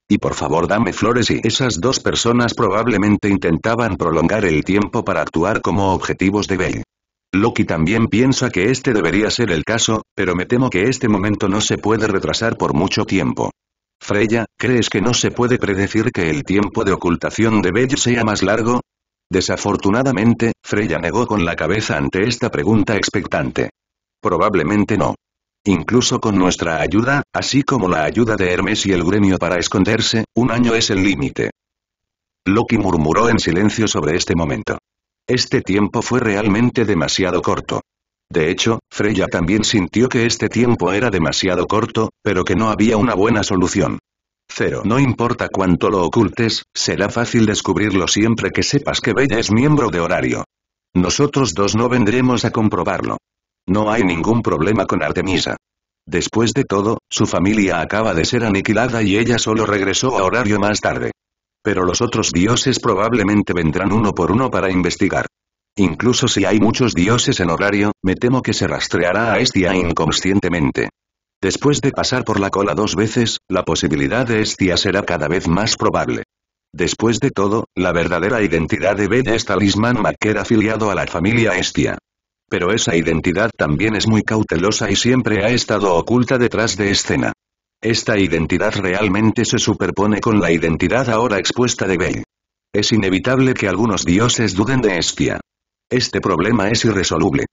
Y por favor dame flores y esas dos personas probablemente intentaban prolongar el tiempo para actuar como objetivos de Bell. Loki también piensa que este debería ser el caso, pero me temo que este momento no se puede retrasar por mucho tiempo. Freya, ¿crees que no se puede predecir que el tiempo de ocultación de Bell sea más largo? Desafortunadamente, Freya negó con la cabeza ante esta pregunta expectante. Probablemente no. Incluso con nuestra ayuda, así como la ayuda de Hermes y el gremio para esconderse, un año es el límite. Loki murmuró en silencio sobre este momento. Este tiempo fue realmente demasiado corto. De hecho, Freya también sintió que este tiempo era demasiado corto, pero que no había una buena solución. Cero. No importa cuánto lo ocultes, será fácil descubrirlo siempre que sepas que Bella es miembro de horario. Nosotros dos no vendremos a comprobarlo. No hay ningún problema con Artemisa. Después de todo, su familia acaba de ser aniquilada y ella solo regresó a horario más tarde. Pero los otros dioses probablemente vendrán uno por uno para investigar. Incluso si hay muchos dioses en horario, me temo que se rastreará a Estia inconscientemente. Después de pasar por la cola dos veces, la posibilidad de Estia será cada vez más probable. Después de todo, la verdadera identidad de Ben es talismán Maker afiliado a la familia Estia. Pero esa identidad también es muy cautelosa y siempre ha estado oculta detrás de escena. Esta identidad realmente se superpone con la identidad ahora expuesta de Bell. Es inevitable que algunos dioses duden de Estia. Este problema es irresoluble.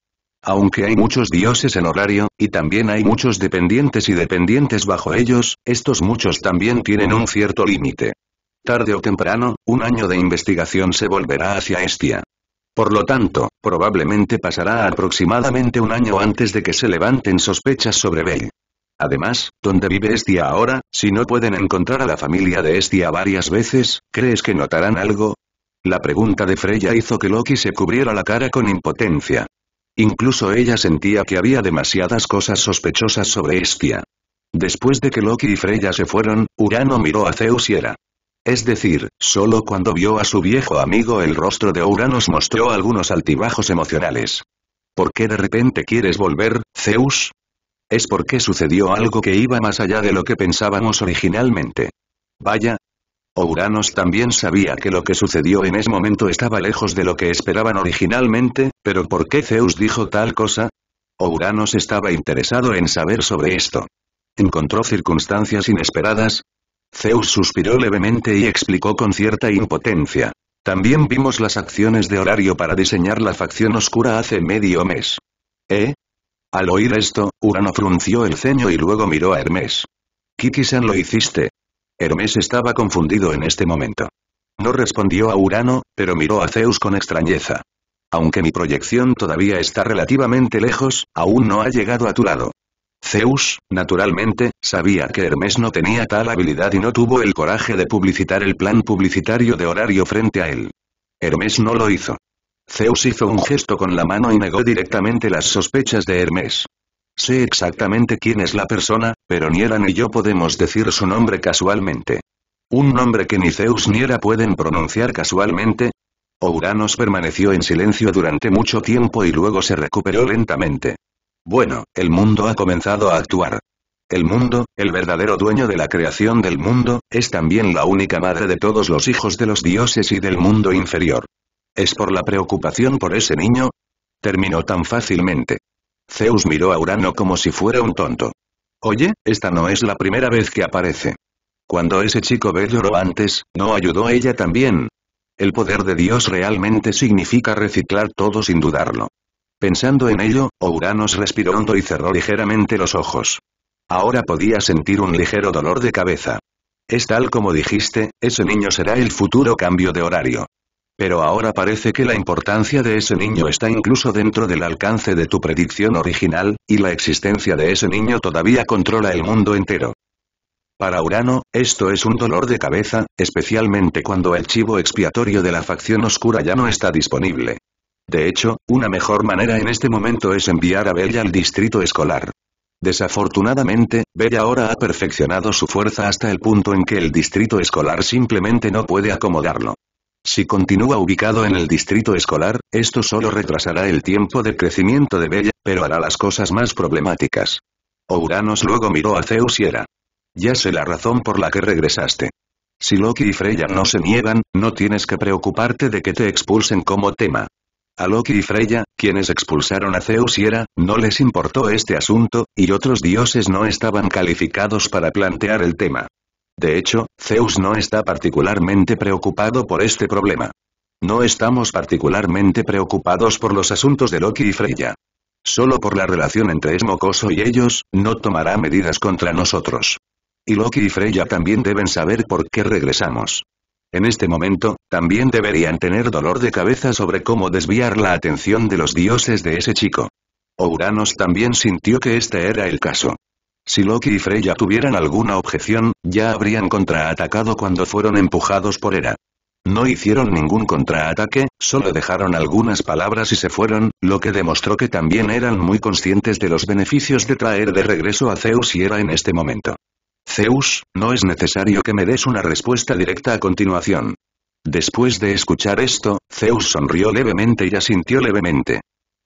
Aunque hay muchos dioses en horario, y también hay muchos dependientes y dependientes bajo ellos, estos muchos también tienen un cierto límite. Tarde o temprano, un año de investigación se volverá hacia Estia. Por lo tanto, probablemente pasará aproximadamente un año antes de que se levanten sospechas sobre Bell. Además, donde vive Estia ahora, si no pueden encontrar a la familia de Estia varias veces, ¿crees que notarán algo? La pregunta de Freya hizo que Loki se cubriera la cara con impotencia. Incluso ella sentía que había demasiadas cosas sospechosas sobre Estia. Después de que Loki y Freya se fueron, Urano miró a Zeus y era es decir, solo cuando vio a su viejo amigo el rostro de Uranos mostró algunos altibajos emocionales. ¿Por qué de repente quieres volver, Zeus? Es porque sucedió algo que iba más allá de lo que pensábamos originalmente. Vaya. Uranos también sabía que lo que sucedió en ese momento estaba lejos de lo que esperaban originalmente, pero ¿por qué Zeus dijo tal cosa? Uranos estaba interesado en saber sobre esto. Encontró circunstancias inesperadas, Zeus suspiró levemente y explicó con cierta impotencia. También vimos las acciones de horario para diseñar la facción oscura hace medio mes. ¿Eh? Al oír esto, Urano frunció el ceño y luego miró a Hermes. Kikisan lo hiciste. Hermes estaba confundido en este momento. No respondió a Urano, pero miró a Zeus con extrañeza. Aunque mi proyección todavía está relativamente lejos, aún no ha llegado a tu lado. Zeus, naturalmente, sabía que Hermes no tenía tal habilidad y no tuvo el coraje de publicitar el plan publicitario de horario frente a él. Hermes no lo hizo. Zeus hizo un gesto con la mano y negó directamente las sospechas de Hermes. Sé exactamente quién es la persona, pero ni era ni yo podemos decir su nombre casualmente. Un nombre que ni Zeus ni Hera pueden pronunciar casualmente. Ouranos permaneció en silencio durante mucho tiempo y luego se recuperó lentamente. Bueno, el mundo ha comenzado a actuar. El mundo, el verdadero dueño de la creación del mundo, es también la única madre de todos los hijos de los dioses y del mundo inferior. ¿Es por la preocupación por ese niño? Terminó tan fácilmente. Zeus miró a Urano como si fuera un tonto. Oye, esta no es la primera vez que aparece. Cuando ese chico ve lloró antes, ¿no ayudó ella también? El poder de Dios realmente significa reciclar todo sin dudarlo. Pensando en ello, Ouranos respiró hondo y cerró ligeramente los ojos. Ahora podía sentir un ligero dolor de cabeza. Es tal como dijiste, ese niño será el futuro cambio de horario. Pero ahora parece que la importancia de ese niño está incluso dentro del alcance de tu predicción original, y la existencia de ese niño todavía controla el mundo entero. Para Urano, esto es un dolor de cabeza, especialmente cuando el chivo expiatorio de la facción oscura ya no está disponible. De hecho, una mejor manera en este momento es enviar a Bella al distrito escolar. Desafortunadamente, Bella ahora ha perfeccionado su fuerza hasta el punto en que el distrito escolar simplemente no puede acomodarlo. Si continúa ubicado en el distrito escolar, esto solo retrasará el tiempo de crecimiento de Bella, pero hará las cosas más problemáticas. Ouranos luego miró a Zeus y era. Ya sé la razón por la que regresaste. Si Loki y Freya no se niegan, no tienes que preocuparte de que te expulsen como tema. A Loki y Freya, quienes expulsaron a Zeus y Hera, no les importó este asunto, y otros dioses no estaban calificados para plantear el tema. De hecho, Zeus no está particularmente preocupado por este problema. No estamos particularmente preocupados por los asuntos de Loki y Freya. Solo por la relación entre Esmocoso y ellos, no tomará medidas contra nosotros. Y Loki y Freya también deben saber por qué regresamos. En este momento, también deberían tener dolor de cabeza sobre cómo desviar la atención de los dioses de ese chico. Ouranos también sintió que este era el caso. Si Loki y Freya tuvieran alguna objeción, ya habrían contraatacado cuando fueron empujados por Hera. No hicieron ningún contraataque, solo dejaron algunas palabras y se fueron, lo que demostró que también eran muy conscientes de los beneficios de traer de regreso a Zeus y era en este momento. Zeus, no es necesario que me des una respuesta directa a continuación. Después de escuchar esto, Zeus sonrió levemente y asintió levemente.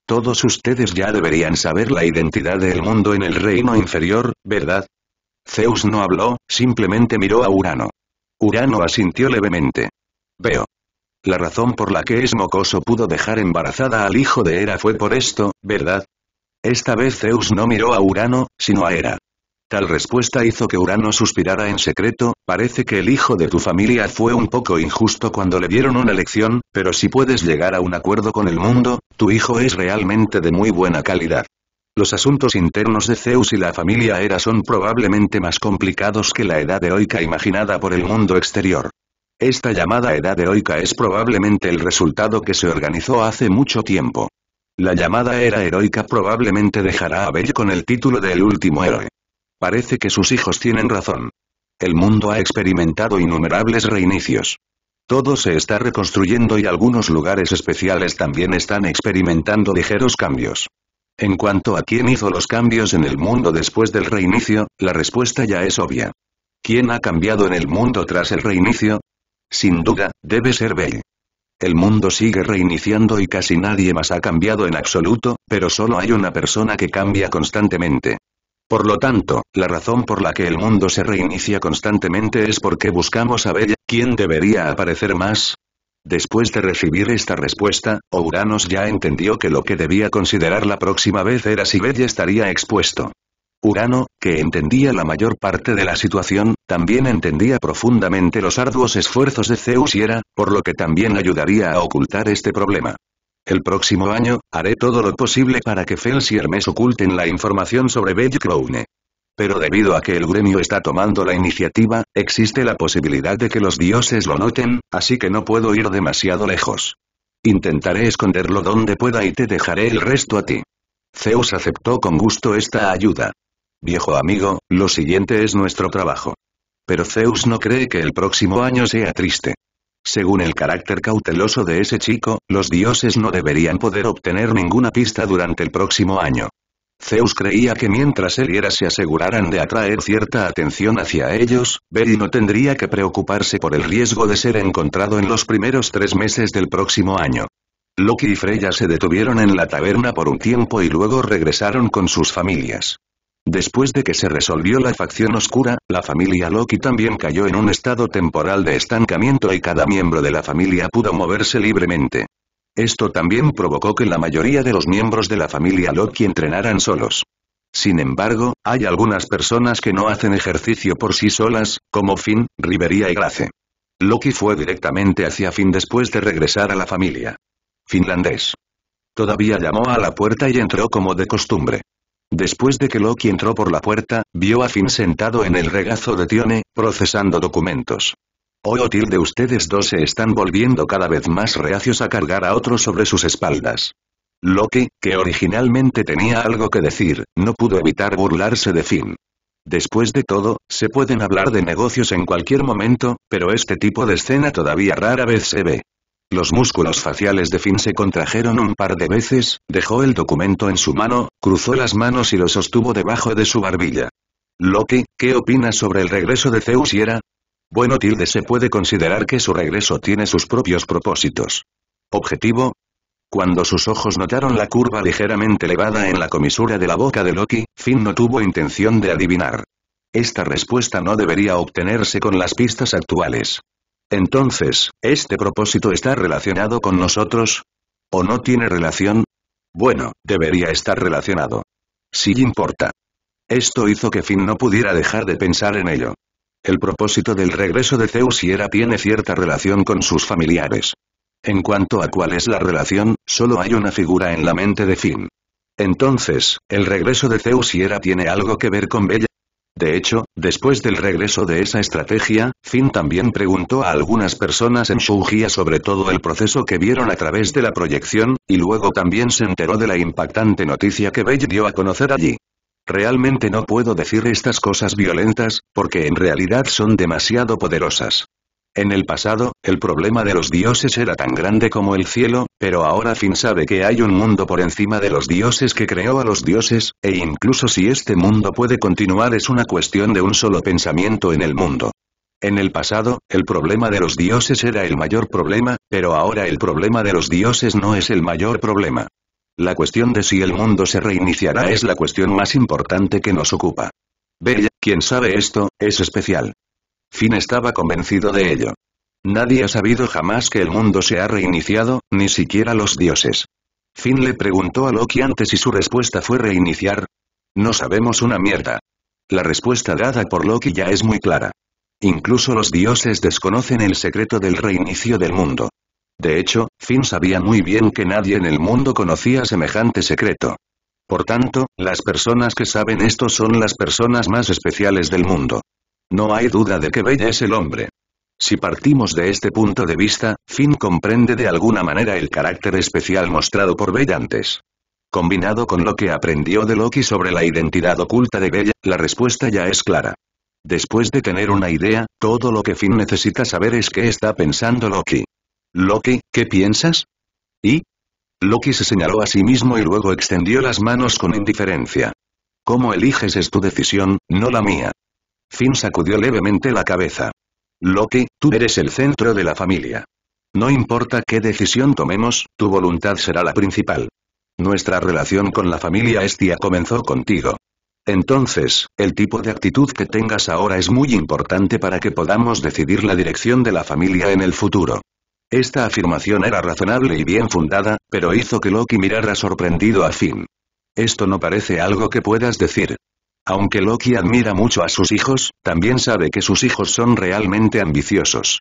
Todos ustedes ya deberían saber la identidad del mundo en el reino inferior, ¿verdad? Zeus no habló, simplemente miró a Urano. Urano asintió levemente. Veo. La razón por la que Esmocoso pudo dejar embarazada al hijo de Hera fue por esto, ¿verdad? Esta vez Zeus no miró a Urano, sino a Hera. Tal respuesta hizo que Urano suspirara en secreto, parece que el hijo de tu familia fue un poco injusto cuando le dieron una lección, pero si puedes llegar a un acuerdo con el mundo, tu hijo es realmente de muy buena calidad. Los asuntos internos de Zeus y la familia era son probablemente más complicados que la edad heroica imaginada por el mundo exterior. Esta llamada edad heroica es probablemente el resultado que se organizó hace mucho tiempo. La llamada era heroica probablemente dejará a Bell con el título del último héroe. Parece que sus hijos tienen razón. El mundo ha experimentado innumerables reinicios. Todo se está reconstruyendo y algunos lugares especiales también están experimentando ligeros cambios. En cuanto a quién hizo los cambios en el mundo después del reinicio, la respuesta ya es obvia. ¿Quién ha cambiado en el mundo tras el reinicio? Sin duda, debe ser Bell. El mundo sigue reiniciando y casi nadie más ha cambiado en absoluto, pero solo hay una persona que cambia constantemente. Por lo tanto, la razón por la que el mundo se reinicia constantemente es porque buscamos a Bella, ¿quién debería aparecer más? Después de recibir esta respuesta, Ouranos ya entendió que lo que debía considerar la próxima vez era si Bella estaría expuesto. Urano, que entendía la mayor parte de la situación, también entendía profundamente los arduos esfuerzos de Zeus y era, por lo que también ayudaría a ocultar este problema. El próximo año, haré todo lo posible para que Fels y Hermes oculten la información sobre Clowne. Pero debido a que el gremio está tomando la iniciativa, existe la posibilidad de que los dioses lo noten, así que no puedo ir demasiado lejos. Intentaré esconderlo donde pueda y te dejaré el resto a ti. Zeus aceptó con gusto esta ayuda. Viejo amigo, lo siguiente es nuestro trabajo. Pero Zeus no cree que el próximo año sea triste. Según el carácter cauteloso de ese chico, los dioses no deberían poder obtener ninguna pista durante el próximo año. Zeus creía que mientras él era se aseguraran de atraer cierta atención hacia ellos, Berry no tendría que preocuparse por el riesgo de ser encontrado en los primeros tres meses del próximo año. Loki y Freya se detuvieron en la taberna por un tiempo y luego regresaron con sus familias. Después de que se resolvió la facción oscura, la familia Loki también cayó en un estado temporal de estancamiento y cada miembro de la familia pudo moverse libremente. Esto también provocó que la mayoría de los miembros de la familia Loki entrenaran solos. Sin embargo, hay algunas personas que no hacen ejercicio por sí solas, como Finn, Rivería y Grace. Loki fue directamente hacia Finn después de regresar a la familia. Finlandés. Todavía llamó a la puerta y entró como de costumbre. Después de que Loki entró por la puerta, vio a Finn sentado en el regazo de Tione, procesando documentos. Oh de ustedes dos se están volviendo cada vez más reacios a cargar a otro sobre sus espaldas. Loki, que originalmente tenía algo que decir, no pudo evitar burlarse de Finn. Después de todo, se pueden hablar de negocios en cualquier momento, pero este tipo de escena todavía rara vez se ve. Los músculos faciales de Finn se contrajeron un par de veces, dejó el documento en su mano, cruzó las manos y lo sostuvo debajo de su barbilla. Loki, ¿qué opinas sobre el regreso de Zeus y era? Bueno tilde se puede considerar que su regreso tiene sus propios propósitos. Objetivo. Cuando sus ojos notaron la curva ligeramente elevada en la comisura de la boca de Loki, Finn no tuvo intención de adivinar. Esta respuesta no debería obtenerse con las pistas actuales. Entonces, ¿este propósito está relacionado con nosotros? ¿O no tiene relación? Bueno, debería estar relacionado. Sí importa. Esto hizo que Finn no pudiera dejar de pensar en ello. El propósito del regreso de Zeus y era tiene cierta relación con sus familiares. En cuanto a cuál es la relación, solo hay una figura en la mente de Finn. Entonces, el regreso de Zeus y era tiene algo que ver con Bella de hecho, después del regreso de esa estrategia, Finn también preguntó a algunas personas en Shugia sobre todo el proceso que vieron a través de la proyección, y luego también se enteró de la impactante noticia que Bell dio a conocer allí. Realmente no puedo decir estas cosas violentas, porque en realidad son demasiado poderosas. En el pasado, el problema de los dioses era tan grande como el cielo, pero ahora Finn sabe que hay un mundo por encima de los dioses que creó a los dioses, e incluso si este mundo puede continuar es una cuestión de un solo pensamiento en el mundo. En el pasado, el problema de los dioses era el mayor problema, pero ahora el problema de los dioses no es el mayor problema. La cuestión de si el mundo se reiniciará es la cuestión más importante que nos ocupa. Bella, quien sabe esto, es especial. Finn estaba convencido de ello. Nadie ha sabido jamás que el mundo se ha reiniciado, ni siquiera los dioses. Finn le preguntó a Loki antes y su respuesta fue reiniciar. No sabemos una mierda. La respuesta dada por Loki ya es muy clara. Incluso los dioses desconocen el secreto del reinicio del mundo. De hecho, Finn sabía muy bien que nadie en el mundo conocía semejante secreto. Por tanto, las personas que saben esto son las personas más especiales del mundo. No hay duda de que Bella es el hombre. Si partimos de este punto de vista, Finn comprende de alguna manera el carácter especial mostrado por Bella antes. Combinado con lo que aprendió de Loki sobre la identidad oculta de Bella, la respuesta ya es clara. Después de tener una idea, todo lo que Finn necesita saber es qué está pensando Loki. Loki, ¿qué piensas? ¿Y? Loki se señaló a sí mismo y luego extendió las manos con indiferencia. ¿Cómo eliges es tu decisión, no la mía? Finn sacudió levemente la cabeza. Loki, tú eres el centro de la familia. No importa qué decisión tomemos, tu voluntad será la principal. Nuestra relación con la familia Estia comenzó contigo. Entonces, el tipo de actitud que tengas ahora es muy importante para que podamos decidir la dirección de la familia en el futuro. Esta afirmación era razonable y bien fundada, pero hizo que Loki mirara sorprendido a Finn. Esto no parece algo que puedas decir. Aunque Loki admira mucho a sus hijos, también sabe que sus hijos son realmente ambiciosos.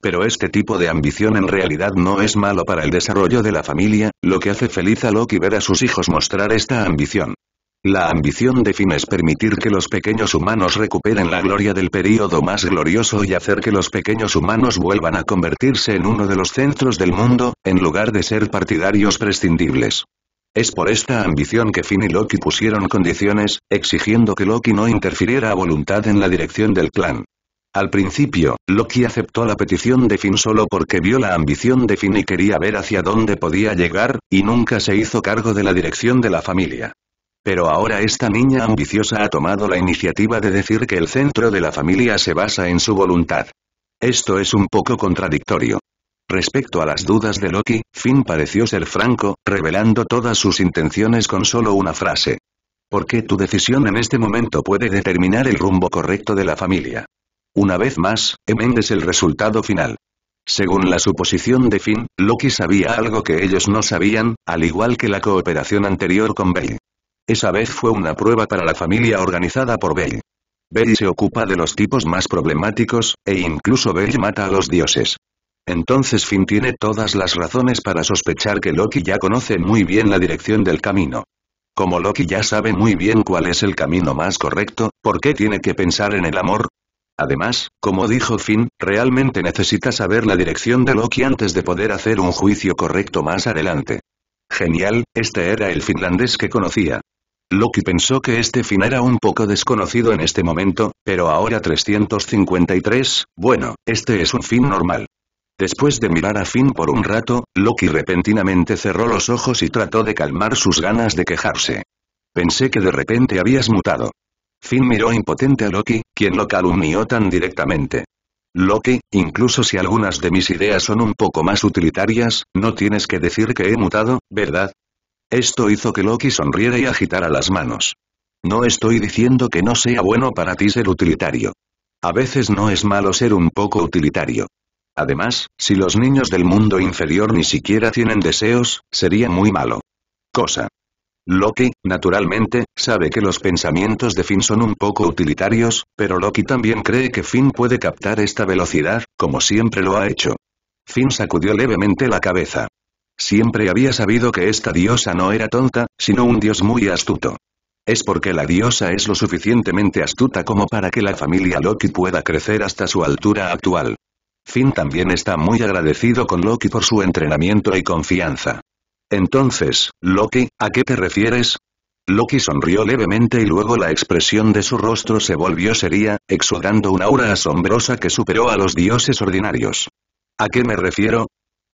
Pero este tipo de ambición en realidad no es malo para el desarrollo de la familia, lo que hace feliz a Loki ver a sus hijos mostrar esta ambición. La ambición de Finn es permitir que los pequeños humanos recuperen la gloria del período más glorioso y hacer que los pequeños humanos vuelvan a convertirse en uno de los centros del mundo, en lugar de ser partidarios prescindibles. Es por esta ambición que Finn y Loki pusieron condiciones, exigiendo que Loki no interfiriera a voluntad en la dirección del clan. Al principio, Loki aceptó la petición de Finn solo porque vio la ambición de Finn y quería ver hacia dónde podía llegar, y nunca se hizo cargo de la dirección de la familia. Pero ahora esta niña ambiciosa ha tomado la iniciativa de decir que el centro de la familia se basa en su voluntad. Esto es un poco contradictorio. Respecto a las dudas de Loki, Finn pareció ser franco, revelando todas sus intenciones con solo una frase. Porque tu decisión en este momento puede determinar el rumbo correcto de la familia. Una vez más, Emend el resultado final. Según la suposición de Finn, Loki sabía algo que ellos no sabían, al igual que la cooperación anterior con Bell. Esa vez fue una prueba para la familia organizada por Bell. Bell se ocupa de los tipos más problemáticos, e incluso Bell mata a los dioses. Entonces Finn tiene todas las razones para sospechar que Loki ya conoce muy bien la dirección del camino. Como Loki ya sabe muy bien cuál es el camino más correcto, ¿por qué tiene que pensar en el amor? Además, como dijo Finn, realmente necesita saber la dirección de Loki antes de poder hacer un juicio correcto más adelante. Genial, este era el finlandés que conocía. Loki pensó que este fin era un poco desconocido en este momento, pero ahora 353, bueno, este es un fin normal. Después de mirar a Finn por un rato, Loki repentinamente cerró los ojos y trató de calmar sus ganas de quejarse. Pensé que de repente habías mutado. Finn miró impotente a Loki, quien lo calumnió tan directamente. Loki, incluso si algunas de mis ideas son un poco más utilitarias, no tienes que decir que he mutado, ¿verdad? Esto hizo que Loki sonriera y agitara las manos. No estoy diciendo que no sea bueno para ti ser utilitario. A veces no es malo ser un poco utilitario. Además, si los niños del mundo inferior ni siquiera tienen deseos, sería muy malo. Cosa. Loki, naturalmente, sabe que los pensamientos de Finn son un poco utilitarios, pero Loki también cree que Finn puede captar esta velocidad, como siempre lo ha hecho. Finn sacudió levemente la cabeza. Siempre había sabido que esta diosa no era tonta, sino un dios muy astuto. Es porque la diosa es lo suficientemente astuta como para que la familia Loki pueda crecer hasta su altura actual. Finn también está muy agradecido con Loki por su entrenamiento y confianza. Entonces, Loki, ¿a qué te refieres? Loki sonrió levemente y luego la expresión de su rostro se volvió seria, exudando una aura asombrosa que superó a los dioses ordinarios. ¿A qué me refiero?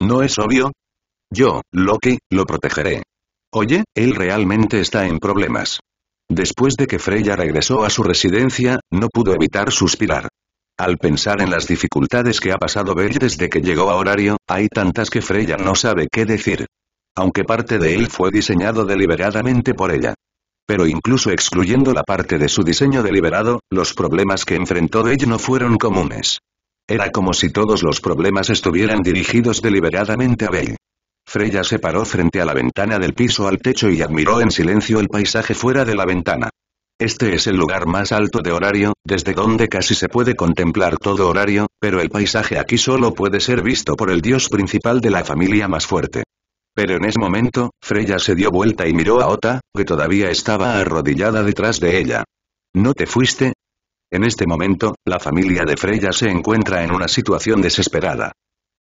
¿No es obvio? Yo, Loki, lo protegeré. Oye, él realmente está en problemas. Después de que Freya regresó a su residencia, no pudo evitar suspirar. Al pensar en las dificultades que ha pasado Bell desde que llegó a horario, hay tantas que Freya no sabe qué decir. Aunque parte de él fue diseñado deliberadamente por ella. Pero incluso excluyendo la parte de su diseño deliberado, los problemas que enfrentó Bell no fueron comunes. Era como si todos los problemas estuvieran dirigidos deliberadamente a Bell. Freya se paró frente a la ventana del piso al techo y admiró en silencio el paisaje fuera de la ventana. Este es el lugar más alto de horario, desde donde casi se puede contemplar todo horario, pero el paisaje aquí solo puede ser visto por el dios principal de la familia más fuerte. Pero en ese momento, Freya se dio vuelta y miró a Ota, que todavía estaba arrodillada detrás de ella. ¿No te fuiste? En este momento, la familia de Freya se encuentra en una situación desesperada.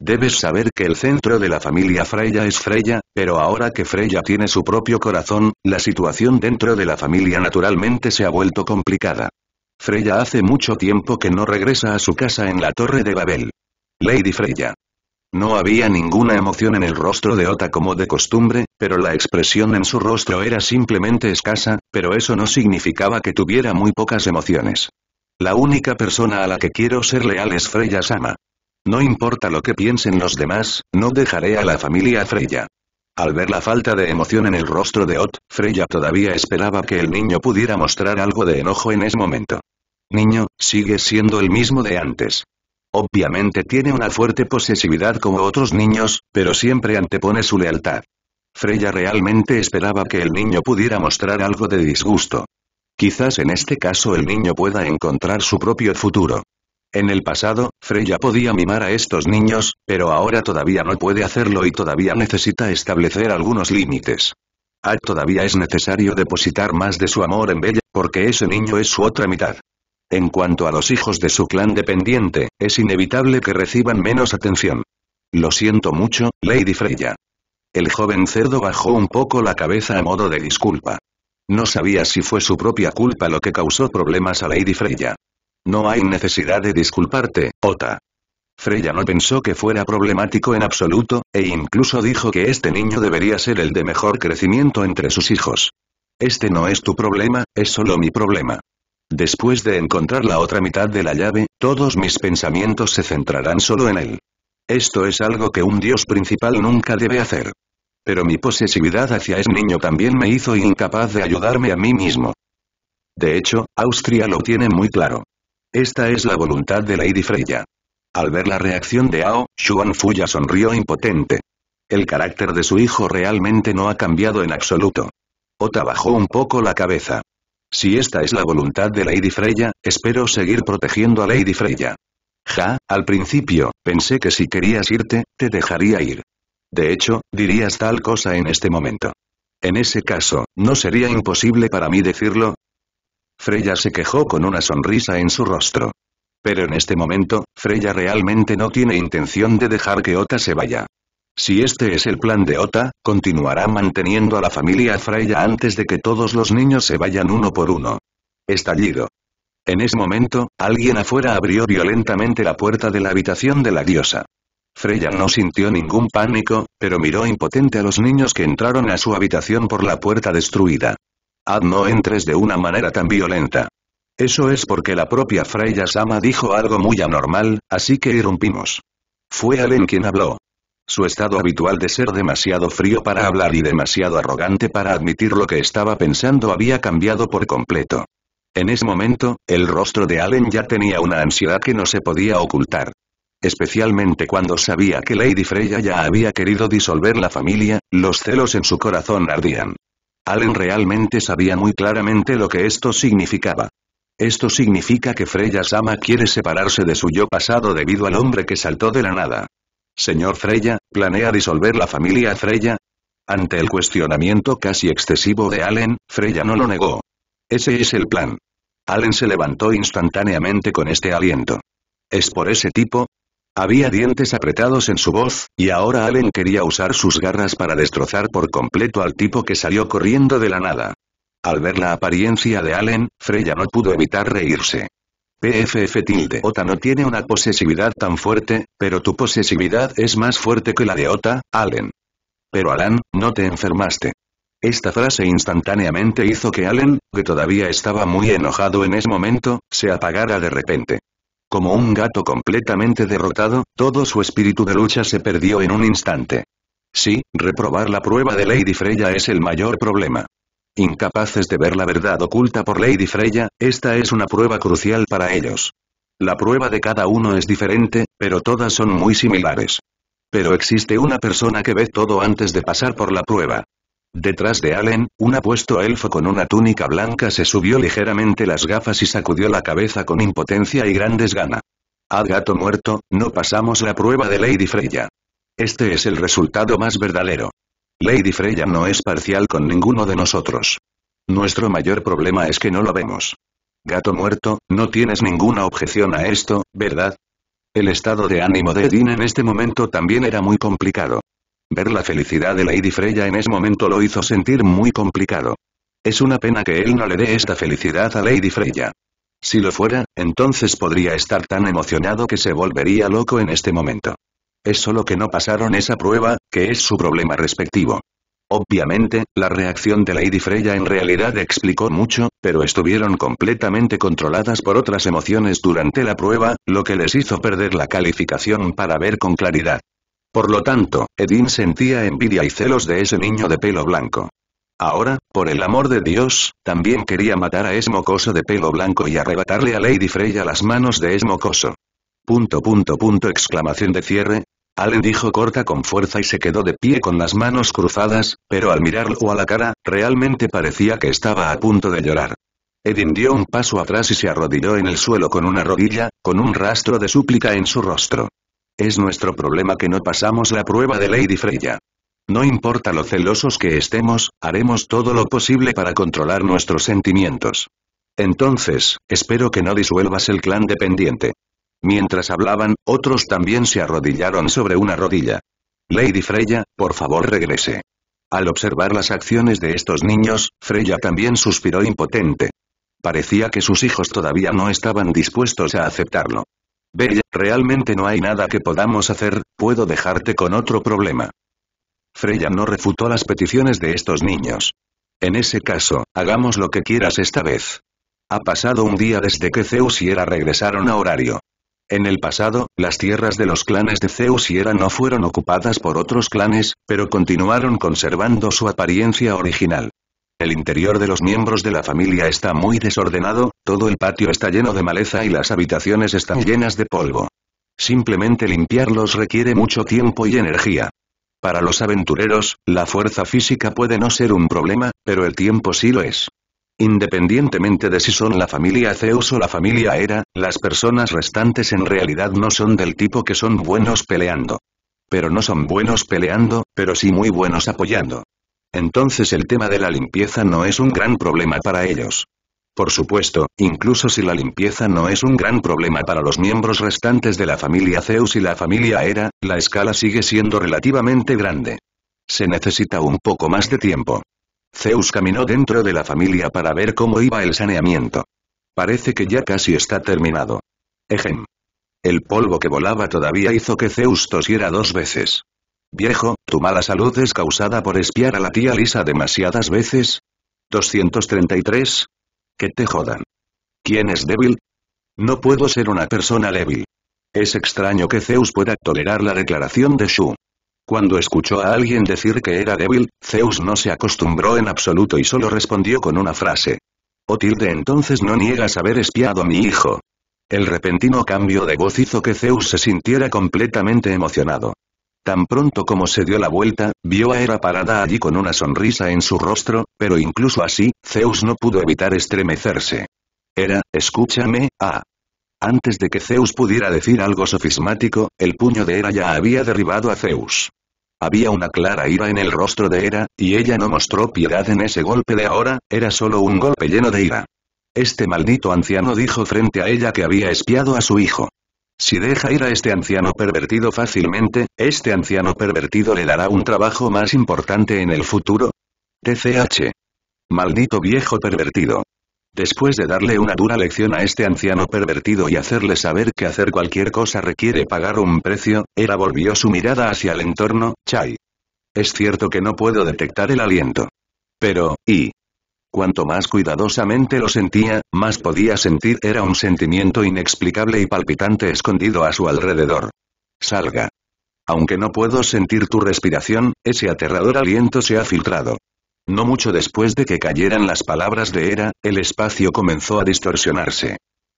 Debes saber que el centro de la familia Freya es Freya, pero ahora que Freya tiene su propio corazón, la situación dentro de la familia naturalmente se ha vuelto complicada. Freya hace mucho tiempo que no regresa a su casa en la Torre de Babel. Lady Freya. No había ninguna emoción en el rostro de Ota como de costumbre, pero la expresión en su rostro era simplemente escasa, pero eso no significaba que tuviera muy pocas emociones. La única persona a la que quiero ser leal es Freya Sama. No importa lo que piensen los demás, no dejaré a la familia Freya. Al ver la falta de emoción en el rostro de Ot, Freya todavía esperaba que el niño pudiera mostrar algo de enojo en ese momento. Niño, sigue siendo el mismo de antes. Obviamente tiene una fuerte posesividad como otros niños, pero siempre antepone su lealtad. Freya realmente esperaba que el niño pudiera mostrar algo de disgusto. Quizás en este caso el niño pueda encontrar su propio futuro. En el pasado, Freya podía mimar a estos niños, pero ahora todavía no puede hacerlo y todavía necesita establecer algunos límites. Ah, todavía es necesario depositar más de su amor en Bella, porque ese niño es su otra mitad. En cuanto a los hijos de su clan dependiente, es inevitable que reciban menos atención. Lo siento mucho, Lady Freya. El joven cerdo bajó un poco la cabeza a modo de disculpa. No sabía si fue su propia culpa lo que causó problemas a Lady Freya. No hay necesidad de disculparte, Ota. Freya no pensó que fuera problemático en absoluto, e incluso dijo que este niño debería ser el de mejor crecimiento entre sus hijos. Este no es tu problema, es solo mi problema. Después de encontrar la otra mitad de la llave, todos mis pensamientos se centrarán solo en él. Esto es algo que un dios principal nunca debe hacer. Pero mi posesividad hacia ese niño también me hizo incapaz de ayudarme a mí mismo. De hecho, Austria lo tiene muy claro. Esta es la voluntad de Lady Freya. Al ver la reacción de Ao, Xuan Fuya sonrió impotente. El carácter de su hijo realmente no ha cambiado en absoluto. Ota bajó un poco la cabeza. Si esta es la voluntad de Lady Freya, espero seguir protegiendo a Lady Freya. Ja, al principio, pensé que si querías irte, te dejaría ir. De hecho, dirías tal cosa en este momento. En ese caso, ¿no sería imposible para mí decirlo? Freya se quejó con una sonrisa en su rostro. Pero en este momento, Freya realmente no tiene intención de dejar que Ota se vaya. Si este es el plan de Ota, continuará manteniendo a la familia Freya antes de que todos los niños se vayan uno por uno. Estallido. En ese momento, alguien afuera abrió violentamente la puerta de la habitación de la diosa. Freya no sintió ningún pánico, pero miró impotente a los niños que entraron a su habitación por la puerta destruida. Ad no entres de una manera tan violenta. Eso es porque la propia Freya Sama dijo algo muy anormal, así que irrumpimos. Fue Allen quien habló. Su estado habitual de ser demasiado frío para hablar y demasiado arrogante para admitir lo que estaba pensando había cambiado por completo. En ese momento, el rostro de Allen ya tenía una ansiedad que no se podía ocultar. Especialmente cuando sabía que Lady Freya ya había querido disolver la familia, los celos en su corazón ardían. Allen realmente sabía muy claramente lo que esto significaba. Esto significa que Freya Sama quiere separarse de su yo pasado debido al hombre que saltó de la nada. Señor Freya, ¿planea disolver la familia Freya? Ante el cuestionamiento casi excesivo de Allen, Freya no lo negó. Ese es el plan. Allen se levantó instantáneamente con este aliento. ¿Es por ese tipo? Había dientes apretados en su voz, y ahora Allen quería usar sus garras para destrozar por completo al tipo que salió corriendo de la nada. Al ver la apariencia de Allen, Freya no pudo evitar reírse. PFF tilde Ota no tiene una posesividad tan fuerte, pero tu posesividad es más fuerte que la de Ota, Allen. Pero Alan, no te enfermaste. Esta frase instantáneamente hizo que Allen, que todavía estaba muy enojado en ese momento, se apagara de repente. Como un gato completamente derrotado, todo su espíritu de lucha se perdió en un instante. Sí, reprobar la prueba de Lady Freya es el mayor problema. Incapaces de ver la verdad oculta por Lady Freya, esta es una prueba crucial para ellos. La prueba de cada uno es diferente, pero todas son muy similares. Pero existe una persona que ve todo antes de pasar por la prueba. Detrás de Allen, un apuesto elfo con una túnica blanca se subió ligeramente las gafas y sacudió la cabeza con impotencia y gran desgana. Ad gato muerto, no pasamos la prueba de Lady Freya. Este es el resultado más verdadero. Lady Freya no es parcial con ninguno de nosotros. Nuestro mayor problema es que no lo vemos. Gato muerto, no tienes ninguna objeción a esto, ¿verdad? El estado de ánimo de Dean en este momento también era muy complicado. Ver la felicidad de Lady Freya en ese momento lo hizo sentir muy complicado. Es una pena que él no le dé esta felicidad a Lady Freya. Si lo fuera, entonces podría estar tan emocionado que se volvería loco en este momento. Es solo que no pasaron esa prueba, que es su problema respectivo. Obviamente, la reacción de Lady Freya en realidad explicó mucho, pero estuvieron completamente controladas por otras emociones durante la prueba, lo que les hizo perder la calificación para ver con claridad. Por lo tanto, Edin sentía envidia y celos de ese niño de pelo blanco. Ahora, por el amor de Dios, también quería matar a ese mocoso de pelo blanco y arrebatarle a Lady Freya las manos de ese mocoso. Punto punto punto exclamación de cierre. Allen dijo corta con fuerza y se quedó de pie con las manos cruzadas, pero al mirarlo a la cara, realmente parecía que estaba a punto de llorar. Edin dio un paso atrás y se arrodilló en el suelo con una rodilla, con un rastro de súplica en su rostro. Es nuestro problema que no pasamos la prueba de Lady Freya. No importa lo celosos que estemos, haremos todo lo posible para controlar nuestros sentimientos. Entonces, espero que no disuelvas el clan dependiente. Mientras hablaban, otros también se arrodillaron sobre una rodilla. Lady Freya, por favor regrese. Al observar las acciones de estos niños, Freya también suspiró impotente. Parecía que sus hijos todavía no estaban dispuestos a aceptarlo. Bella, realmente no hay nada que podamos hacer, puedo dejarte con otro problema. Freya no refutó las peticiones de estos niños. En ese caso, hagamos lo que quieras esta vez. Ha pasado un día desde que Zeus y Hera regresaron a horario. En el pasado, las tierras de los clanes de Zeus y Hera no fueron ocupadas por otros clanes, pero continuaron conservando su apariencia original. El interior de los miembros de la familia está muy desordenado, todo el patio está lleno de maleza y las habitaciones están llenas de polvo. Simplemente limpiarlos requiere mucho tiempo y energía. Para los aventureros, la fuerza física puede no ser un problema, pero el tiempo sí lo es. Independientemente de si son la familia Zeus o la familia Hera, las personas restantes en realidad no son del tipo que son buenos peleando. Pero no son buenos peleando, pero sí muy buenos apoyando. Entonces el tema de la limpieza no es un gran problema para ellos. Por supuesto, incluso si la limpieza no es un gran problema para los miembros restantes de la familia Zeus y la familia Hera, la escala sigue siendo relativamente grande. Se necesita un poco más de tiempo. Zeus caminó dentro de la familia para ver cómo iba el saneamiento. Parece que ya casi está terminado. Ejem. El polvo que volaba todavía hizo que Zeus tosiera dos veces. Viejo, ¿tu mala salud es causada por espiar a la tía Lisa demasiadas veces? 233. Que te jodan. ¿Quién es débil? No puedo ser una persona débil. Es extraño que Zeus pueda tolerar la declaración de Shu. Cuando escuchó a alguien decir que era débil, Zeus no se acostumbró en absoluto y solo respondió con una frase. otilde oh, entonces no niegas haber espiado a mi hijo. El repentino cambio de voz hizo que Zeus se sintiera completamente emocionado. Tan pronto como se dio la vuelta, vio a Hera parada allí con una sonrisa en su rostro, pero incluso así, Zeus no pudo evitar estremecerse. Hera, escúchame, ah. Antes de que Zeus pudiera decir algo sofismático, el puño de Hera ya había derribado a Zeus. Había una clara ira en el rostro de Hera, y ella no mostró piedad en ese golpe de ahora, era solo un golpe lleno de ira. Este maldito anciano dijo frente a ella que había espiado a su hijo. Si deja ir a este anciano pervertido fácilmente, este anciano pervertido le dará un trabajo más importante en el futuro. TCH. Maldito viejo pervertido. Después de darle una dura lección a este anciano pervertido y hacerle saber que hacer cualquier cosa requiere pagar un precio, Era volvió su mirada hacia el entorno, Chai. Es cierto que no puedo detectar el aliento. Pero, ¿y Cuanto más cuidadosamente lo sentía, más podía sentir era un sentimiento inexplicable y palpitante escondido a su alrededor. Salga. Aunque no puedo sentir tu respiración, ese aterrador aliento se ha filtrado. No mucho después de que cayeran las palabras de Era, el espacio comenzó a distorsionarse.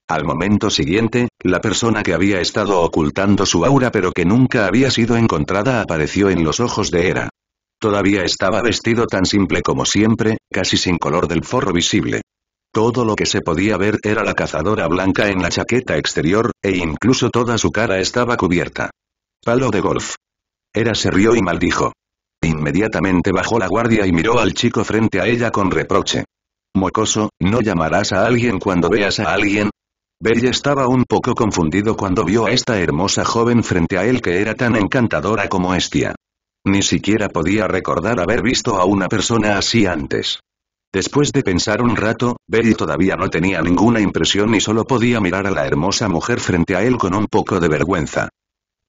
Al momento siguiente, la persona que había estado ocultando su aura pero que nunca había sido encontrada apareció en los ojos de Era. Todavía estaba vestido tan simple como siempre, casi sin color del forro visible. Todo lo que se podía ver era la cazadora blanca en la chaqueta exterior, e incluso toda su cara estaba cubierta. Palo de golf. Era se rió y maldijo. Inmediatamente bajó la guardia y miró al chico frente a ella con reproche. Mocoso, ¿no llamarás a alguien cuando veas a alguien? Bell estaba un poco confundido cuando vio a esta hermosa joven frente a él que era tan encantadora como estia. Ni siquiera podía recordar haber visto a una persona así antes. Después de pensar un rato, Betty todavía no tenía ninguna impresión y solo podía mirar a la hermosa mujer frente a él con un poco de vergüenza.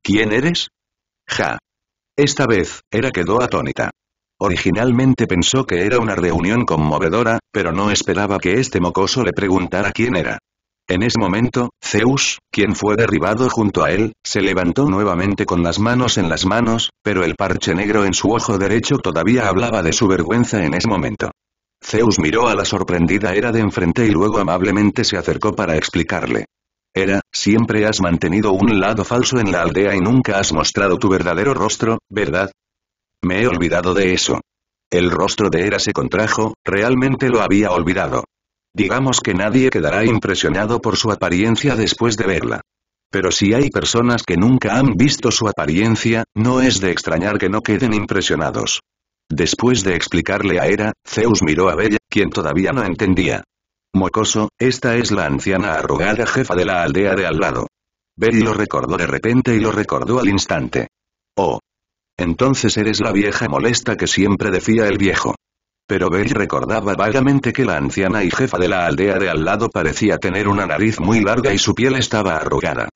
¿Quién eres? Ja. Esta vez, era quedó atónita. Originalmente pensó que era una reunión conmovedora, pero no esperaba que este mocoso le preguntara quién era. En ese momento, Zeus, quien fue derribado junto a él, se levantó nuevamente con las manos en las manos, pero el parche negro en su ojo derecho todavía hablaba de su vergüenza en ese momento. Zeus miró a la sorprendida Hera de enfrente y luego amablemente se acercó para explicarle. Hera, siempre has mantenido un lado falso en la aldea y nunca has mostrado tu verdadero rostro, ¿verdad? Me he olvidado de eso. El rostro de Hera se contrajo, realmente lo había olvidado. Digamos que nadie quedará impresionado por su apariencia después de verla. Pero si hay personas que nunca han visto su apariencia, no es de extrañar que no queden impresionados. Después de explicarle a Era, Zeus miró a Bella, quien todavía no entendía. Mocoso, esta es la anciana arrugada jefa de la aldea de al lado. Bella lo recordó de repente y lo recordó al instante. Oh. Entonces eres la vieja molesta que siempre decía el viejo pero Bell recordaba vagamente que la anciana y jefa de la aldea de al lado parecía tener una nariz muy larga y su piel estaba arrugada.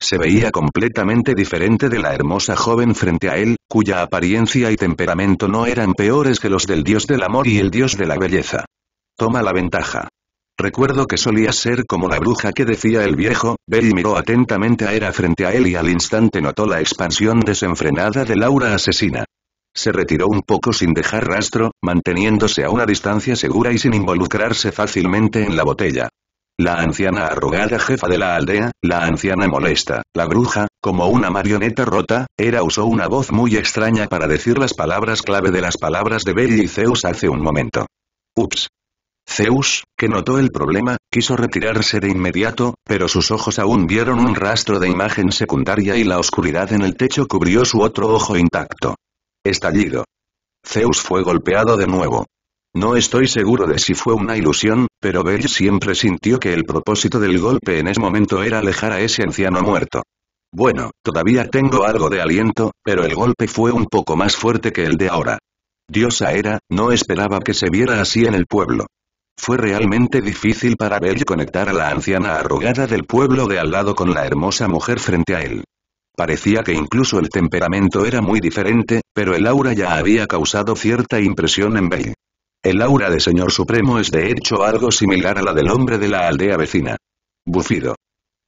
Se veía completamente diferente de la hermosa joven frente a él, cuya apariencia y temperamento no eran peores que los del dios del amor y el dios de la belleza. Toma la ventaja. Recuerdo que solía ser como la bruja que decía el viejo, Bell miró atentamente a Era frente a él y al instante notó la expansión desenfrenada de Laura asesina. Se retiró un poco sin dejar rastro, manteniéndose a una distancia segura y sin involucrarse fácilmente en la botella. La anciana arrugada jefa de la aldea, la anciana molesta, la bruja, como una marioneta rota, era usó una voz muy extraña para decir las palabras clave de las palabras de Belly y Zeus hace un momento. Ups. Zeus, que notó el problema, quiso retirarse de inmediato, pero sus ojos aún vieron un rastro de imagen secundaria y la oscuridad en el techo cubrió su otro ojo intacto. Estallido. Zeus fue golpeado de nuevo. No estoy seguro de si fue una ilusión, pero Bell siempre sintió que el propósito del golpe en ese momento era alejar a ese anciano muerto. Bueno, todavía tengo algo de aliento, pero el golpe fue un poco más fuerte que el de ahora. Diosa era, no esperaba que se viera así en el pueblo. Fue realmente difícil para Bell conectar a la anciana arrugada del pueblo de al lado con la hermosa mujer frente a él. Parecía que incluso el temperamento era muy diferente, pero el aura ya había causado cierta impresión en Bell. El aura de Señor Supremo es de hecho algo similar a la del hombre de la aldea vecina. Bufido.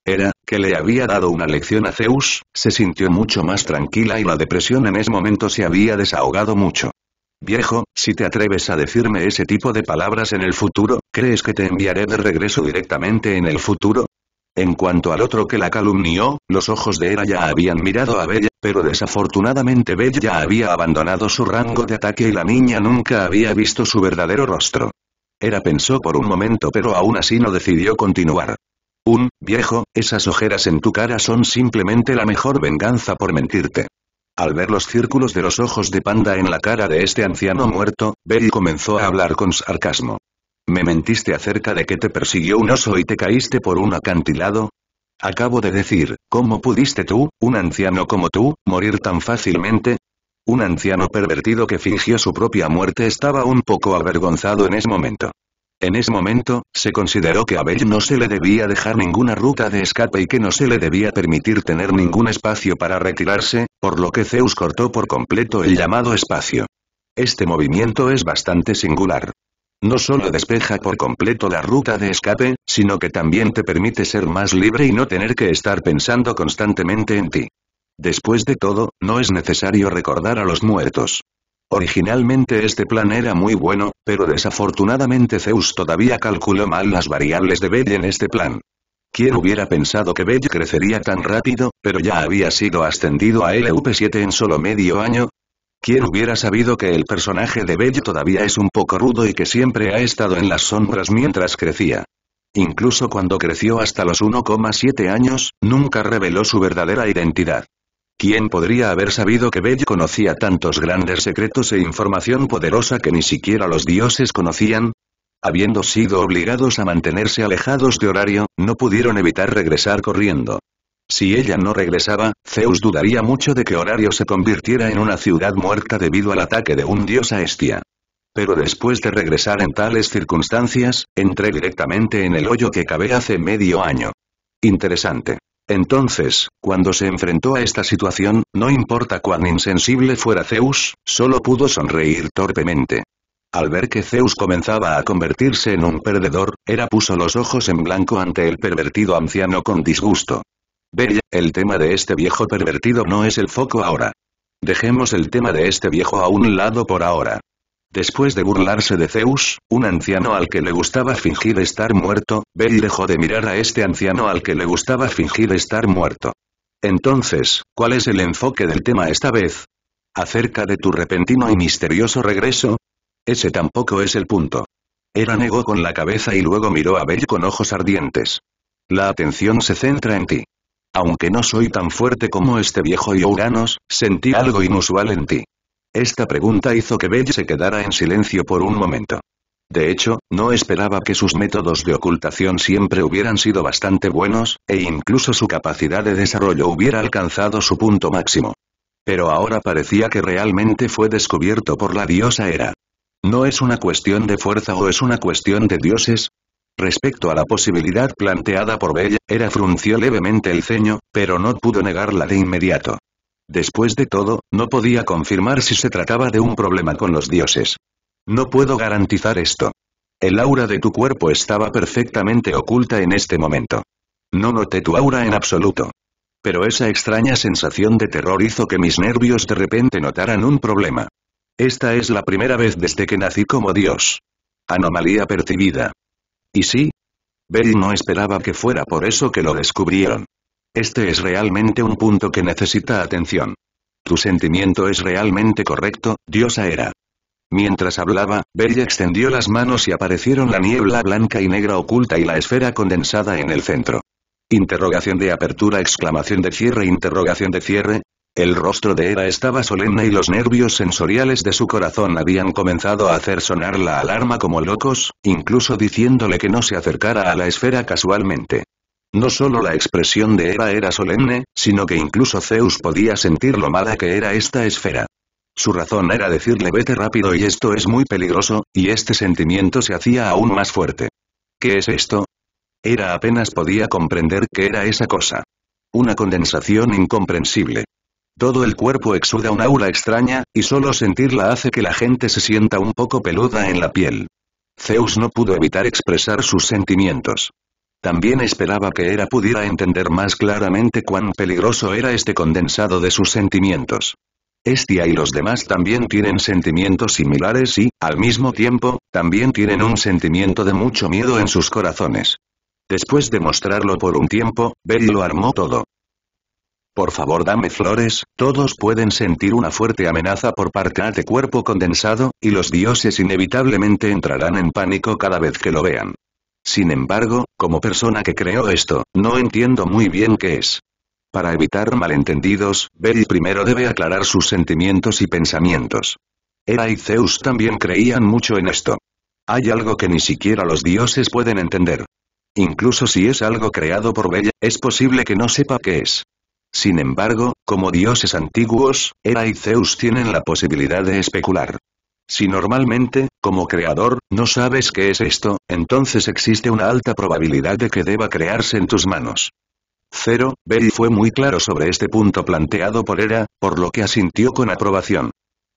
Era, que le había dado una lección a Zeus, se sintió mucho más tranquila y la depresión en ese momento se había desahogado mucho. Viejo, si te atreves a decirme ese tipo de palabras en el futuro, ¿crees que te enviaré de regreso directamente en el futuro? En cuanto al otro que la calumnió, los ojos de era ya habían mirado a Bella, pero desafortunadamente Bella había abandonado su rango de ataque y la niña nunca había visto su verdadero rostro. Era pensó por un momento pero aún así no decidió continuar. Un, viejo, esas ojeras en tu cara son simplemente la mejor venganza por mentirte. Al ver los círculos de los ojos de panda en la cara de este anciano muerto, Bella comenzó a hablar con sarcasmo. Me mentiste acerca de que te persiguió un oso y te caíste por un acantilado. Acabo de decir, ¿cómo pudiste tú, un anciano como tú, morir tan fácilmente? Un anciano pervertido que fingió su propia muerte estaba un poco avergonzado en ese momento. En ese momento, se consideró que a Bell no se le debía dejar ninguna ruta de escape y que no se le debía permitir tener ningún espacio para retirarse, por lo que Zeus cortó por completo el llamado espacio. Este movimiento es bastante singular no solo despeja por completo la ruta de escape, sino que también te permite ser más libre y no tener que estar pensando constantemente en ti. Después de todo, no es necesario recordar a los muertos. Originalmente este plan era muy bueno, pero desafortunadamente Zeus todavía calculó mal las variables de Bell en este plan. ¿Quién hubiera pensado que Bell crecería tan rápido, pero ya había sido ascendido a LUP7 en solo medio año, ¿Quién hubiera sabido que el personaje de Bello todavía es un poco rudo y que siempre ha estado en las sombras mientras crecía? Incluso cuando creció hasta los 1,7 años, nunca reveló su verdadera identidad. ¿Quién podría haber sabido que Bello conocía tantos grandes secretos e información poderosa que ni siquiera los dioses conocían? Habiendo sido obligados a mantenerse alejados de horario, no pudieron evitar regresar corriendo. Si ella no regresaba, Zeus dudaría mucho de que Horario se convirtiera en una ciudad muerta debido al ataque de un dios a Pero después de regresar en tales circunstancias, entré directamente en el hoyo que cavé hace medio año. Interesante. Entonces, cuando se enfrentó a esta situación, no importa cuán insensible fuera Zeus, solo pudo sonreír torpemente. Al ver que Zeus comenzaba a convertirse en un perdedor, Hera puso los ojos en blanco ante el pervertido anciano con disgusto. Bella, el tema de este viejo pervertido no es el foco ahora. Dejemos el tema de este viejo a un lado por ahora. Después de burlarse de Zeus, un anciano al que le gustaba fingir estar muerto, Bell dejó de mirar a este anciano al que le gustaba fingir estar muerto. Entonces, ¿cuál es el enfoque del tema esta vez? ¿Acerca de tu repentino y misterioso regreso? Ese tampoco es el punto. Era negó con la cabeza y luego miró a Bell con ojos ardientes. La atención se centra en ti aunque no soy tan fuerte como este viejo Uranos, sentí algo inusual en ti. Esta pregunta hizo que Bell se quedara en silencio por un momento. De hecho, no esperaba que sus métodos de ocultación siempre hubieran sido bastante buenos, e incluso su capacidad de desarrollo hubiera alcanzado su punto máximo. Pero ahora parecía que realmente fue descubierto por la diosa Era. ¿No es una cuestión de fuerza o es una cuestión de dioses? Respecto a la posibilidad planteada por Bella, era frunció levemente el ceño, pero no pudo negarla de inmediato. Después de todo, no podía confirmar si se trataba de un problema con los dioses. No puedo garantizar esto. El aura de tu cuerpo estaba perfectamente oculta en este momento. No noté tu aura en absoluto. Pero esa extraña sensación de terror hizo que mis nervios de repente notaran un problema. Esta es la primera vez desde que nací como dios. Anomalía percibida. ¿Y sí? Bell no esperaba que fuera por eso que lo descubrieron. Este es realmente un punto que necesita atención. Tu sentimiento es realmente correcto, diosa era. Mientras hablaba, Bell extendió las manos y aparecieron la niebla blanca y negra oculta y la esfera condensada en el centro. Interrogación de apertura, exclamación de cierre, interrogación de cierre, el rostro de Eva estaba solemne y los nervios sensoriales de su corazón habían comenzado a hacer sonar la alarma como locos, incluso diciéndole que no se acercara a la esfera casualmente. No solo la expresión de Eva era solemne, sino que incluso Zeus podía sentir lo mala que era esta esfera. Su razón era decirle vete rápido y esto es muy peligroso, y este sentimiento se hacía aún más fuerte. ¿Qué es esto? Era apenas podía comprender qué era esa cosa. Una condensación incomprensible. Todo el cuerpo exuda una aura extraña, y solo sentirla hace que la gente se sienta un poco peluda en la piel. Zeus no pudo evitar expresar sus sentimientos. También esperaba que Era pudiera entender más claramente cuán peligroso era este condensado de sus sentimientos. Estia y los demás también tienen sentimientos similares y, al mismo tiempo, también tienen un sentimiento de mucho miedo en sus corazones. Después de mostrarlo por un tiempo, Betty lo armó todo. Por favor dame flores, todos pueden sentir una fuerte amenaza por parte de cuerpo condensado, y los dioses inevitablemente entrarán en pánico cada vez que lo vean. Sin embargo, como persona que creó esto, no entiendo muy bien qué es. Para evitar malentendidos, Beri primero debe aclarar sus sentimientos y pensamientos. Era y Zeus también creían mucho en esto. Hay algo que ni siquiera los dioses pueden entender. Incluso si es algo creado por Bella, es posible que no sepa qué es. Sin embargo, como dioses antiguos, Era y Zeus tienen la posibilidad de especular. Si normalmente, como creador, no sabes qué es esto, entonces existe una alta probabilidad de que deba crearse en tus manos. Cero, Berry fue muy claro sobre este punto planteado por Era, por lo que asintió con aprobación.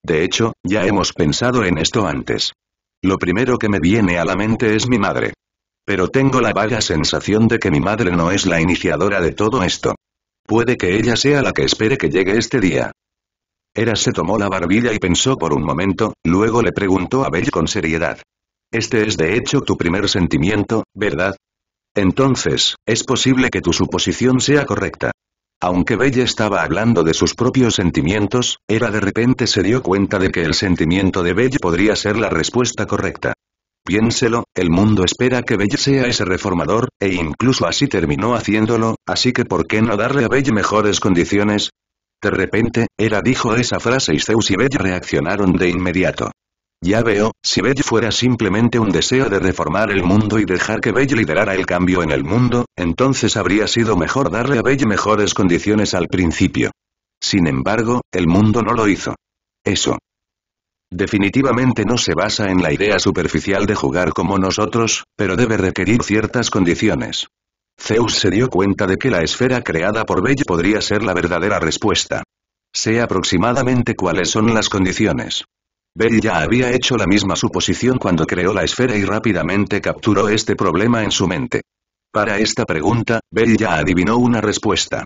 De hecho, ya hemos pensado en esto antes. Lo primero que me viene a la mente es mi madre. Pero tengo la vaga sensación de que mi madre no es la iniciadora de todo esto. Puede que ella sea la que espere que llegue este día. Era se tomó la barbilla y pensó por un momento, luego le preguntó a Bell con seriedad. Este es de hecho tu primer sentimiento, ¿verdad? Entonces, es posible que tu suposición sea correcta. Aunque Belle estaba hablando de sus propios sentimientos, era de repente se dio cuenta de que el sentimiento de Belle podría ser la respuesta correcta. Piénselo, el mundo espera que Belle sea ese reformador, e incluso así terminó haciéndolo, así que ¿por qué no darle a Belle mejores condiciones? De repente, Hera dijo esa frase y Zeus y Belle reaccionaron de inmediato. Ya veo, si Belle fuera simplemente un deseo de reformar el mundo y dejar que Belle liderara el cambio en el mundo, entonces habría sido mejor darle a Belle mejores condiciones al principio. Sin embargo, el mundo no lo hizo. Eso, Definitivamente no se basa en la idea superficial de jugar como nosotros, pero debe requerir ciertas condiciones. Zeus se dio cuenta de que la esfera creada por Bell podría ser la verdadera respuesta. Sé aproximadamente cuáles son las condiciones. Bell ya había hecho la misma suposición cuando creó la esfera y rápidamente capturó este problema en su mente. Para esta pregunta, Bell ya adivinó una respuesta.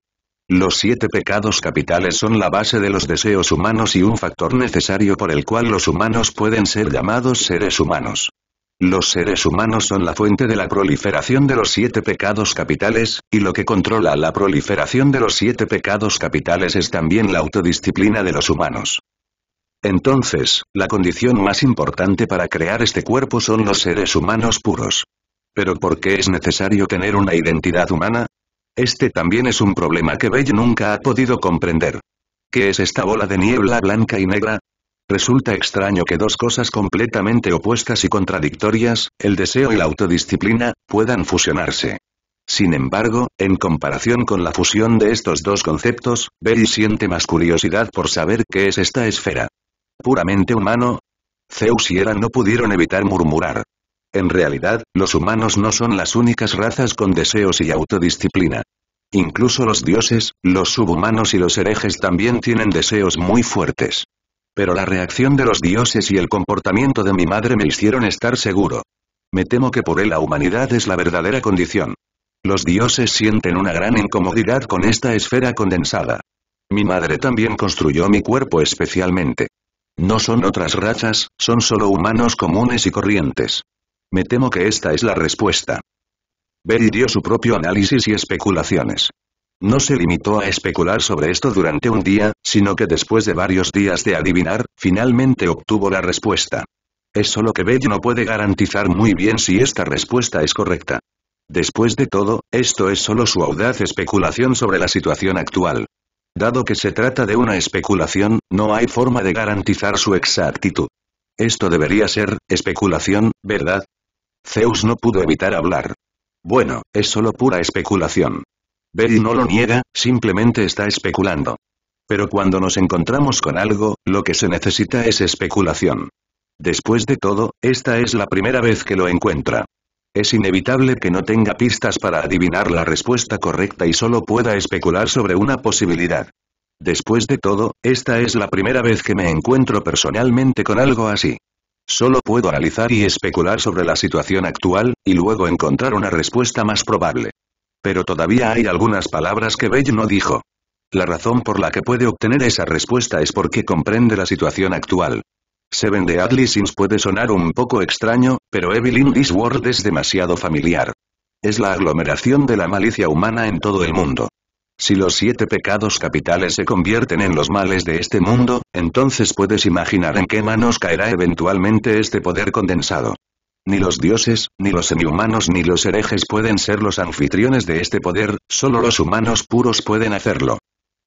Los siete pecados capitales son la base de los deseos humanos y un factor necesario por el cual los humanos pueden ser llamados seres humanos. Los seres humanos son la fuente de la proliferación de los siete pecados capitales, y lo que controla la proliferación de los siete pecados capitales es también la autodisciplina de los humanos. Entonces, la condición más importante para crear este cuerpo son los seres humanos puros. Pero ¿por qué es necesario tener una identidad humana? Este también es un problema que Bell nunca ha podido comprender. ¿Qué es esta bola de niebla blanca y negra? Resulta extraño que dos cosas completamente opuestas y contradictorias, el deseo y la autodisciplina, puedan fusionarse. Sin embargo, en comparación con la fusión de estos dos conceptos, Bell siente más curiosidad por saber qué es esta esfera. ¿Puramente humano? Zeus y Hera no pudieron evitar murmurar. En realidad, los humanos no son las únicas razas con deseos y autodisciplina. Incluso los dioses, los subhumanos y los herejes también tienen deseos muy fuertes. Pero la reacción de los dioses y el comportamiento de mi madre me hicieron estar seguro. Me temo que por él la humanidad es la verdadera condición. Los dioses sienten una gran incomodidad con esta esfera condensada. Mi madre también construyó mi cuerpo especialmente. No son otras razas, son solo humanos comunes y corrientes. Me temo que esta es la respuesta. Berry dio su propio análisis y especulaciones. No se limitó a especular sobre esto durante un día, sino que después de varios días de adivinar, finalmente obtuvo la respuesta. Es solo que Bell no puede garantizar muy bien si esta respuesta es correcta. Después de todo, esto es solo su audaz especulación sobre la situación actual. Dado que se trata de una especulación, no hay forma de garantizar su exactitud. Esto debería ser, especulación, ¿verdad? Zeus no pudo evitar hablar. Bueno, es solo pura especulación. Betty no lo niega, simplemente está especulando. Pero cuando nos encontramos con algo, lo que se necesita es especulación. Después de todo, esta es la primera vez que lo encuentra. Es inevitable que no tenga pistas para adivinar la respuesta correcta y solo pueda especular sobre una posibilidad. Después de todo, esta es la primera vez que me encuentro personalmente con algo así. Solo puedo analizar y especular sobre la situación actual, y luego encontrar una respuesta más probable. Pero todavía hay algunas palabras que Bell no dijo. La razón por la que puede obtener esa respuesta es porque comprende la situación actual. Seven de Sims puede sonar un poco extraño, pero Evelyn This World es demasiado familiar. Es la aglomeración de la malicia humana en todo el mundo. Si los siete pecados capitales se convierten en los males de este mundo, entonces puedes imaginar en qué manos caerá eventualmente este poder condensado. Ni los dioses, ni los semihumanos ni los herejes pueden ser los anfitriones de este poder, solo los humanos puros pueden hacerlo.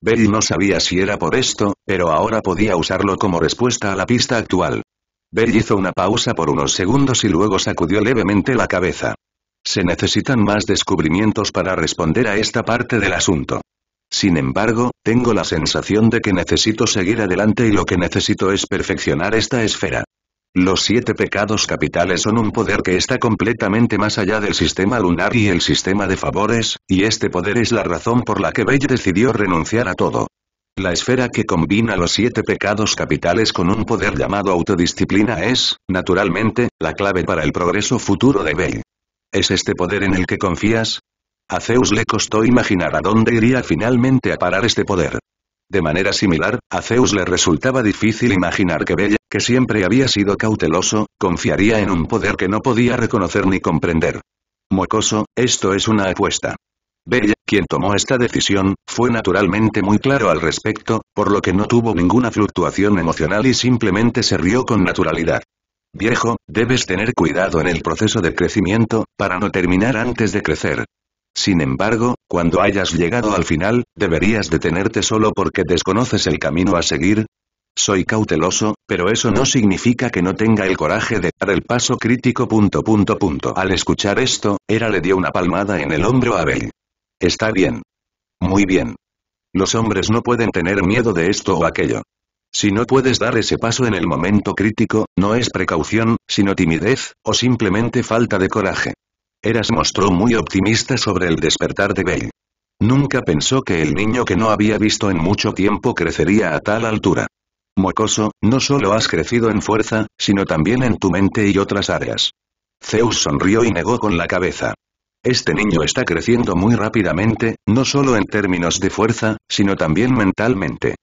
Bell no sabía si era por esto, pero ahora podía usarlo como respuesta a la pista actual. Bell hizo una pausa por unos segundos y luego sacudió levemente la cabeza. Se necesitan más descubrimientos para responder a esta parte del asunto. Sin embargo, tengo la sensación de que necesito seguir adelante y lo que necesito es perfeccionar esta esfera. Los siete pecados capitales son un poder que está completamente más allá del sistema lunar y el sistema de favores, y este poder es la razón por la que Bell decidió renunciar a todo. La esfera que combina los siete pecados capitales con un poder llamado autodisciplina es, naturalmente, la clave para el progreso futuro de Bell. ¿Es este poder en el que confías? A Zeus le costó imaginar a dónde iría finalmente a parar este poder. De manera similar, a Zeus le resultaba difícil imaginar que Bella, que siempre había sido cauteloso, confiaría en un poder que no podía reconocer ni comprender. Mocoso, esto es una apuesta. Bella, quien tomó esta decisión, fue naturalmente muy claro al respecto, por lo que no tuvo ninguna fluctuación emocional y simplemente se rió con naturalidad. Viejo, debes tener cuidado en el proceso de crecimiento, para no terminar antes de crecer. Sin embargo, cuando hayas llegado al final, deberías detenerte solo porque desconoces el camino a seguir. Soy cauteloso, pero eso no significa que no tenga el coraje de dar el paso crítico. Al escuchar esto, Era le dio una palmada en el hombro a Bell. Está bien. Muy bien. Los hombres no pueden tener miedo de esto o aquello. Si no puedes dar ese paso en el momento crítico, no es precaución, sino timidez, o simplemente falta de coraje. Eras mostró muy optimista sobre el despertar de Bell. Nunca pensó que el niño que no había visto en mucho tiempo crecería a tal altura. Mocoso, no solo has crecido en fuerza, sino también en tu mente y otras áreas. Zeus sonrió y negó con la cabeza. Este niño está creciendo muy rápidamente, no solo en términos de fuerza, sino también mentalmente.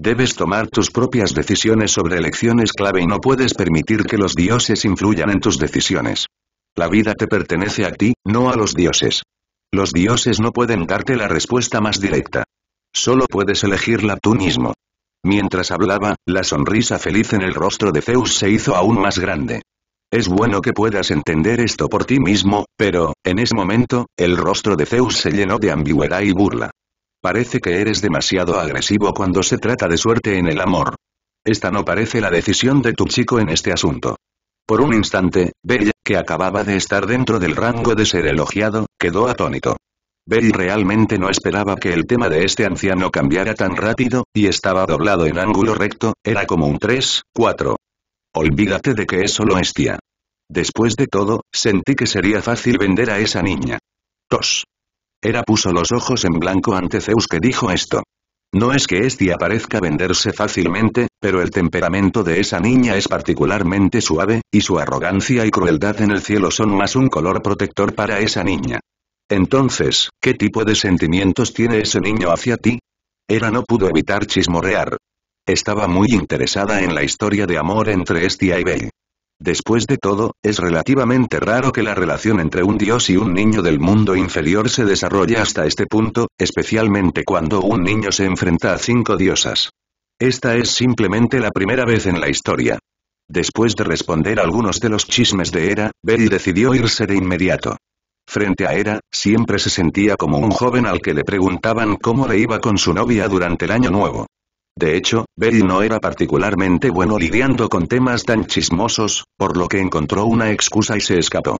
Debes tomar tus propias decisiones sobre elecciones clave y no puedes permitir que los dioses influyan en tus decisiones. La vida te pertenece a ti, no a los dioses. Los dioses no pueden darte la respuesta más directa. Solo puedes elegirla tú mismo. Mientras hablaba, la sonrisa feliz en el rostro de Zeus se hizo aún más grande. Es bueno que puedas entender esto por ti mismo, pero, en ese momento, el rostro de Zeus se llenó de ambigüedad y burla. Parece que eres demasiado agresivo cuando se trata de suerte en el amor. Esta no parece la decisión de tu chico en este asunto. Por un instante, Bella, que acababa de estar dentro del rango de ser elogiado, quedó atónito. Bell realmente no esperaba que el tema de este anciano cambiara tan rápido, y estaba doblado en ángulo recto, era como un 3, 4. Olvídate de que es solo estia. Después de todo, sentí que sería fácil vender a esa niña. Tos. Hera puso los ojos en blanco ante Zeus que dijo esto. No es que Estia parezca venderse fácilmente, pero el temperamento de esa niña es particularmente suave, y su arrogancia y crueldad en el cielo son más un color protector para esa niña. Entonces, ¿qué tipo de sentimientos tiene ese niño hacia ti? Era no pudo evitar chismorrear. Estaba muy interesada en la historia de amor entre Estia y Bey. Después de todo, es relativamente raro que la relación entre un dios y un niño del mundo inferior se desarrolle hasta este punto, especialmente cuando un niño se enfrenta a cinco diosas. Esta es simplemente la primera vez en la historia. Después de responder algunos de los chismes de Era, Berry decidió irse de inmediato. Frente a Era, siempre se sentía como un joven al que le preguntaban cómo le iba con su novia durante el año nuevo. De hecho, Berry no era particularmente bueno lidiando con temas tan chismosos, por lo que encontró una excusa y se escapó.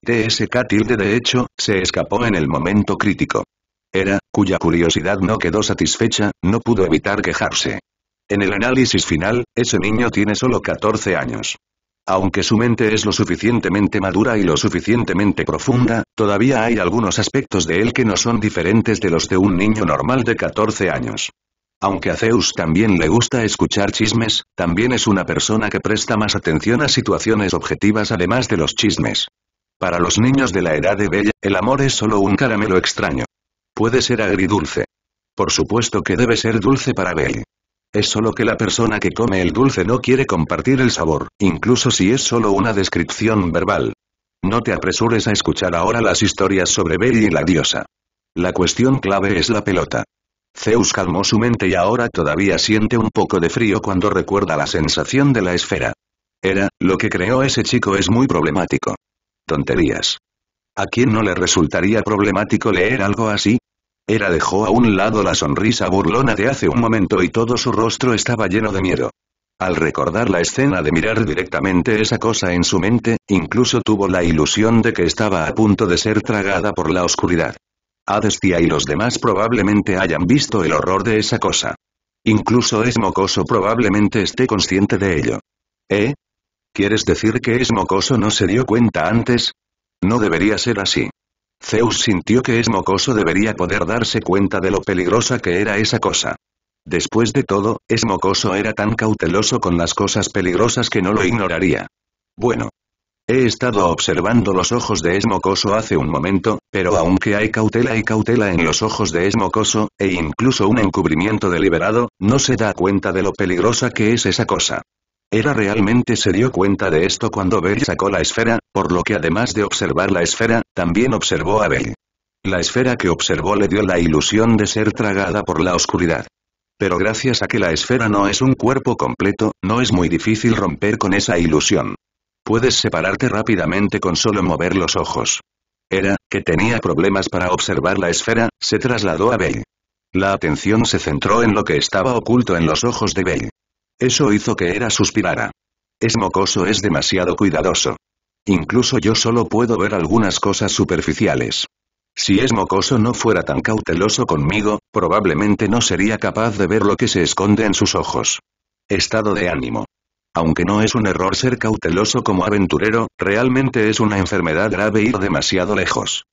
ese Tilde de hecho, se escapó en el momento crítico. Era, cuya curiosidad no quedó satisfecha, no pudo evitar quejarse. En el análisis final, ese niño tiene solo 14 años. Aunque su mente es lo suficientemente madura y lo suficientemente profunda, todavía hay algunos aspectos de él que no son diferentes de los de un niño normal de 14 años. Aunque a Zeus también le gusta escuchar chismes, también es una persona que presta más atención a situaciones objetivas además de los chismes. Para los niños de la edad de Bella, el amor es solo un caramelo extraño. Puede ser agridulce. Por supuesto que debe ser dulce para Bella. Es solo que la persona que come el dulce no quiere compartir el sabor, incluso si es solo una descripción verbal. No te apresures a escuchar ahora las historias sobre Bella y la diosa. La cuestión clave es la pelota. Zeus calmó su mente y ahora todavía siente un poco de frío cuando recuerda la sensación de la esfera. Era, lo que creó ese chico es muy problemático. Tonterías. ¿A quién no le resultaría problemático leer algo así? Era dejó a un lado la sonrisa burlona de hace un momento y todo su rostro estaba lleno de miedo. Al recordar la escena de mirar directamente esa cosa en su mente, incluso tuvo la ilusión de que estaba a punto de ser tragada por la oscuridad. Adestia y los demás probablemente hayan visto el horror de esa cosa. Incluso es mocoso probablemente esté consciente de ello. ¿Eh? ¿Quieres decir que es mocoso no se dio cuenta antes? No debería ser así. Zeus sintió que es mocoso debería poder darse cuenta de lo peligrosa que era esa cosa. Después de todo, es mocoso era tan cauteloso con las cosas peligrosas que no lo ignoraría. Bueno, He estado observando los ojos de Esmocoso hace un momento, pero aunque hay cautela y cautela en los ojos de Esmocoso, e incluso un encubrimiento deliberado, no se da cuenta de lo peligrosa que es esa cosa. Era realmente se dio cuenta de esto cuando Bell sacó la esfera, por lo que además de observar la esfera, también observó a Bell. La esfera que observó le dio la ilusión de ser tragada por la oscuridad. Pero gracias a que la esfera no es un cuerpo completo, no es muy difícil romper con esa ilusión. Puedes separarte rápidamente con solo mover los ojos. Era, que tenía problemas para observar la esfera, se trasladó a Bell. La atención se centró en lo que estaba oculto en los ojos de Bell. Eso hizo que Era suspirara. Es mocoso, es demasiado cuidadoso. Incluso yo solo puedo ver algunas cosas superficiales. Si es mocoso no fuera tan cauteloso conmigo, probablemente no sería capaz de ver lo que se esconde en sus ojos. Estado de ánimo. Aunque no es un error ser cauteloso como aventurero, realmente es una enfermedad grave ir demasiado lejos.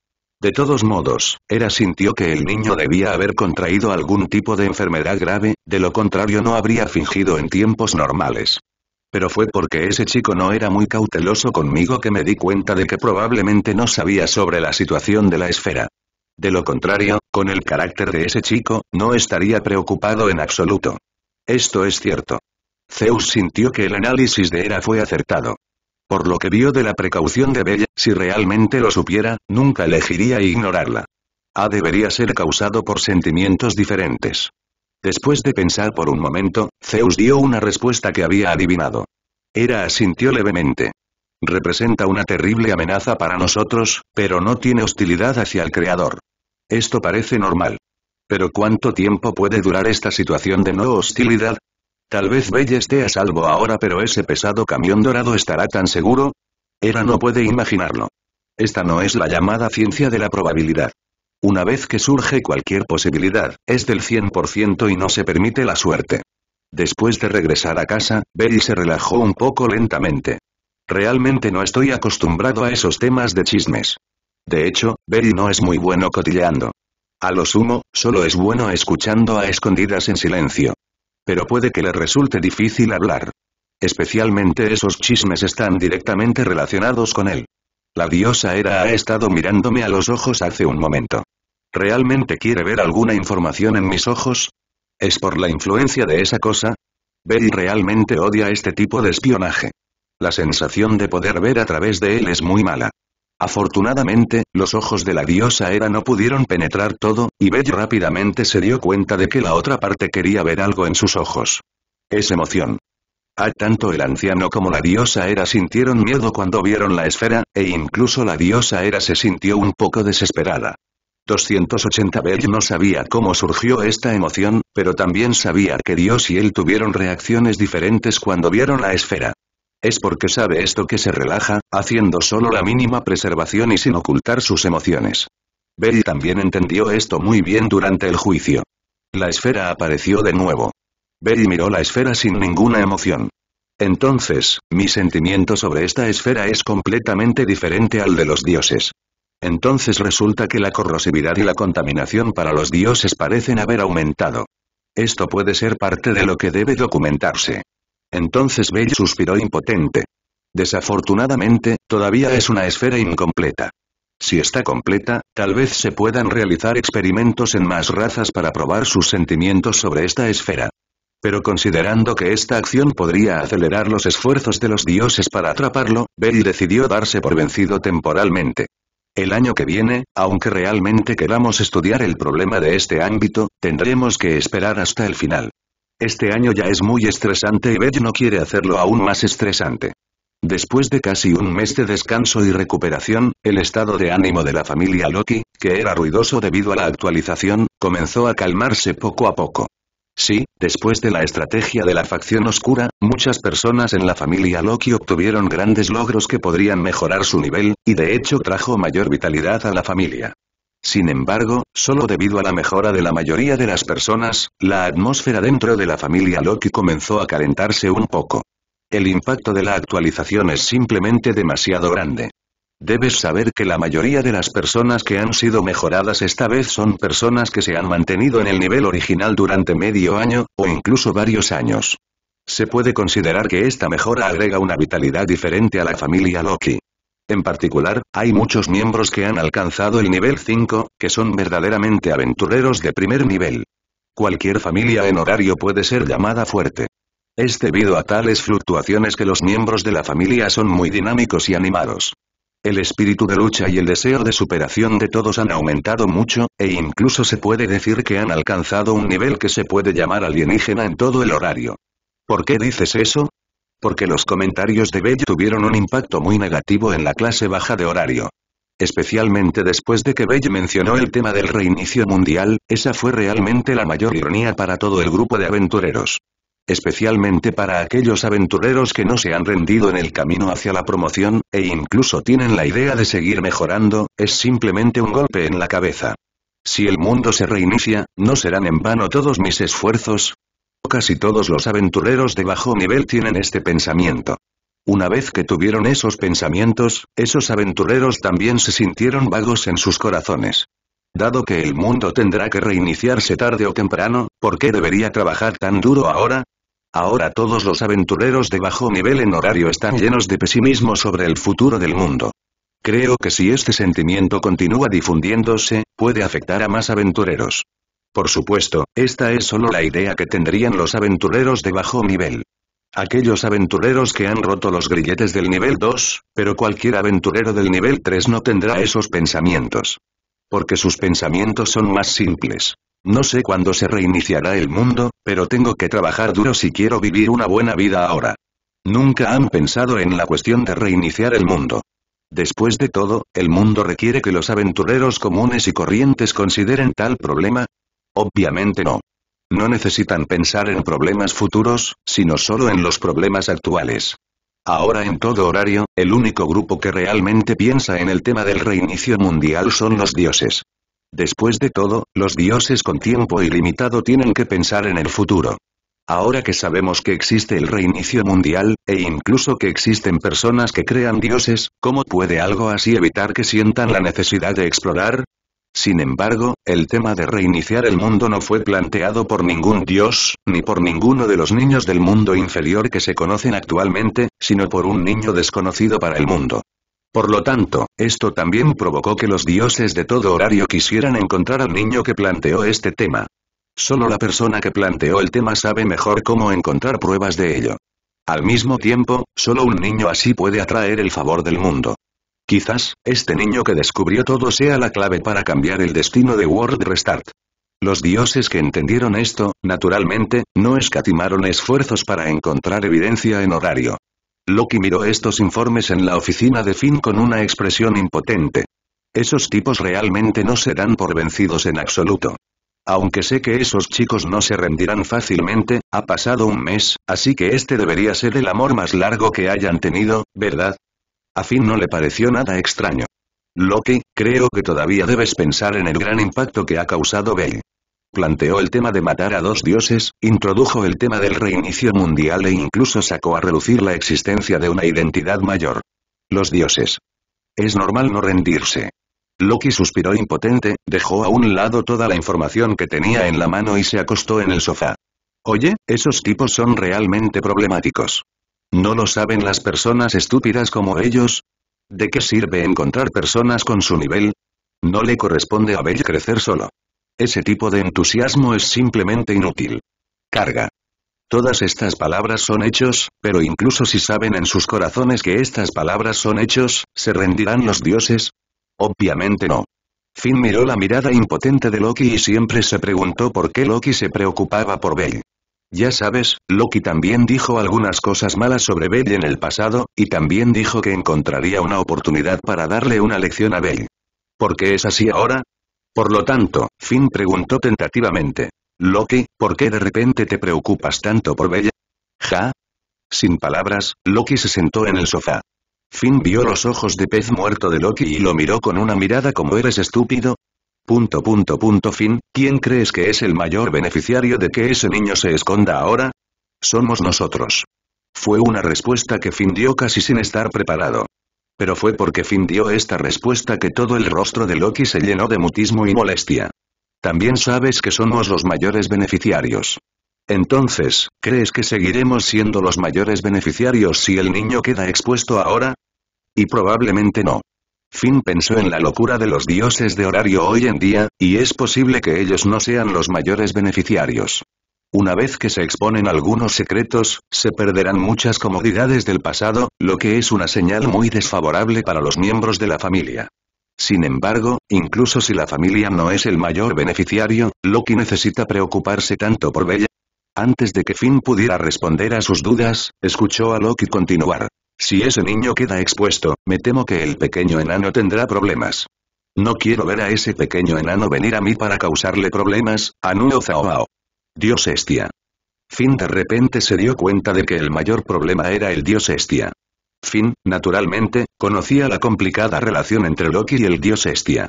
De todos modos, Era sintió que el niño debía haber contraído algún tipo de enfermedad grave, de lo contrario no habría fingido en tiempos normales. Pero fue porque ese chico no era muy cauteloso conmigo que me di cuenta de que probablemente no sabía sobre la situación de la esfera. De lo contrario, con el carácter de ese chico, no estaría preocupado en absoluto. Esto es cierto. Zeus sintió que el análisis de Hera fue acertado. Por lo que vio de la precaución de Bella, si realmente lo supiera, nunca elegiría ignorarla. A debería ser causado por sentimientos diferentes. Después de pensar por un momento, Zeus dio una respuesta que había adivinado. Hera asintió levemente. Representa una terrible amenaza para nosotros, pero no tiene hostilidad hacia el Creador. Esto parece normal. Pero ¿cuánto tiempo puede durar esta situación de no hostilidad? Tal vez Bell esté a salvo ahora pero ese pesado camión dorado estará tan seguro. Era no puede imaginarlo. Esta no es la llamada ciencia de la probabilidad. Una vez que surge cualquier posibilidad, es del 100% y no se permite la suerte. Después de regresar a casa, Bell se relajó un poco lentamente. Realmente no estoy acostumbrado a esos temas de chismes. De hecho, Bell no es muy bueno cotilleando. A lo sumo, solo es bueno escuchando a escondidas en silencio pero puede que le resulte difícil hablar. Especialmente esos chismes están directamente relacionados con él. La diosa Era ha estado mirándome a los ojos hace un momento. ¿Realmente quiere ver alguna información en mis ojos? ¿Es por la influencia de esa cosa? Betty realmente odia este tipo de espionaje. La sensación de poder ver a través de él es muy mala. Afortunadamente, los ojos de la diosa Era no pudieron penetrar todo, y Bell rápidamente se dio cuenta de que la otra parte quería ver algo en sus ojos. Es emoción. A ah, tanto el anciano como la diosa Era sintieron miedo cuando vieron la esfera, e incluso la diosa Era se sintió un poco desesperada. 280 Bell no sabía cómo surgió esta emoción, pero también sabía que Dios y él tuvieron reacciones diferentes cuando vieron la esfera. Es porque sabe esto que se relaja, haciendo solo la mínima preservación y sin ocultar sus emociones. Bell también entendió esto muy bien durante el juicio. La esfera apareció de nuevo. Bell miró la esfera sin ninguna emoción. Entonces, mi sentimiento sobre esta esfera es completamente diferente al de los dioses. Entonces resulta que la corrosividad y la contaminación para los dioses parecen haber aumentado. Esto puede ser parte de lo que debe documentarse. Entonces Bell suspiró impotente. Desafortunadamente, todavía es una esfera incompleta. Si está completa, tal vez se puedan realizar experimentos en más razas para probar sus sentimientos sobre esta esfera. Pero considerando que esta acción podría acelerar los esfuerzos de los dioses para atraparlo, Bell decidió darse por vencido temporalmente. El año que viene, aunque realmente queramos estudiar el problema de este ámbito, tendremos que esperar hasta el final. Este año ya es muy estresante y Bell no quiere hacerlo aún más estresante. Después de casi un mes de descanso y recuperación, el estado de ánimo de la familia Loki, que era ruidoso debido a la actualización, comenzó a calmarse poco a poco. Sí, después de la estrategia de la facción oscura, muchas personas en la familia Loki obtuvieron grandes logros que podrían mejorar su nivel, y de hecho trajo mayor vitalidad a la familia. Sin embargo, solo debido a la mejora de la mayoría de las personas, la atmósfera dentro de la familia Loki comenzó a calentarse un poco. El impacto de la actualización es simplemente demasiado grande. Debes saber que la mayoría de las personas que han sido mejoradas esta vez son personas que se han mantenido en el nivel original durante medio año, o incluso varios años. Se puede considerar que esta mejora agrega una vitalidad diferente a la familia Loki. En particular, hay muchos miembros que han alcanzado el nivel 5, que son verdaderamente aventureros de primer nivel. Cualquier familia en horario puede ser llamada fuerte. Es debido a tales fluctuaciones que los miembros de la familia son muy dinámicos y animados. El espíritu de lucha y el deseo de superación de todos han aumentado mucho, e incluso se puede decir que han alcanzado un nivel que se puede llamar alienígena en todo el horario. ¿Por qué dices eso? Porque los comentarios de Bell tuvieron un impacto muy negativo en la clase baja de horario. Especialmente después de que Bell mencionó el tema del reinicio mundial, esa fue realmente la mayor ironía para todo el grupo de aventureros especialmente para aquellos aventureros que no se han rendido en el camino hacia la promoción, e incluso tienen la idea de seguir mejorando, es simplemente un golpe en la cabeza. Si el mundo se reinicia, no serán en vano todos mis esfuerzos, Casi todos los aventureros de bajo nivel tienen este pensamiento. Una vez que tuvieron esos pensamientos, esos aventureros también se sintieron vagos en sus corazones. Dado que el mundo tendrá que reiniciarse tarde o temprano, ¿por qué debería trabajar tan duro ahora? Ahora todos los aventureros de bajo nivel en horario están llenos de pesimismo sobre el futuro del mundo. Creo que si este sentimiento continúa difundiéndose, puede afectar a más aventureros. Por supuesto, esta es solo la idea que tendrían los aventureros de bajo nivel. Aquellos aventureros que han roto los grilletes del nivel 2, pero cualquier aventurero del nivel 3 no tendrá esos pensamientos. Porque sus pensamientos son más simples. No sé cuándo se reiniciará el mundo, pero tengo que trabajar duro si quiero vivir una buena vida ahora. Nunca han pensado en la cuestión de reiniciar el mundo. Después de todo, el mundo requiere que los aventureros comunes y corrientes consideren tal problema, Obviamente no. No necesitan pensar en problemas futuros, sino solo en los problemas actuales. Ahora en todo horario, el único grupo que realmente piensa en el tema del reinicio mundial son los dioses. Después de todo, los dioses con tiempo ilimitado tienen que pensar en el futuro. Ahora que sabemos que existe el reinicio mundial, e incluso que existen personas que crean dioses, ¿cómo puede algo así evitar que sientan la necesidad de explorar? Sin embargo, el tema de reiniciar el mundo no fue planteado por ningún dios, ni por ninguno de los niños del mundo inferior que se conocen actualmente, sino por un niño desconocido para el mundo. Por lo tanto, esto también provocó que los dioses de todo horario quisieran encontrar al niño que planteó este tema. Solo la persona que planteó el tema sabe mejor cómo encontrar pruebas de ello. Al mismo tiempo, solo un niño así puede atraer el favor del mundo. Quizás, este niño que descubrió todo sea la clave para cambiar el destino de World Restart. Los dioses que entendieron esto, naturalmente, no escatimaron esfuerzos para encontrar evidencia en horario. Loki miró estos informes en la oficina de Finn con una expresión impotente. Esos tipos realmente no se dan por vencidos en absoluto. Aunque sé que esos chicos no se rendirán fácilmente, ha pasado un mes, así que este debería ser el amor más largo que hayan tenido, ¿verdad? a Finn no le pareció nada extraño. Loki, creo que todavía debes pensar en el gran impacto que ha causado Bale. Planteó el tema de matar a dos dioses, introdujo el tema del reinicio mundial e incluso sacó a relucir la existencia de una identidad mayor. Los dioses. Es normal no rendirse. Loki suspiró impotente, dejó a un lado toda la información que tenía en la mano y se acostó en el sofá. Oye, esos tipos son realmente problemáticos. ¿No lo saben las personas estúpidas como ellos? ¿De qué sirve encontrar personas con su nivel? No le corresponde a Bell crecer solo. Ese tipo de entusiasmo es simplemente inútil. Carga. Todas estas palabras son hechos, pero incluso si saben en sus corazones que estas palabras son hechos, ¿se rendirán los dioses? Obviamente no. Finn miró la mirada impotente de Loki y siempre se preguntó por qué Loki se preocupaba por Bell. Ya sabes, Loki también dijo algunas cosas malas sobre Belle en el pasado, y también dijo que encontraría una oportunidad para darle una lección a Bell. ¿Por qué es así ahora? Por lo tanto, Finn preguntó tentativamente. Loki, ¿por qué de repente te preocupas tanto por Bella? ¿Ja? Sin palabras, Loki se sentó en el sofá. Finn vio los ojos de pez muerto de Loki y lo miró con una mirada como eres estúpido, Punto punto punto fin, ¿quién crees que es el mayor beneficiario de que ese niño se esconda ahora? Somos nosotros. Fue una respuesta que Finn dio casi sin estar preparado. Pero fue porque Finn dio esta respuesta que todo el rostro de Loki se llenó de mutismo y molestia. También sabes que somos los mayores beneficiarios. Entonces, ¿crees que seguiremos siendo los mayores beneficiarios si el niño queda expuesto ahora? Y probablemente no. Finn pensó en la locura de los dioses de horario hoy en día, y es posible que ellos no sean los mayores beneficiarios. Una vez que se exponen algunos secretos, se perderán muchas comodidades del pasado, lo que es una señal muy desfavorable para los miembros de la familia. Sin embargo, incluso si la familia no es el mayor beneficiario, Loki necesita preocuparse tanto por Bella. Antes de que Finn pudiera responder a sus dudas, escuchó a Loki continuar. Si ese niño queda expuesto, me temo que el pequeño enano tendrá problemas. No quiero ver a ese pequeño enano venir a mí para causarle problemas, Anuo Zaoao. Dios Estia. Finn de repente se dio cuenta de que el mayor problema era el dios Estia. Finn, naturalmente, conocía la complicada relación entre Loki y el dios Estia.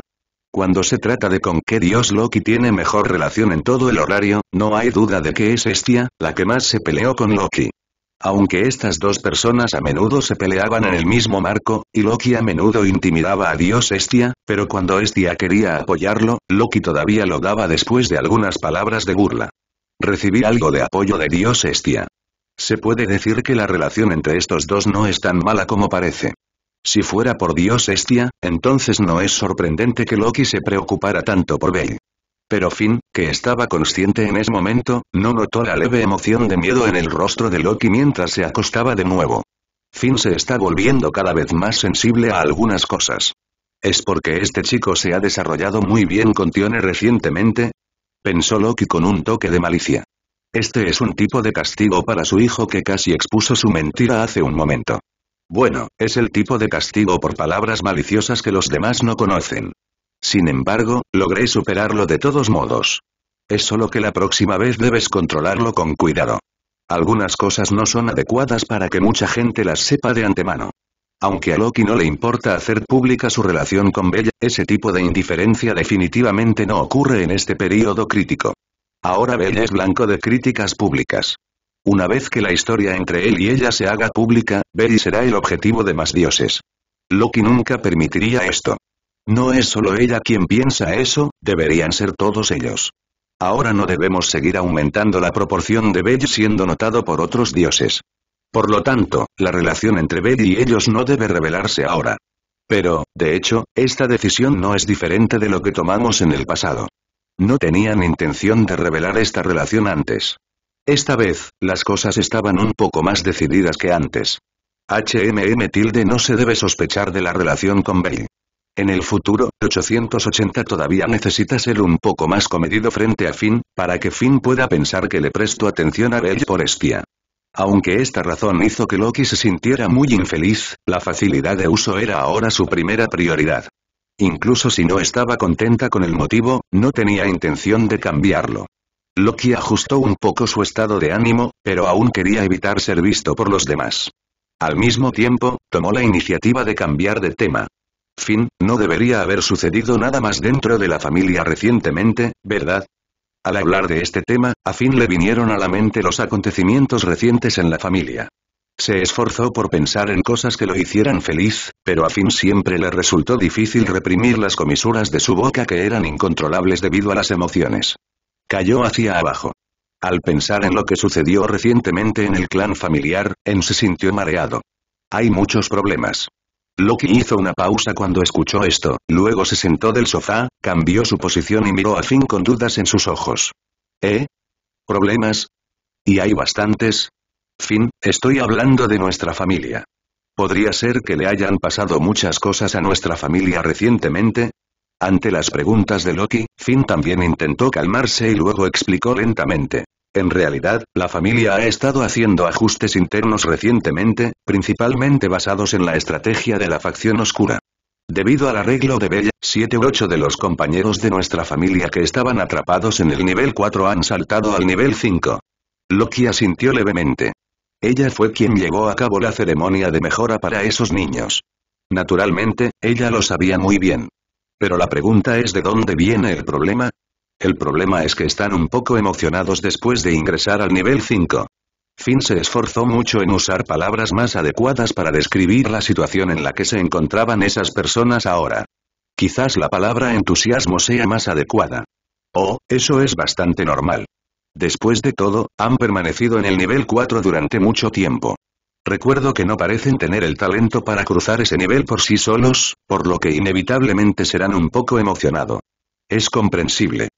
Cuando se trata de con qué dios Loki tiene mejor relación en todo el horario, no hay duda de que es Estia, la que más se peleó con Loki. Aunque estas dos personas a menudo se peleaban en el mismo marco, y Loki a menudo intimidaba a Dios Estia, pero cuando Estia quería apoyarlo, Loki todavía lo daba después de algunas palabras de burla. Recibí algo de apoyo de Dios Estia. Se puede decir que la relación entre estos dos no es tan mala como parece. Si fuera por Dios Estia, entonces no es sorprendente que Loki se preocupara tanto por Bell. Pero Finn, que estaba consciente en ese momento, no notó la leve emoción de miedo en el rostro de Loki mientras se acostaba de nuevo. Finn se está volviendo cada vez más sensible a algunas cosas. ¿Es porque este chico se ha desarrollado muy bien con Tione recientemente? Pensó Loki con un toque de malicia. Este es un tipo de castigo para su hijo que casi expuso su mentira hace un momento. Bueno, es el tipo de castigo por palabras maliciosas que los demás no conocen. Sin embargo, logré superarlo de todos modos. Es solo que la próxima vez debes controlarlo con cuidado. Algunas cosas no son adecuadas para que mucha gente las sepa de antemano. Aunque a Loki no le importa hacer pública su relación con Bella, ese tipo de indiferencia definitivamente no ocurre en este período crítico. Ahora Bella es blanco de críticas públicas. Una vez que la historia entre él y ella se haga pública, Bella será el objetivo de más dioses. Loki nunca permitiría esto. No es solo ella quien piensa eso, deberían ser todos ellos. Ahora no debemos seguir aumentando la proporción de Bell siendo notado por otros dioses. Por lo tanto, la relación entre Bell y ellos no debe revelarse ahora. Pero, de hecho, esta decisión no es diferente de lo que tomamos en el pasado. No tenían intención de revelar esta relación antes. Esta vez, las cosas estaban un poco más decididas que antes. HMM tilde no se debe sospechar de la relación con Bell. En el futuro, 880 todavía necesita ser un poco más comedido frente a Finn, para que Finn pueda pensar que le prestó atención a Bell por espía. Aunque esta razón hizo que Loki se sintiera muy infeliz, la facilidad de uso era ahora su primera prioridad. Incluso si no estaba contenta con el motivo, no tenía intención de cambiarlo. Loki ajustó un poco su estado de ánimo, pero aún quería evitar ser visto por los demás. Al mismo tiempo, tomó la iniciativa de cambiar de tema. Fin, no debería haber sucedido nada más dentro de la familia recientemente, ¿verdad? Al hablar de este tema, a fin le vinieron a la mente los acontecimientos recientes en la familia. Se esforzó por pensar en cosas que lo hicieran feliz, pero a fin siempre le resultó difícil reprimir las comisuras de su boca que eran incontrolables debido a las emociones. Cayó hacia abajo. Al pensar en lo que sucedió recientemente en el clan familiar, En se sintió mareado. Hay muchos problemas. Loki hizo una pausa cuando escuchó esto, luego se sentó del sofá, cambió su posición y miró a Finn con dudas en sus ojos. ¿Eh? ¿Problemas? Y hay bastantes. Finn, estoy hablando de nuestra familia. ¿Podría ser que le hayan pasado muchas cosas a nuestra familia recientemente? Ante las preguntas de Loki, Finn también intentó calmarse y luego explicó lentamente. En realidad, la familia ha estado haciendo ajustes internos recientemente, principalmente basados en la estrategia de la facción oscura. Debido al arreglo de Bella, 7 u 8 de los compañeros de nuestra familia que estaban atrapados en el nivel 4 han saltado al nivel 5. Loki asintió levemente. Ella fue quien llevó a cabo la ceremonia de mejora para esos niños. Naturalmente, ella lo sabía muy bien. Pero la pregunta es de dónde viene el problema, el problema es que están un poco emocionados después de ingresar al nivel 5. Finn se esforzó mucho en usar palabras más adecuadas para describir la situación en la que se encontraban esas personas ahora. Quizás la palabra entusiasmo sea más adecuada. Oh, eso es bastante normal. Después de todo, han permanecido en el nivel 4 durante mucho tiempo. Recuerdo que no parecen tener el talento para cruzar ese nivel por sí solos, por lo que inevitablemente serán un poco emocionado. Es comprensible.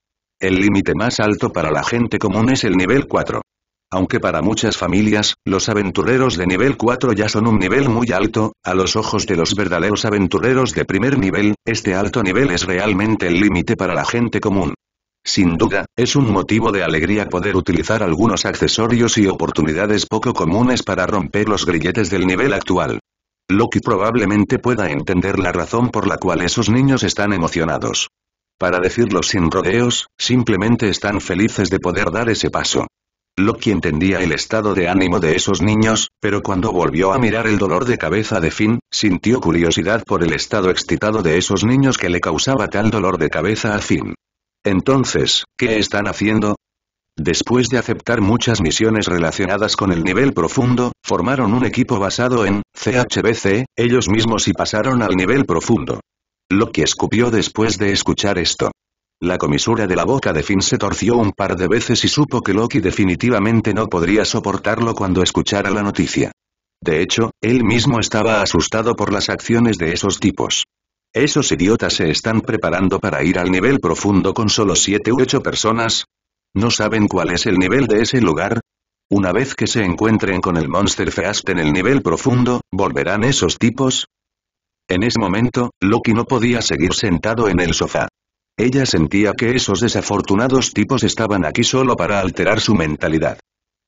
El límite más alto para la gente común es el nivel 4. Aunque para muchas familias, los aventureros de nivel 4 ya son un nivel muy alto, a los ojos de los verdaderos aventureros de primer nivel, este alto nivel es realmente el límite para la gente común. Sin duda, es un motivo de alegría poder utilizar algunos accesorios y oportunidades poco comunes para romper los grilletes del nivel actual. Loki probablemente pueda entender la razón por la cual esos niños están emocionados. Para decirlo sin rodeos, simplemente están felices de poder dar ese paso. Loki entendía el estado de ánimo de esos niños, pero cuando volvió a mirar el dolor de cabeza de Finn, sintió curiosidad por el estado excitado de esos niños que le causaba tal dolor de cabeza a Finn. Entonces, ¿qué están haciendo? Después de aceptar muchas misiones relacionadas con el nivel profundo, formaron un equipo basado en CHBC, ellos mismos y pasaron al nivel profundo. Loki escupió después de escuchar esto. La comisura de la boca de Finn se torció un par de veces y supo que Loki definitivamente no podría soportarlo cuando escuchara la noticia. De hecho, él mismo estaba asustado por las acciones de esos tipos. ¿Esos idiotas se están preparando para ir al nivel profundo con solo siete u ocho personas? ¿No saben cuál es el nivel de ese lugar? Una vez que se encuentren con el Monster Feast en el nivel profundo, ¿volverán esos tipos? En ese momento, Loki no podía seguir sentado en el sofá. Ella sentía que esos desafortunados tipos estaban aquí solo para alterar su mentalidad.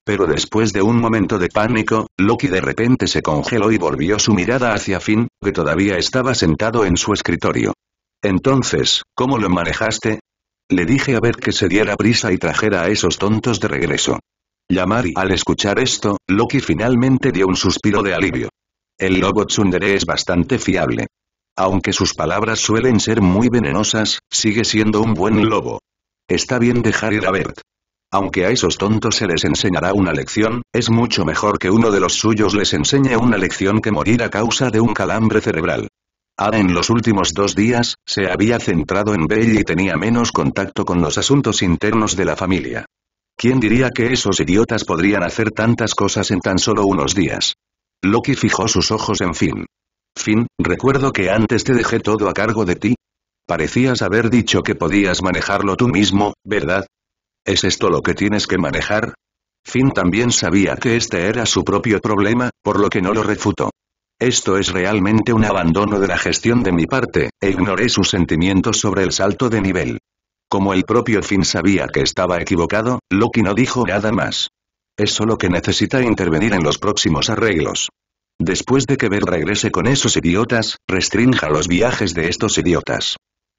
Pero después de un momento de pánico, Loki de repente se congeló y volvió su mirada hacia Finn, que todavía estaba sentado en su escritorio. Entonces, ¿cómo lo manejaste? Le dije a ver que se diera prisa y trajera a esos tontos de regreso. Llamar y al escuchar esto, Loki finalmente dio un suspiro de alivio. El lobo tsundere es bastante fiable. Aunque sus palabras suelen ser muy venenosas, sigue siendo un buen lobo. Está bien dejar ir a Bert. Aunque a esos tontos se les enseñará una lección, es mucho mejor que uno de los suyos les enseñe una lección que morir a causa de un calambre cerebral. Ah en los últimos dos días, se había centrado en Bell y tenía menos contacto con los asuntos internos de la familia. ¿Quién diría que esos idiotas podrían hacer tantas cosas en tan solo unos días? Loki fijó sus ojos en Finn. Finn, recuerdo que antes te dejé todo a cargo de ti. Parecías haber dicho que podías manejarlo tú mismo, ¿verdad? ¿Es esto lo que tienes que manejar? Finn también sabía que este era su propio problema, por lo que no lo refutó. Esto es realmente un abandono de la gestión de mi parte, e ignoré sus sentimientos sobre el salto de nivel. Como el propio Finn sabía que estaba equivocado, Loki no dijo nada más. Es solo que necesita intervenir en los próximos arreglos. Después de que Bert regrese con esos idiotas, restrinja los viajes de estos idiotas.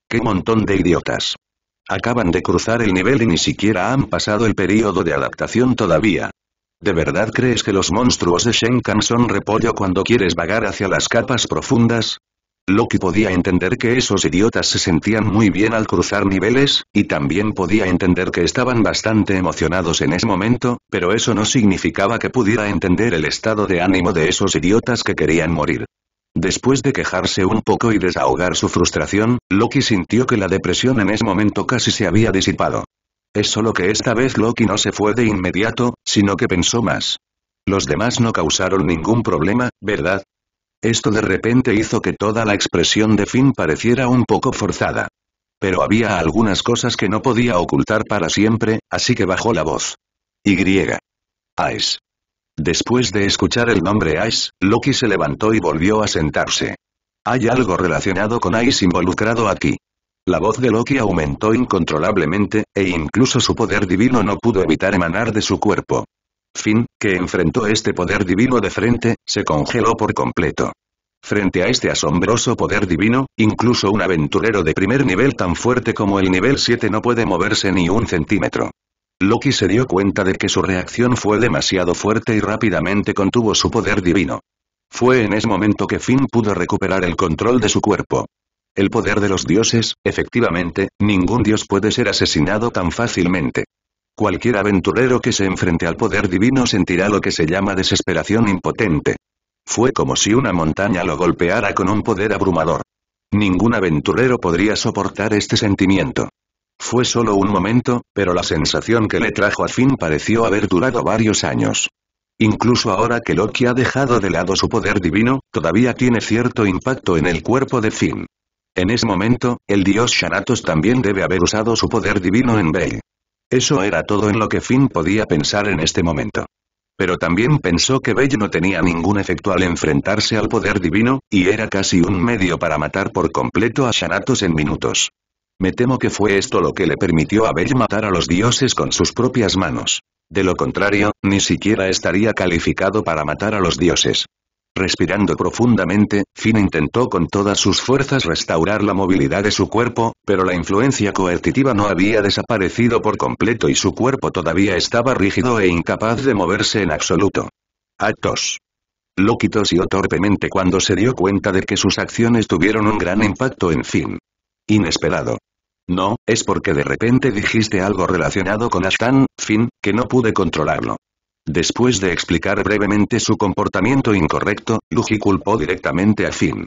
¡Qué montón de idiotas! Acaban de cruzar el nivel y ni siquiera han pasado el periodo de adaptación todavía. ¿De verdad crees que los monstruos de Shenkan son repollo cuando quieres vagar hacia las capas profundas? Loki podía entender que esos idiotas se sentían muy bien al cruzar niveles, y también podía entender que estaban bastante emocionados en ese momento, pero eso no significaba que pudiera entender el estado de ánimo de esos idiotas que querían morir. Después de quejarse un poco y desahogar su frustración, Loki sintió que la depresión en ese momento casi se había disipado. Es solo que esta vez Loki no se fue de inmediato, sino que pensó más. Los demás no causaron ningún problema, ¿verdad? Esto de repente hizo que toda la expresión de Finn pareciera un poco forzada. Pero había algunas cosas que no podía ocultar para siempre, así que bajó la voz. Y. Ice. Después de escuchar el nombre Ice, Loki se levantó y volvió a sentarse. Hay algo relacionado con Ice involucrado aquí. La voz de Loki aumentó incontrolablemente, e incluso su poder divino no pudo evitar emanar de su cuerpo. Finn, que enfrentó este poder divino de frente, se congeló por completo. Frente a este asombroso poder divino, incluso un aventurero de primer nivel tan fuerte como el nivel 7 no puede moverse ni un centímetro. Loki se dio cuenta de que su reacción fue demasiado fuerte y rápidamente contuvo su poder divino. Fue en ese momento que Finn pudo recuperar el control de su cuerpo. El poder de los dioses, efectivamente, ningún dios puede ser asesinado tan fácilmente. Cualquier aventurero que se enfrente al poder divino sentirá lo que se llama desesperación impotente. Fue como si una montaña lo golpeara con un poder abrumador. Ningún aventurero podría soportar este sentimiento. Fue solo un momento, pero la sensación que le trajo a fin pareció haber durado varios años. Incluso ahora que Loki ha dejado de lado su poder divino, todavía tiene cierto impacto en el cuerpo de Finn. En ese momento, el dios Shanatos también debe haber usado su poder divino en Bell. Eso era todo en lo que Finn podía pensar en este momento. Pero también pensó que Bell no tenía ningún efecto al enfrentarse al poder divino, y era casi un medio para matar por completo a Shanatos en minutos. Me temo que fue esto lo que le permitió a Bell matar a los dioses con sus propias manos. De lo contrario, ni siquiera estaría calificado para matar a los dioses. Respirando profundamente, Finn intentó con todas sus fuerzas restaurar la movilidad de su cuerpo, pero la influencia coercitiva no había desaparecido por completo y su cuerpo todavía estaba rígido e incapaz de moverse en absoluto. Actos. Loki tosió torpemente cuando se dio cuenta de que sus acciones tuvieron un gran impacto en Finn. Inesperado. No, es porque de repente dijiste algo relacionado con Astan, Finn, que no pude controlarlo. Después de explicar brevemente su comportamiento incorrecto, Luji culpó directamente a Finn.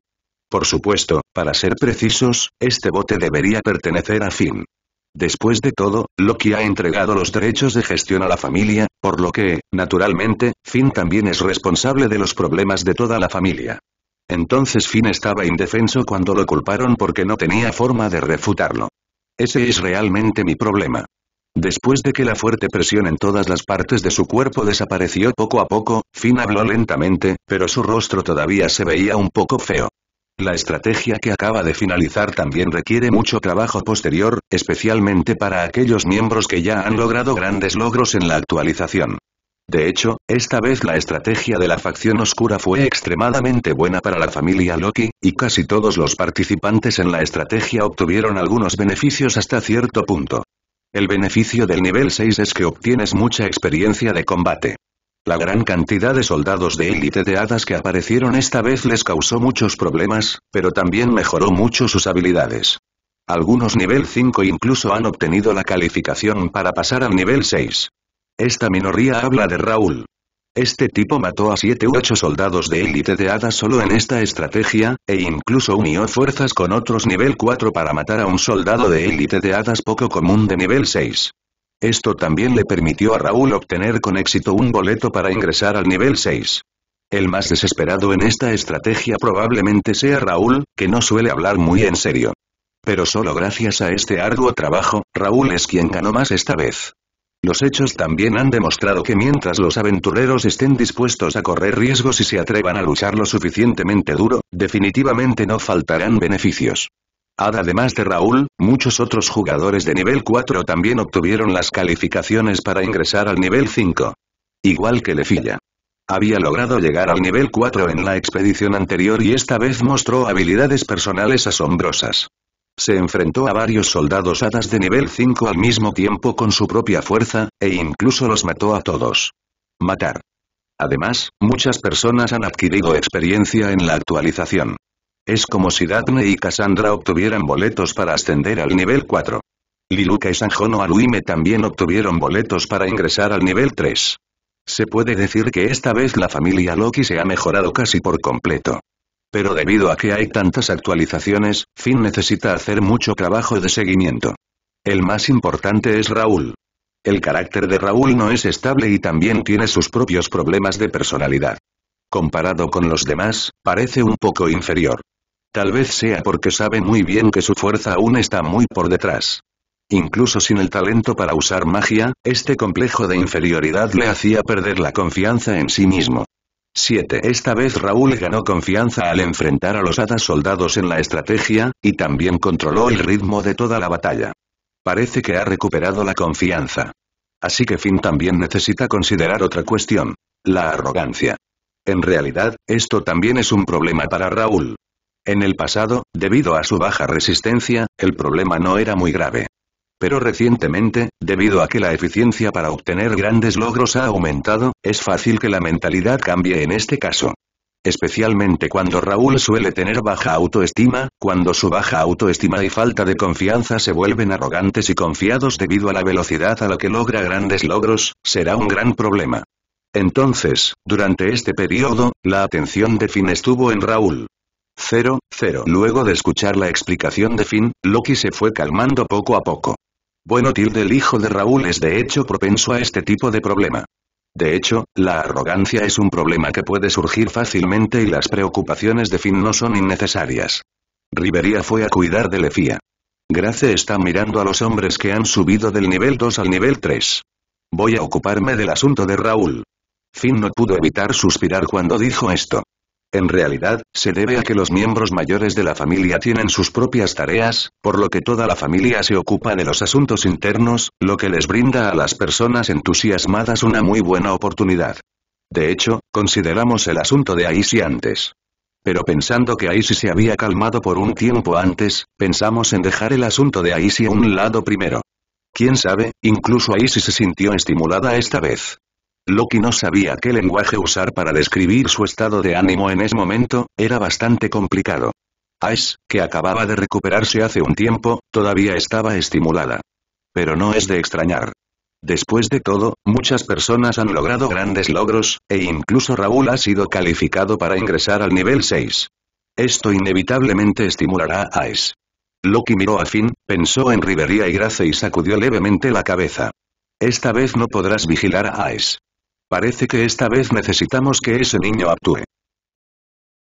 Por supuesto, para ser precisos, este bote debería pertenecer a Finn. Después de todo, Loki ha entregado los derechos de gestión a la familia, por lo que, naturalmente, Finn también es responsable de los problemas de toda la familia. Entonces Finn estaba indefenso cuando lo culparon porque no tenía forma de refutarlo. Ese es realmente mi problema. Después de que la fuerte presión en todas las partes de su cuerpo desapareció poco a poco, Finn habló lentamente, pero su rostro todavía se veía un poco feo. La estrategia que acaba de finalizar también requiere mucho trabajo posterior, especialmente para aquellos miembros que ya han logrado grandes logros en la actualización. De hecho, esta vez la estrategia de la facción oscura fue extremadamente buena para la familia Loki, y casi todos los participantes en la estrategia obtuvieron algunos beneficios hasta cierto punto. El beneficio del nivel 6 es que obtienes mucha experiencia de combate. La gran cantidad de soldados de élite de hadas que aparecieron esta vez les causó muchos problemas, pero también mejoró mucho sus habilidades. Algunos nivel 5 incluso han obtenido la calificación para pasar al nivel 6. Esta minoría habla de Raúl, este tipo mató a 7 u 8 soldados de élite de hadas solo en esta estrategia, e incluso unió fuerzas con otros nivel 4 para matar a un soldado de élite de hadas poco común de nivel 6. Esto también le permitió a Raúl obtener con éxito un boleto para ingresar al nivel 6. El más desesperado en esta estrategia probablemente sea Raúl, que no suele hablar muy en serio. Pero solo gracias a este arduo trabajo, Raúl es quien ganó más esta vez. Los hechos también han demostrado que mientras los aventureros estén dispuestos a correr riesgos y se atrevan a luchar lo suficientemente duro, definitivamente no faltarán beneficios. Además de Raúl, muchos otros jugadores de nivel 4 también obtuvieron las calificaciones para ingresar al nivel 5. Igual que Lefilla. Había logrado llegar al nivel 4 en la expedición anterior y esta vez mostró habilidades personales asombrosas se enfrentó a varios soldados hadas de nivel 5 al mismo tiempo con su propia fuerza, e incluso los mató a todos. Matar. Además, muchas personas han adquirido experiencia en la actualización. Es como si Daphne y Cassandra obtuvieran boletos para ascender al nivel 4. Liluca y Sanjono Aruime también obtuvieron boletos para ingresar al nivel 3. Se puede decir que esta vez la familia Loki se ha mejorado casi por completo pero debido a que hay tantas actualizaciones, Finn necesita hacer mucho trabajo de seguimiento. El más importante es Raúl. El carácter de Raúl no es estable y también tiene sus propios problemas de personalidad. Comparado con los demás, parece un poco inferior. Tal vez sea porque sabe muy bien que su fuerza aún está muy por detrás. Incluso sin el talento para usar magia, este complejo de inferioridad le hacía perder la confianza en sí mismo. 7. Esta vez Raúl ganó confianza al enfrentar a los hadas soldados en la estrategia, y también controló el ritmo de toda la batalla. Parece que ha recuperado la confianza. Así que Finn también necesita considerar otra cuestión. La arrogancia. En realidad, esto también es un problema para Raúl. En el pasado, debido a su baja resistencia, el problema no era muy grave. Pero recientemente, debido a que la eficiencia para obtener grandes logros ha aumentado, es fácil que la mentalidad cambie en este caso. Especialmente cuando Raúl suele tener baja autoestima, cuando su baja autoestima y falta de confianza se vuelven arrogantes y confiados debido a la velocidad a la que logra grandes logros, será un gran problema. Entonces, durante este periodo, la atención de Finn estuvo en Raúl. 0, 0. Luego de escuchar la explicación de Finn, Loki se fue calmando poco a poco. Bueno tilde el hijo de Raúl es de hecho propenso a este tipo de problema. De hecho, la arrogancia es un problema que puede surgir fácilmente y las preocupaciones de Finn no son innecesarias. Rivería fue a cuidar de Lefía. Grace está mirando a los hombres que han subido del nivel 2 al nivel 3. Voy a ocuparme del asunto de Raúl. Finn no pudo evitar suspirar cuando dijo esto. En realidad, se debe a que los miembros mayores de la familia tienen sus propias tareas, por lo que toda la familia se ocupa de los asuntos internos, lo que les brinda a las personas entusiasmadas una muy buena oportunidad. De hecho, consideramos el asunto de Aisy antes. Pero pensando que Aisy se había calmado por un tiempo antes, pensamos en dejar el asunto de Aisy a un lado primero. Quién sabe, incluso Aisi se sintió estimulada esta vez. Loki no sabía qué lenguaje usar para describir su estado de ánimo en ese momento, era bastante complicado. Ice, que acababa de recuperarse hace un tiempo, todavía estaba estimulada. Pero no es de extrañar. Después de todo, muchas personas han logrado grandes logros, e incluso Raúl ha sido calificado para ingresar al nivel 6. Esto inevitablemente estimulará a Aes. Loki miró a Finn, pensó en Rivería y Grace y sacudió levemente la cabeza. Esta vez no podrás vigilar a Aes. Parece que esta vez necesitamos que ese niño actúe.